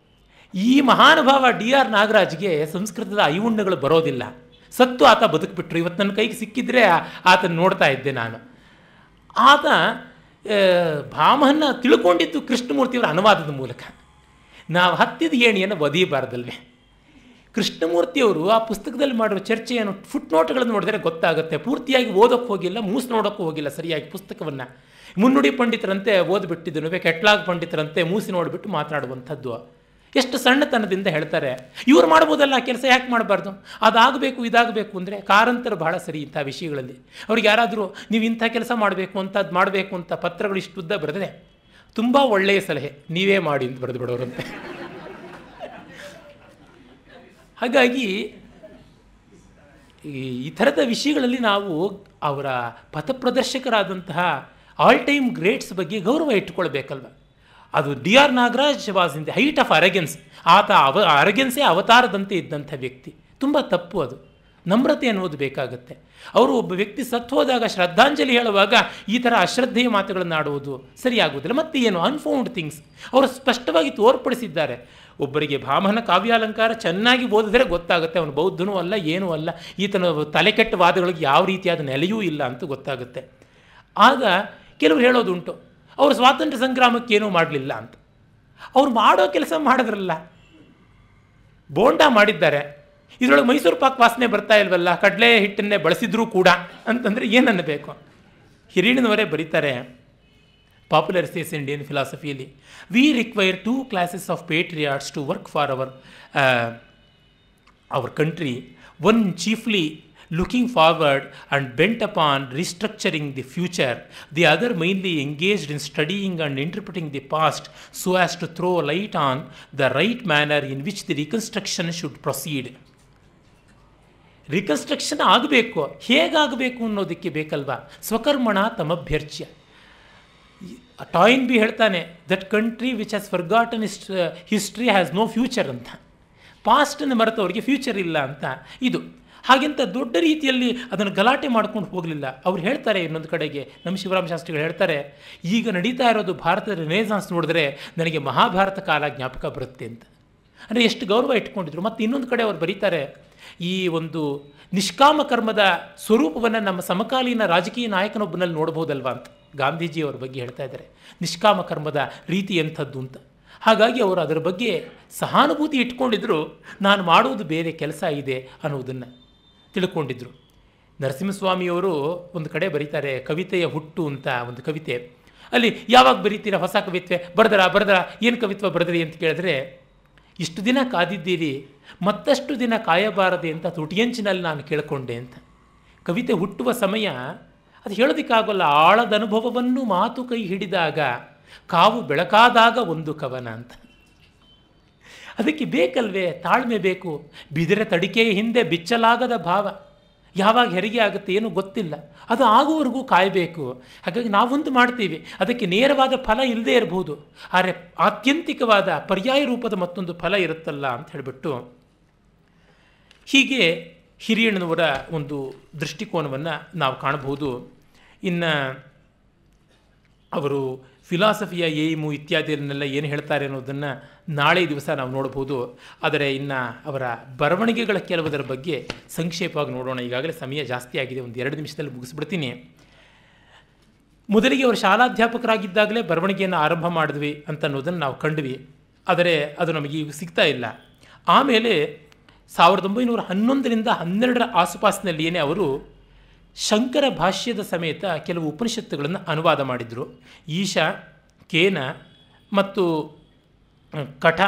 ಈ ಮಹಾನುಭಾವ ಡಿ ಆರ್ ನಾಗರಾಜ್ಗೆ ಸಂಸ್ಕೃತದ ಐವುಣ್ಣಗಳು ಬರೋದಿಲ್ಲ ಸತ್ತು ಆತ ಬದುಕಿಬಿಟ್ರು ಇವತ್ತು ನನ್ನ ಕೈಗೆ ಸಿಕ್ಕಿದ್ರೆ ಆತ ನೋಡ್ತಾ ಇದ್ದೆ ನಾನು ಆತ ಭಾಮಹನ್ನ ತಿಳ್ಕೊಂಡಿದ್ದು ಕೃಷ್ಣಮೂರ್ತಿಯವರ ಅನುವಾದದ ಮೂಲಕ ನಾವು ಹತ್ತಿದ ಏಣಿಯನ್ನು ಒದೀಬಾರ್ದಲ್ವೇ ಕೃಷ್ಣಮೂರ್ತಿಯವರು ಆ ಪುಸ್ತಕದಲ್ಲಿ ಮಾಡಿರೋ ಚರ್ಚೆಯನ್ನು ಫುಟ್ ನೋಟ್ಗಳನ್ನು ನೋಡಿದರೆ ಗೊತ್ತಾಗುತ್ತೆ ಪೂರ್ತಿಯಾಗಿ ಓದೋಕ್ಕೆ ಹೋಗಿಲ್ಲ ಮೂಸು ನೋಡೋಕ್ಕೂ ಹೋಗಿಲ್ಲ ಸರಿಯಾಗಿ ಪುಸ್ತಕವನ್ನು ಮುನ್ನುಡಿ ಪಂಡಿತರಂತೆ ಓದ್ಬಿಟ್ಟಿದ್ದನು ಕೆಟ್ಲಾಗ್ ಪಂಡಿತರಂತೆ ಮೂಸಿ ನೋಡಿಬಿಟ್ಟು ಮಾತನಾಡುವಂಥದ್ದು ಎಷ್ಟು ಸಣ್ಣತನದಿಂದ ಹೇಳ್ತಾರೆ ಇವ್ರು ಮಾಡ್ಬೋದಲ್ಲ ಕೆಲಸ ಯಾಕೆ ಮಾಡಬಾರ್ದು ಅದಾಗಬೇಕು ಇದಾಗಬೇಕು ಅಂದರೆ ಕಾರಂತರು ಬಹಳ ಸರಿ ಇಂಥ ವಿಷಯಗಳಲ್ಲಿ ಅವ್ರಿಗೆ ಯಾರಾದರೂ ನೀವು ಇಂಥ ಕೆಲಸ ಮಾಡಬೇಕು ಅಂತ ಅದು ಮಾಡಬೇಕು ಅಂತ ಪತ್ರಗಳು ಇಷ್ಟುದ್ದ ಬರೆದ್ರೆ ತುಂಬ ಒಳ್ಳೆಯ ಸಲಹೆ ನೀವೇ ಮಾಡಿ ಅಂತ ಬರೆದು ಬಿಡೋರಂತೆ ಹಾಗಾಗಿ ಈ ಥರದ ವಿಷಯಗಳಲ್ಲಿ ನಾವು ಅವರ ಪಥಪ್ರದರ್ಶಕರಾದಂತಹ ಆಲ್ ಟೈಮ್ ಗ್ರೇಟ್ಸ್ ಬಗ್ಗೆ ಗೌರವ ಇಟ್ಟುಕೊಳ್ಬೇಕಲ್ವ ಅದು D R Nagaraj was in the height of arrogance ಆತ ಅವ ಅರಗೆನ್ಸೇ ಅವತಾರದಂತೆ ಇದ್ದಂಥ ವ್ಯಕ್ತಿ ತುಂಬ ತಪ್ಪು ಅದು ನಮ್ರತೆ ಅನ್ನೋದು ಬೇಕಾಗುತ್ತೆ ಅವರು ಒಬ್ಬ ವ್ಯಕ್ತಿ ಸತ್ತು ಹೋದಾಗ ಶ್ರದ್ಧಾಂಜಲಿ ಹೇಳುವಾಗ ಈ ಥರ ಅಶ್ರದ್ಧೆಯ ಮಾತುಗಳನ್ನು ಆಡುವುದು ಸರಿಯಾಗುವುದಿಲ್ಲ ಮತ್ತು ಏನು ಅನ್ಫೌಂಡ್ ಥಿಂಗ್ಸ್ ಅವರು ಸ್ಪಷ್ಟವಾಗಿ ತೋರ್ಪಡಿಸಿದ್ದಾರೆ ಒಬ್ಬರಿಗೆ ಬ್ರಾಹ್ಮಣ ಕಾವ್ಯಾಲಂಕಾರ ಚೆನ್ನಾಗಿ ಓದಿದ್ರೆ ಗೊತ್ತಾಗುತ್ತೆ ಅವನು ಬೌದ್ಧನೂ ಅಲ್ಲ ಏನೂ ಅಲ್ಲ ಈತನ ತಲೆಕೆಟ್ಟ ವಾದಗಳಿಗೆ ಯಾವ ರೀತಿಯಾದ ನೆಲೆಯೂ ಇಲ್ಲ ಅಂತ ಗೊತ್ತಾಗುತ್ತೆ ಆಗ ಕೆಲವರು ಹೇಳೋದುಂಟು ಅವರು ಸ್ವಾತಂತ್ರ್ಯ ಸಂಗ್ರಾಮಕ್ಕೇನೂ ಮಾಡಲಿಲ್ಲ ಅಂತ ಅವ್ರು ಮಾಡೋ ಕೆಲಸ ಮಾಡಿದ್ರಲ್ಲ ಬೋಂಡ ಮಾಡಿದ್ದಾರೆ ಇದರೊಳಗೆ ಮೈಸೂರು ಪಾಕ್ ವಾಸನೆ ಬರ್ತಾ ಇಲ್ವಲ್ಲ ಕಡಲೆ ಹಿಟ್ಟನ್ನೇ ಬಳಸಿದ್ರೂ ಕೂಡ ಅಂತಂದರೆ ಏನನ್ನಬೇಕು ಹಿರಿಣಿನವರೇ ಬರೀತಾರೆ ಪಾಪ್ಯುಲರ್ ಸೇಸ್ ಇಂಡಿಯನ್ ಫಿಲಾಸಫಿಯಲ್ಲಿ we require two classes of patriots to work for our our country one chiefly Looking forward and bent upon restructuring the future, the other mainly engaged in studying and interpreting the past so as to throw light on the right manner in which the reconstruction should proceed. Reconstruction agbeko. Hieg agbekoonno dikki bekalva. Svakar mana tamabhherchiya. Taayin bhi hedata that country which has forgotten its history has no future antha. Past anna marata vurghi future illa antha. Idu. ಹಾಗೆಂತ ದೊಡ್ಡ ರೀತಿಯಲ್ಲಿ ಅದನ್ನು ಗಲಾಟೆ ಮಾಡ್ಕೊಂಡು ಹೋಗಲಿಲ್ಲ ಅವ್ರು ಹೇಳ್ತಾರೆ ಇನ್ನೊಂದು ಕಡೆಗೆ ನಮ್ಮ ಶಿವರಾಮ ಶಾಸ್ತ್ರಿಗಳು ಹೇಳ್ತಾರೆ ಈಗ ನಡೀತಾ ಇರೋದು ಭಾರತದ ರಿನೇಸಾನ್ಸ್ ನೋಡಿದ್ರೆ ನನಗೆ ಮಹಾಭಾರತ ಕಾಲ ಜ್ಞಾಪಕ ಬರುತ್ತೆ ಅಂತ ಅಂದರೆ ಎಷ್ಟು ಗೌರವ ಇಟ್ಕೊಂಡಿದ್ರು ಮತ್ತು ಇನ್ನೊಂದು ಕಡೆ ಅವ್ರು ಬರೀತಾರೆ ಈ ಒಂದು ನಿಷ್ಕಾಮ ಕರ್ಮದ ಸ್ವರೂಪವನ್ನು ನಮ್ಮ ಸಮಕಾಲೀನ ರಾಜಕೀಯ ನಾಯಕನೊಬ್ಬನಲ್ಲಿ ನೋಡ್ಬೋದಲ್ವಾ ಅಂತ ಗಾಂಧೀಜಿಯವರ ಬಗ್ಗೆ ಹೇಳ್ತಾ ಇದ್ದಾರೆ ನಿಷ್ಕಾಮ ಕರ್ಮದ ರೀತಿ ಎಂಥದ್ದು ಅಂತ ಹಾಗಾಗಿ ಅವರು ಅದರ ಬಗ್ಗೆ ಸಹಾನುಭೂತಿ ಇಟ್ಕೊಂಡಿದ್ರು ನಾನು ಮಾಡುವುದು ಬೇರೆ ಕೆಲಸ ಇದೆ ಅನ್ನೋದನ್ನು ತಿಳ್ಕೊಂಡಿದ್ರು ನರಸಿಂಹಸ್ವಾಮಿಯವರು ಒಂದು ಕಡೆ ಬರೀತಾರೆ ಕವಿತೆಯ ಹುಟ್ಟು ಅಂತ ಒಂದು ಕವಿತೆ ಅಲ್ಲಿ ಯಾವಾಗ ಬರೀತೀರ ಹೊಸ ಕವಿತ್ವೆ ಬರೆದರ ಬರೆದರ ಏನು ಕವಿತ್ವ ಬರೆದ್ರಿ ಅಂತ ಕೇಳಿದ್ರೆ ಇಷ್ಟು ದಿನ ಕಾದಿದ್ದೀರಿ ಮತ್ತಷ್ಟು ದಿನ ಕಾಯಬಾರದೆ ಅಂತ ತುಟಿಯಂಚಿನಲ್ಲಿ ನಾನು ಕೇಳಿಕೊಂಡೆ ಅಂತ ಕವಿತೆ ಹುಟ್ಟುವ ಸಮಯ ಅದು ಹೇಳೋದಕ್ಕಾಗೋಲ್ಲ ಆಳದ ಅನುಭವವನ್ನು ಮಾತು ಕೈ ಹಿಡಿದಾಗ ಕಾವು ಬೆಳಕಾದಾಗ ಒಂದು ಕವನ ಅಂತ ಅದಕ್ಕೆ ಬೇಕಲ್ವೇ ತಾಳ್ಮೆ ಬೇಕು ಬಿದಿರೆ ತಡಿಕೆಯ ಹಿಂದೆ ಬಿಚ್ಚಲಾಗದ ಭಾವ ಯಾವಾಗ ಹೆರಿಗೆ ಆಗುತ್ತೆ ಏನು ಗೊತ್ತಿಲ್ಲ ಅದು ಆಗುವವರೆಗೂ ಕಾಯಬೇಕು ಹಾಗಾಗಿ ನಾವೊಂದು ಮಾಡ್ತೀವಿ ಅದಕ್ಕೆ ನೇರವಾದ ಫಲ ಇಲ್ಲದೇ ಇರಬಹುದು ಆದರೆ ಆತ್ಯಂತಿಕವಾದ ಪರ್ಯಾಯ ರೂಪದ ಮತ್ತೊಂದು ಫಲ ಇರುತ್ತಲ್ಲ ಅಂತ ಹೇಳಿಬಿಟ್ಟು ಹೀಗೆ ಹಿರಿಯಣ್ಣನವರ ಒಂದು ದೃಷ್ಟಿಕೋನವನ್ನು ನಾವು ಕಾಣಬಹುದು ಇನ್ನು ಅವರು ಫಿಲಾಸಫಿಯ ಏಮು ಇತ್ಯಾದಿಯನ್ನೆಲ್ಲ ಏನು ಹೇಳ್ತಾರೆ ಅನ್ನೋದನ್ನು ನಾಳೆ ದಿವಸ ನಾವು ನೋಡ್ಬೋದು ಆದರೆ ಇನ್ನು ಅವರ ಬರವಣಿಗೆಗಳ ಕೆಲವುದರ ಬಗ್ಗೆ ಸಂಕ್ಷೇಪವಾಗಿ ನೋಡೋಣ ಈಗಾಗಲೇ ಸಮಯ ಜಾಸ್ತಿ ಆಗಿದೆ ಒಂದು ಎರಡು ನಿಮಿಷದಲ್ಲಿ ಮುಗಿಸ್ಬಿಡ್ತೀನಿ ಮೊದಲಿಗೆ ಅವರು ಶಾಲಾಧ್ಯಾಪಕರಾಗಿದ್ದಾಗಲೇ ಬರವಣಿಗೆಯನ್ನು ಆರಂಭ ಮಾಡಿದ್ವಿ ಅಂತ ಅನ್ನೋದನ್ನು ನಾವು ಕಂಡ್ವಿ ಆದರೆ ಅದು ನಮಗೆ ಈಗ ಸಿಗ್ತಾ ಇಲ್ಲ ಆಮೇಲೆ ಸಾವಿರದ ಒಂಬೈನೂರ ಹನ್ನೊಂದರಿಂದ ಹನ್ನೆರಡರ ಆಸುಪಾಸಿನಲ್ಲಿಯೇ ಅವರು ಶಂಕರ ಭಾಷ್ಯದ ಸಮೇತ ಕೆಲವು ಉಪನಿಷತ್ತುಗಳನ್ನು ಅನುವಾದ ಮಾಡಿದರು ಈಶಾ ಕೇನ ಮತ್ತು ಕಠ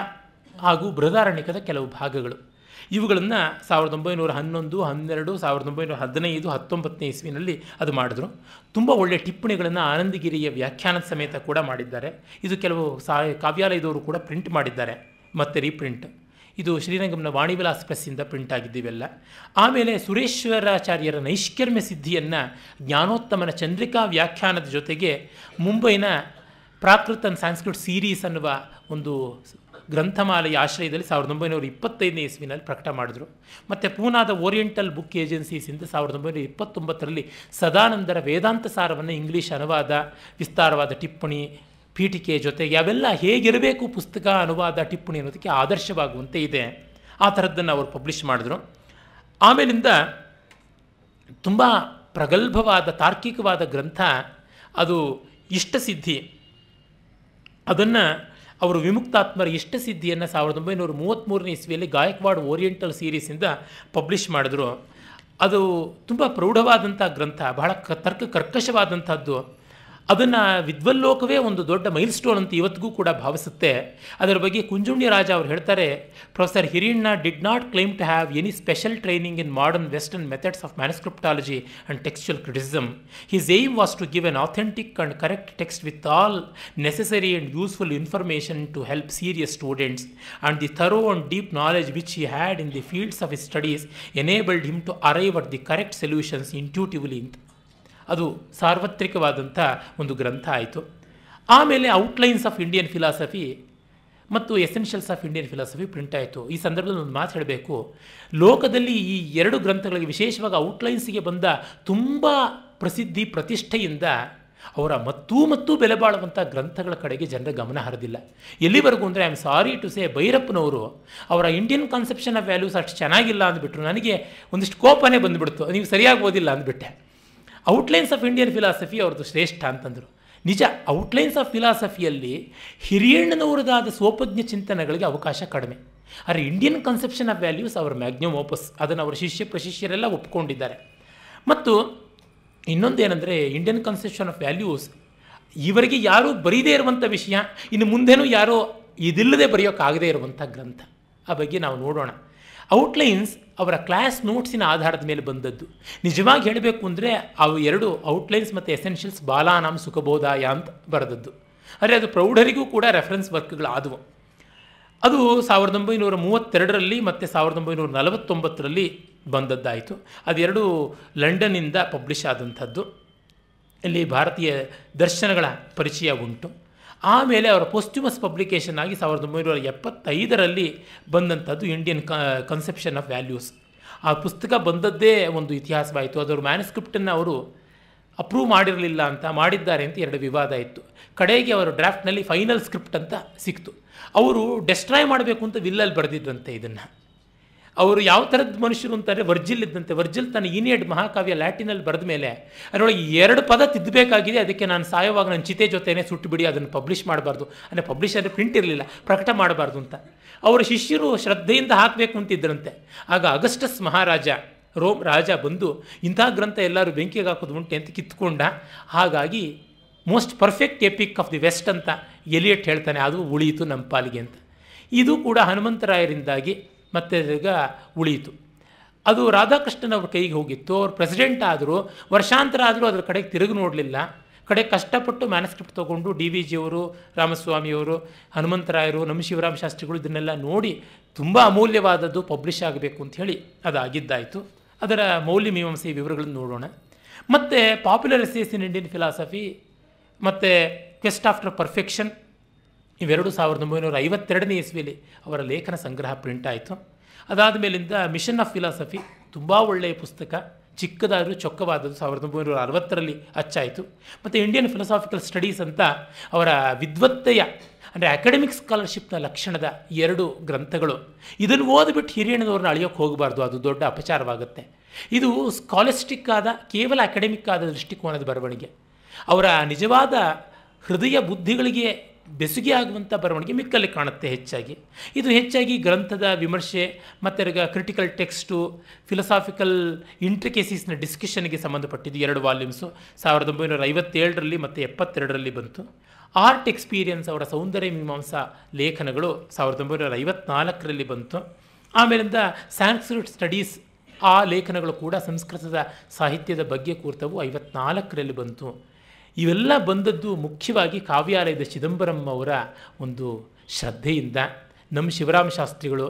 ಹಾಗೂ ಬೃಹದಾರಣ್ಯಕದ ಕೆಲವು ಭಾಗಗಳು ಇವುಗಳನ್ನು ಸಾವಿರದ ಒಂಬೈನೂರ ಹನ್ನೊಂದು ಹನ್ನೆರಡು ಸಾವಿರದ ಒಂಬೈನೂರ ಹದಿನೈದು ಹತ್ತೊಂಬತ್ತನೇ ಇಸ್ವಿನಲ್ಲಿ ಅದು ಮಾಡಿದ್ರು ತುಂಬ ಒಳ್ಳೆಯ ಟಿಪ್ಪಣಿಗಳನ್ನು ಆನಂದಗಿರಿಯ ವ್ಯಾಖ್ಯಾನದ ಸಮೇತ ಕೂಡ ಮಾಡಿದ್ದಾರೆ ಇದು ಕೆಲವು ಸಾ ಕಾವ್ಯಾಲಯದವರು ಕೂಡ ಪ್ರಿಂಟ್ ಮಾಡಿದ್ದಾರೆ ಮತ್ತು ರೀಪ್ರಿಂಟ್ ಇದು ಶ್ರೀರಂಗಂನ ವಾಣಿವಿಲಾಸ ಪ್ರೆಸ್ಸಿಂದ ಪ್ರಿಂಟ್ ಆಗಿದ್ದೀವೆಲ್ಲ ಆಮೇಲೆ ಸುರೇಶ್ವರಾಚಾರ್ಯರ ನೈಷ್ಕರ್ಮ್ಯ ಸಿದ್ಧಿಯನ್ನು ಜ್ಞಾನೋತ್ತಮನ ಚಂದ್ರಿಕಾ ವ್ಯಾಖ್ಯಾನದ ಜೊತೆಗೆ ಮುಂಬೈನ ಪ್ರಾಕೃತ ಅಂಡ್ ಸೀರೀಸ್ ಅನ್ನುವ ಒಂದು ಗ್ರಂಥಮಾಲೆಯ ಆಶ್ರಯದಲ್ಲಿ ಸಾವಿರದ ಒಂಬೈನೂರ ಇಪ್ಪತ್ತೈದನೇ ಇಸ್ವಿನಲ್ಲಿ ಪ್ರಕಟ ಮಾಡಿದ್ರು ಮತ್ತು ಪೂನಾದ ಓರಿಯೆಂಟಲ್ ಬುಕ್ ಏಜೆನ್ಸೀಸಿಂದ ಸಾವಿರದ ಒಂಬೈನೂರ ಇಪ್ಪತ್ತೊಂಬತ್ತರಲ್ಲಿ ಸದಾನಂದರ ವೇದಾಂತ ಸಾರವನ್ನು ಇಂಗ್ಲೀಷ್ ಅನುವಾದ ವಿಸ್ತಾರವಾದ ಟಿಪ್ಪಣಿ ಪೀಠಿಕೆ ಜೊತೆಗೆ ಅವೆಲ್ಲ ಹೇಗಿರಬೇಕು ಪುಸ್ತಕ ಅನುವಾದ ಟಿಪ್ಪಣಿ ಅನ್ನೋದಕ್ಕೆ ಆದರ್ಶವಾಗುವಂತೆ ಇದೆ ಆ ಥರದ್ದನ್ನು ಅವರು ಪಬ್ಲಿಷ್ ಮಾಡಿದ್ರು ಆಮೇಲಿಂದ ತುಂಬ ಪ್ರಗಲ್ಭವಾದ ತಾರ್ಕಿಕವಾದ ಗ್ರಂಥ ಅದು ಇಷ್ಟಸಿದ್ಧಿ ಅದನ್ನು ಅವರು ವಿಮುಕ್ತಾತ್ಮರ ಇಷ್ಟಸಿದ್ಧಿಯನ್ನು ಸಾವಿರದ ಒಂಬೈನೂರ ಮೂವತ್ತ್ಮೂರನೇ ಇಸ್ವಿಯಲ್ಲಿ ಗಾಯಕ್ವಾಡ್ ಓರಿಯೆಂಟಲ್ ಸೀರೀಸಿಂದ ಪಬ್ಲಿಷ್ ಮಾಡಿದ್ರು ಅದು ತುಂಬ ಪ್ರೌಢವಾದಂಥ ಗ್ರಂಥ ಬಹಳ ಕ ತರ್ಕ ಕರ್ಕಶವಾದಂಥದ್ದು ಅದನ್ನು ವಿದ್ವಲ್ಲೋಕವೇ ಒಂದು ದೊಡ್ಡ ಮೈಲ್ ಸ್ಟೋನ್ ಅಂತ ಇವತ್ತಿಗೂ ಕೂಡ ಭಾವಿಸುತ್ತೆ ಅದರ ಬಗ್ಗೆ ಕುಂಜುಣ್ಯ ರಾಜ ಅವರು ಹೇಳ್ತಾರೆ professor Hiriyanna did not claim to have any special training in modern western methods of manuscriptology and textual criticism his aim was to give an authentic and correct text with all necessary and useful information to help serious students and the thorough and deep knowledge which he had in the fields of his studies enabled him to arrive at the correct solutions intuitively ಅಂತ ಅದು ಸಾರ್ವತ್ರಿಕವಾದಂಥ ಒಂದು ಗ್ರಂಥ ಆಯಿತು ಆಮೇಲೆ outlines of Indian philosophy ಮತ್ತು essentials of Indian philosophy print ಆಯಿತು ಈ ಸಂದರ್ಭದಲ್ಲಿ ಒಂದು ಮಾತು ಹೇಳಬೇಕು ಲೋಕದಲ್ಲಿ ಈ ಎರಡು ಗ್ರಂಥಗಳಿಗೆ ವಿಶೇಷವಾಗಿ ಔಟ್ಲೈನ್ಸಿಗೆ ಬಂದ ತುಂಬ ಪ್ರಸಿದ್ಧಿ ಪ್ರತಿಷ್ಠೆಯಿಂದ ಅವರ ಮತ್ತೂ ಮತ್ತೂ ಬೆಲೆ ಬಾಳುವಂಥ ಗ್ರಂಥಗಳ ಕಡೆಗೆ ಜನರ ಗಮನ ಹರಿದಿಲ್ಲ ಎಲ್ಲಿವರೆಗೂ ಅಂದರೆ I am sorry to say ಭೈರಪ್ಪನವರು ಅವರ ಇಂಡಿಯನ್ ಕಾನ್ಸೆಪ್ಷನ್ ಆಫ್ ವ್ಯಾಲ್ಯೂಸ್ ಅಷ್ಟು ಚೆನ್ನಾಗಿಲ್ಲ ಅಂದ್ಬಿಟ್ರು ನನಗೆ ಒಂದಿಷ್ಟು ಕೋಪನೇ ಬಂದುಬಿಡ್ತು ನೀವು ಸರಿಯಾಗಿ ಓದಿಲ್ಲ ಅಂದ್ಬಿಟ್ಟೆ ಔಟ್ಲೈನ್ಸ್ ಆಫ್ ಇಂಡಿಯನ್ ಫಿಲಾಸಫಿ ಅವ್ರದ್ದು ಶ್ರೇಷ್ಠ ಅಂತಂದರು ನಿಜ ಔಟ್ಲೈನ್ಸ್ ಆಫ್ ಫಿಲಾಸಫಿಯಲ್ಲಿ ಹಿರಿಯಣ್ಣನವರದಾದ ಸೋಪಜ್ಞ ಚಿಂತನೆಗಳಿಗೆ ಅವಕಾಶ ಕಡಿಮೆ ಆದರೆ ಇಂಡಿಯನ್ ಕನ್ಸೆಪ್ಷನ್ ಆಫ್ ವ್ಯಾಲ್ಯೂಸ್ ಅವರ ಮ್ಯಾಗ್ನಮ್ ಓಪಸ್ ಅದನ್ನು ಅವರ ಶಿಷ್ಯ ಪ್ರಶಿಷ್ಯರೆಲ್ಲ ಒಪ್ಕೊಂಡಿದ್ದಾರೆ ಮತ್ತು ಇನ್ನೊಂದೇನೆಂದರೆ ಇಂಡಿಯನ್ ಕನ್ಸೆಪ್ಷನ್ ಆಫ್ ವ್ಯಾಲ್ಯೂಸ್ ಇವರಿಗೆ ಯಾರೂ ಬರೀದೇ ಇರುವಂಥ ವಿಷಯ ಇನ್ನು ಮುಂದೆನೂ ಯಾರೋ ಇದಿಲ್ಲದೆ ಬರೆಯೋಕ್ಕಾಗದೇ ಇರುವಂಥ ಗ್ರಂಥ ಆ ಬಗ್ಗೆ ನಾವು ನೋಡೋಣ ಔಟ್ಲೈನ್ಸ್ ಅವರ ಕ್ಲಾಸ್ ನೋಟ್ಸಿನ ಆಧಾರದ ಮೇಲೆ ಬಂದದ್ದು ನಿಜವಾಗಿ ಹೇಳಬೇಕು ಅಂದರೆ ಅವು ಎರಡು ಔಟ್ಲೈನ್ಸ್ ಮತ್ತು ಎಸೆನ್ಷಿಯಲ್ಸ್ ಬಾಲಾನಾಮ್ ಸುಖಬೋಧಾಯ ಅಂತ ಬರೆದದ್ದು ಆದರೆ ಅದು ಪ್ರೌಢರಿಗೂ ಕೂಡ ರೆಫರೆನ್ಸ್ ವರ್ಕ್ಗಳಾದವು ಅದು ಸಾವಿರದ ಒಂಬೈನೂರ ಮೂವತ್ತೆರಡರಲ್ಲಿ ಮತ್ತು ಸಾವಿರದ ಒಂಬೈನೂರ ನಲವತ್ತೊಂಬತ್ತರಲ್ಲಿ ಬಂದದ್ದಾಯಿತು ಅದೆರಡು ಲಂಡನ್ನಿಂದ ಪಬ್ಲಿಷ್ ಆದಂಥದ್ದು ಇಲ್ಲಿ ಭಾರತೀಯ ದರ್ಶನಗಳ ಪರಿಚಯ ಉಂಟು ಆಮೇಲೆ ಅವರ ಪೋಸ್ಟ್ಯೂಮಸ್ ಪಬ್ಲಿಕೇಷನ್ ಆಗಿ ಸಾವಿರದ ಒಂಬೈನೂರ ಎಪ್ಪತ್ತೈದರಲ್ಲಿ ಬಂದಂಥದ್ದು ಇಂಡಿಯನ್ ಕನ್ಸೆಪ್ಷನ್ ಆಫ್ ವ್ಯಾಲ್ಯೂಸ್ ಆ ಪುಸ್ತಕ ಬಂದದ್ದೇ ಒಂದು ಇತಿಹಾಸವಾಯಿತು ಅದರ ಮ್ಯಾನ್ಸ್ಕ್ರಿಪ್ಟನ್ನು ಅವರು ಅಪ್ರೂವ್ ಮಾಡಿರಲಿಲ್ಲ ಅಂತ ಮಾಡಿದ್ದಾರೆ ಅಂತ ಎರಡು ವಿವಾದ ಇತ್ತು ಕಡೆಗೆ ಅವರ ಡ್ರಾಫ್ಟ್ನಲ್ಲಿ ಫೈನಲ್ ಸ್ಕ್ರಿಪ್ಟ್ ಅಂತ ಸಿಕ್ತು ಅವರು ಡೆಸ್ಟ್ರಾಯ್ ಮಾಡಬೇಕು ಅಂತ ವಿಲ್ಲಲ್ಲಿ ಬರೆದಿದ್ದಂತೆ ಇದನ್ನು ಅವರು ಯಾವ ಥರದ ಮನುಷ್ಯರು ಅಂತಾರೆ ವರ್ಜಿಲ್ ಇದ್ದಂತೆ ವರ್ಜಿಲ್ ತನ್ನ ಈನಿಯಡ್ ಮಹಾಕಾವ್ಯ ಲ್ಯಾಟಿನಲ್ಲಿ ಬರೆದ ಮೇಲೆ ಅದರೊಳಗೆ ಎರಡು ಪದ ತಿದ್ದಬೇಕಾಗಿದೆ ಅದಕ್ಕೆ ನಾನು ಸಾಯೋವಾಗ ನನ್ನ ಚಿತೆ ಜೊತೆನೇ ಸುಟ್ಟು ಬಿಡಿ ಅದನ್ನು ಪಬ್ಲಿಷ್ ಮಾಡಬಾರ್ದು ಅಂದರೆ ಪಬ್ಲಿಷರ್ ಪ್ರಿಂಟ್ ಇರಲಿಲ್ಲ ಪ್ರಕಟ ಮಾಡಬಾರ್ದು ಅಂತ ಅವರ ಶಿಷ್ಯರು ಶ್ರದ್ಧೆಯಿಂದ ಹಾಕಬೇಕು ಅಂತಿದ್ದರಂತೆ ಆಗ ಅಗಸ್ಟಸ್ ಮಹಾರಾಜ ರೋಮ್ ರಾಜ ಬಂದು ಇಂಥ ಗ್ರಂಥ ಎಲ್ಲರೂ ಬೆಂಕಿಗೆ ಹಾಕೋದು ಉಂಟೆ ಅಂತ ಕಿತ್ಕೊಂಡ ಹಾಗಾಗಿ most perfect epic of the west ಅಂತ ಎಲಿಯಟ್ ಹೇಳ್ತಾನೆ ಅದು ಉಳಿಯಿತು ನಮ್ಮ ಪಾಲಿಗೆ ಅಂತ ಇದು ಕೂಡ ಹನುಮಂತರಾಯರಿಂದಾಗಿ ಮತ್ತೆ ಈಗ ಉಳಿಯಿತು ಅದು ರಾಧಾಕೃಷ್ಣನ್ ಅವ್ರ ಕೈಗೆ ಹೋಗಿತ್ತು ಅವ್ರು ಪ್ರೆಸಿಡೆಂಟ್ ಆದರೂ ವರ್ಷಾಂತರ ಆದರೂ ಅದರ ಕಡೆಗೆ ತಿರುಗಿ ನೋಡಲಿಲ್ಲ ಕಡೆ ಕಷ್ಟಪಟ್ಟು ಮ್ಯಾನಸ್ಕ್ರಿಪ್ಟ್ ತೊಗೊಂಡು ಡಿ ವಿ ಜಿಯವರು ರಾಮಸ್ವಾಮಿಯವರು ಹನುಮಂತರಾಯರು ನಮ್ಮ ಶಿವರಾಮ ಶಾಸ್ತ್ರಿಗಳು ಇದನ್ನೆಲ್ಲ ನೋಡಿ ತುಂಬ ಅಮೂಲ್ಯವಾದದ್ದು ಪಬ್ಲಿಷ್ ಆಗಬೇಕು ಅಂತ ಹೇಳಿ ಅದಾಗಿದ್ದಾಯಿತು ಅದರ ಮೌಲ್ಯ ಮೀಮಾಂಸೆ ವಿವರಗಳನ್ನು ನೋಡೋಣ ಮತ್ತು popular essays in Indian philosophy ಮತ್ತು ಕ್ವೆಸ್ಟ್ ಆಫ್ಟರ್ ಪರ್ಫೆಕ್ಷನ್ ಇವೆರಡು ಸಾವಿರದ ಒಂಬೈನೂರ ಐವತ್ತೆರಡನೇ ಇಸ್ವಿಯಲ್ಲಿ ಅವರ ಲೇಖನ ಸಂಗ್ರಹ ಪ್ರಿಂಟ್ ಆಯಿತು ಅದಾದ ಮೇಲಿಂದ ಮಿಷನ್ ಆಫ್ ಫಿಲಾಸಫಿ ತುಂಬ ಒಳ್ಳೆಯ ಪುಸ್ತಕ ಚಿಕ್ಕದಾದರೂ ಚೊಕ್ಕವಾದದ್ದು ಸಾವಿರದ ಒಂಬೈನೂರ ಅರವತ್ತರಲ್ಲಿ ಅಚ್ಚಾಯಿತು ಮತ್ತು ಇಂಡಿಯನ್ ಫಿಲಾಸಾಫಿಕಲ್ ಸ್ಟಡೀಸ್ ಅಂತ ಅವರ ವಿದ್ವತ್ತೆಯ ಅಂದರೆ ಅಕಾಡೆಮಿಕ್ ಸ್ಕಾಲರ್ಶಿಪ್ನ ಲಕ್ಷಣದ ಎರಡು ಗ್ರಂಥಗಳು ಇದನ್ನು ಓದ್ಬಿಟ್ಟು ಹಿರಿಯಣ್ಣದವ್ರನ್ನ ಅಳಿಯೋಕ್ಕೆ ಹೋಗಬಾರ್ದು ಅದು ದೊಡ್ಡ ಅಪಚಾರವಾಗುತ್ತೆ ಇದು ಸ್ಕಾಲಿಸ್ಟಿಕ್ ಆದ ಕೇವಲ ಅಕಾಡೆಮಿಕ್ ಆದ ದೃಷ್ಟಿಕೋನದ ಬರವಣಿಗೆ ಅವರ ನಿಜವಾದ ಹೃದಯ ಬುದ್ಧಿಗಳಿಗೆ ಬೆಸುಗೆ ಆಗುವಂಥ ಬರವಣಿಗೆ ಮಿಕ್ಕಲ್ಲಿ ಕಾಣುತ್ತೆ ಹೆಚ್ಚಾಗಿ ಇದು ಹೆಚ್ಚಾಗಿ ಗ್ರಂಥದ ವಿಮರ್ಶೆ ಮತ್ತು ಕ್ರಿಟಿಕಲ್ ಟೆಕ್ಸ್ಟು ಫಿಲಸಾಫಿಕಲ್ ಇಂಟ್ರಿಕೇಸಿಸ್ನ ಡಿಸ್ಕಷನ್ಗೆ ಸಂಬಂಧಪಟ್ಟಿದ್ದು ಎರಡು ವಾಲ್ಯೂಮ್ಸು ಸಾವಿರದ ಒಂಬೈನೂರ ಐವತ್ತೇಳರಲ್ಲಿ ಮತ್ತು ಎಪ್ಪತ್ತೆರಡರಲ್ಲಿ ಬಂತು ಆರ್ಟ್ ಎಕ್ಸ್ಪೀರಿಯನ್ಸ್ ಅವರ ಸೌಂದರ್ಯ ಮೀಮಾಂಸಾ ಲೇಖನಗಳು ಸಾವಿರದ ಒಂಬೈನೂರ ಐವತ್ನಾಲ್ಕರಲ್ಲಿ ಬಂತು ಆಮೇಲಿಂದ ಸ್ಯಾನ್ಸ್ಕ್ರಿಟ್ ಸ್ಟಡೀಸ್ ಆ ಲೇಖನಗಳು ಕೂಡ ಸಂಸ್ಕೃತದ ಸಾಹಿತ್ಯದ ಬಗ್ಗೆ ಕೂರ್ತವು ಐವತ್ನಾಲ್ಕರಲ್ಲಿ ಬಂತು ಇವೆಲ್ಲ ಬಂದದ್ದು ಮುಖ್ಯವಾಗಿ ಕಾವ್ಯಾಲಯದ ಚಿದಂಬರಂ ಅವರ ಒಂದು ಶ್ರದ್ಧೆಯಿಂದ ನಮ್ಮ ಶಿವರಾಮ ಶಾಸ್ತ್ರಿಗಳು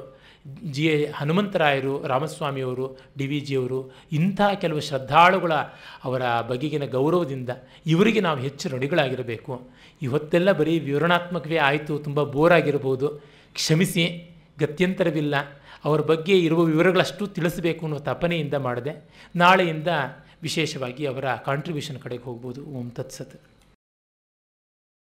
ಜಿ ಎ ಹನುಮಂತರಾಯರು ರಾಮಸ್ವಾಮಿಯವರು ಡಿ ವಿ ಜಿಯವರು ಇಂಥ ಕೆಲವು ಶ್ರದ್ಧಾಳುಗಳ ಅವರ ಬಗೆಗಿನ ಗೌರವದಿಂದ ಇವರಿಗೆ ನಾವು ಹೆಚ್ಚು ನುಡಿಗಳಾಗಿರಬೇಕು ಇವತ್ತೆಲ್ಲ ಬರೀ ವಿವರಣಾತ್ಮಕವೇ ಆಯಿತು ತುಂಬ ಬೋರ್ ಆಗಿರ್ಬೋದು ಕ್ಷಮಿಸಿ ಗತ್ಯಂತರವಿಲ್ಲ ಅವರ ಬಗ್ಗೆ ಇರುವ ವಿವರಗಳಷ್ಟು ತಿಳಿಸಬೇಕು ಅನ್ನೋ ತಪನೆಯಿಂದ ಮಾಡಿದೆ ನಾಳೆಯಿಂದ ವಿಶೇಷವಾಗಿ ಅವರ ಕಾಂಟ್ರಿಬ್ಯೂಷನ್ ಕಡೆಗೆ ಹೋಗ್ಬೋದು ಓಂ ತತ್ಸತ್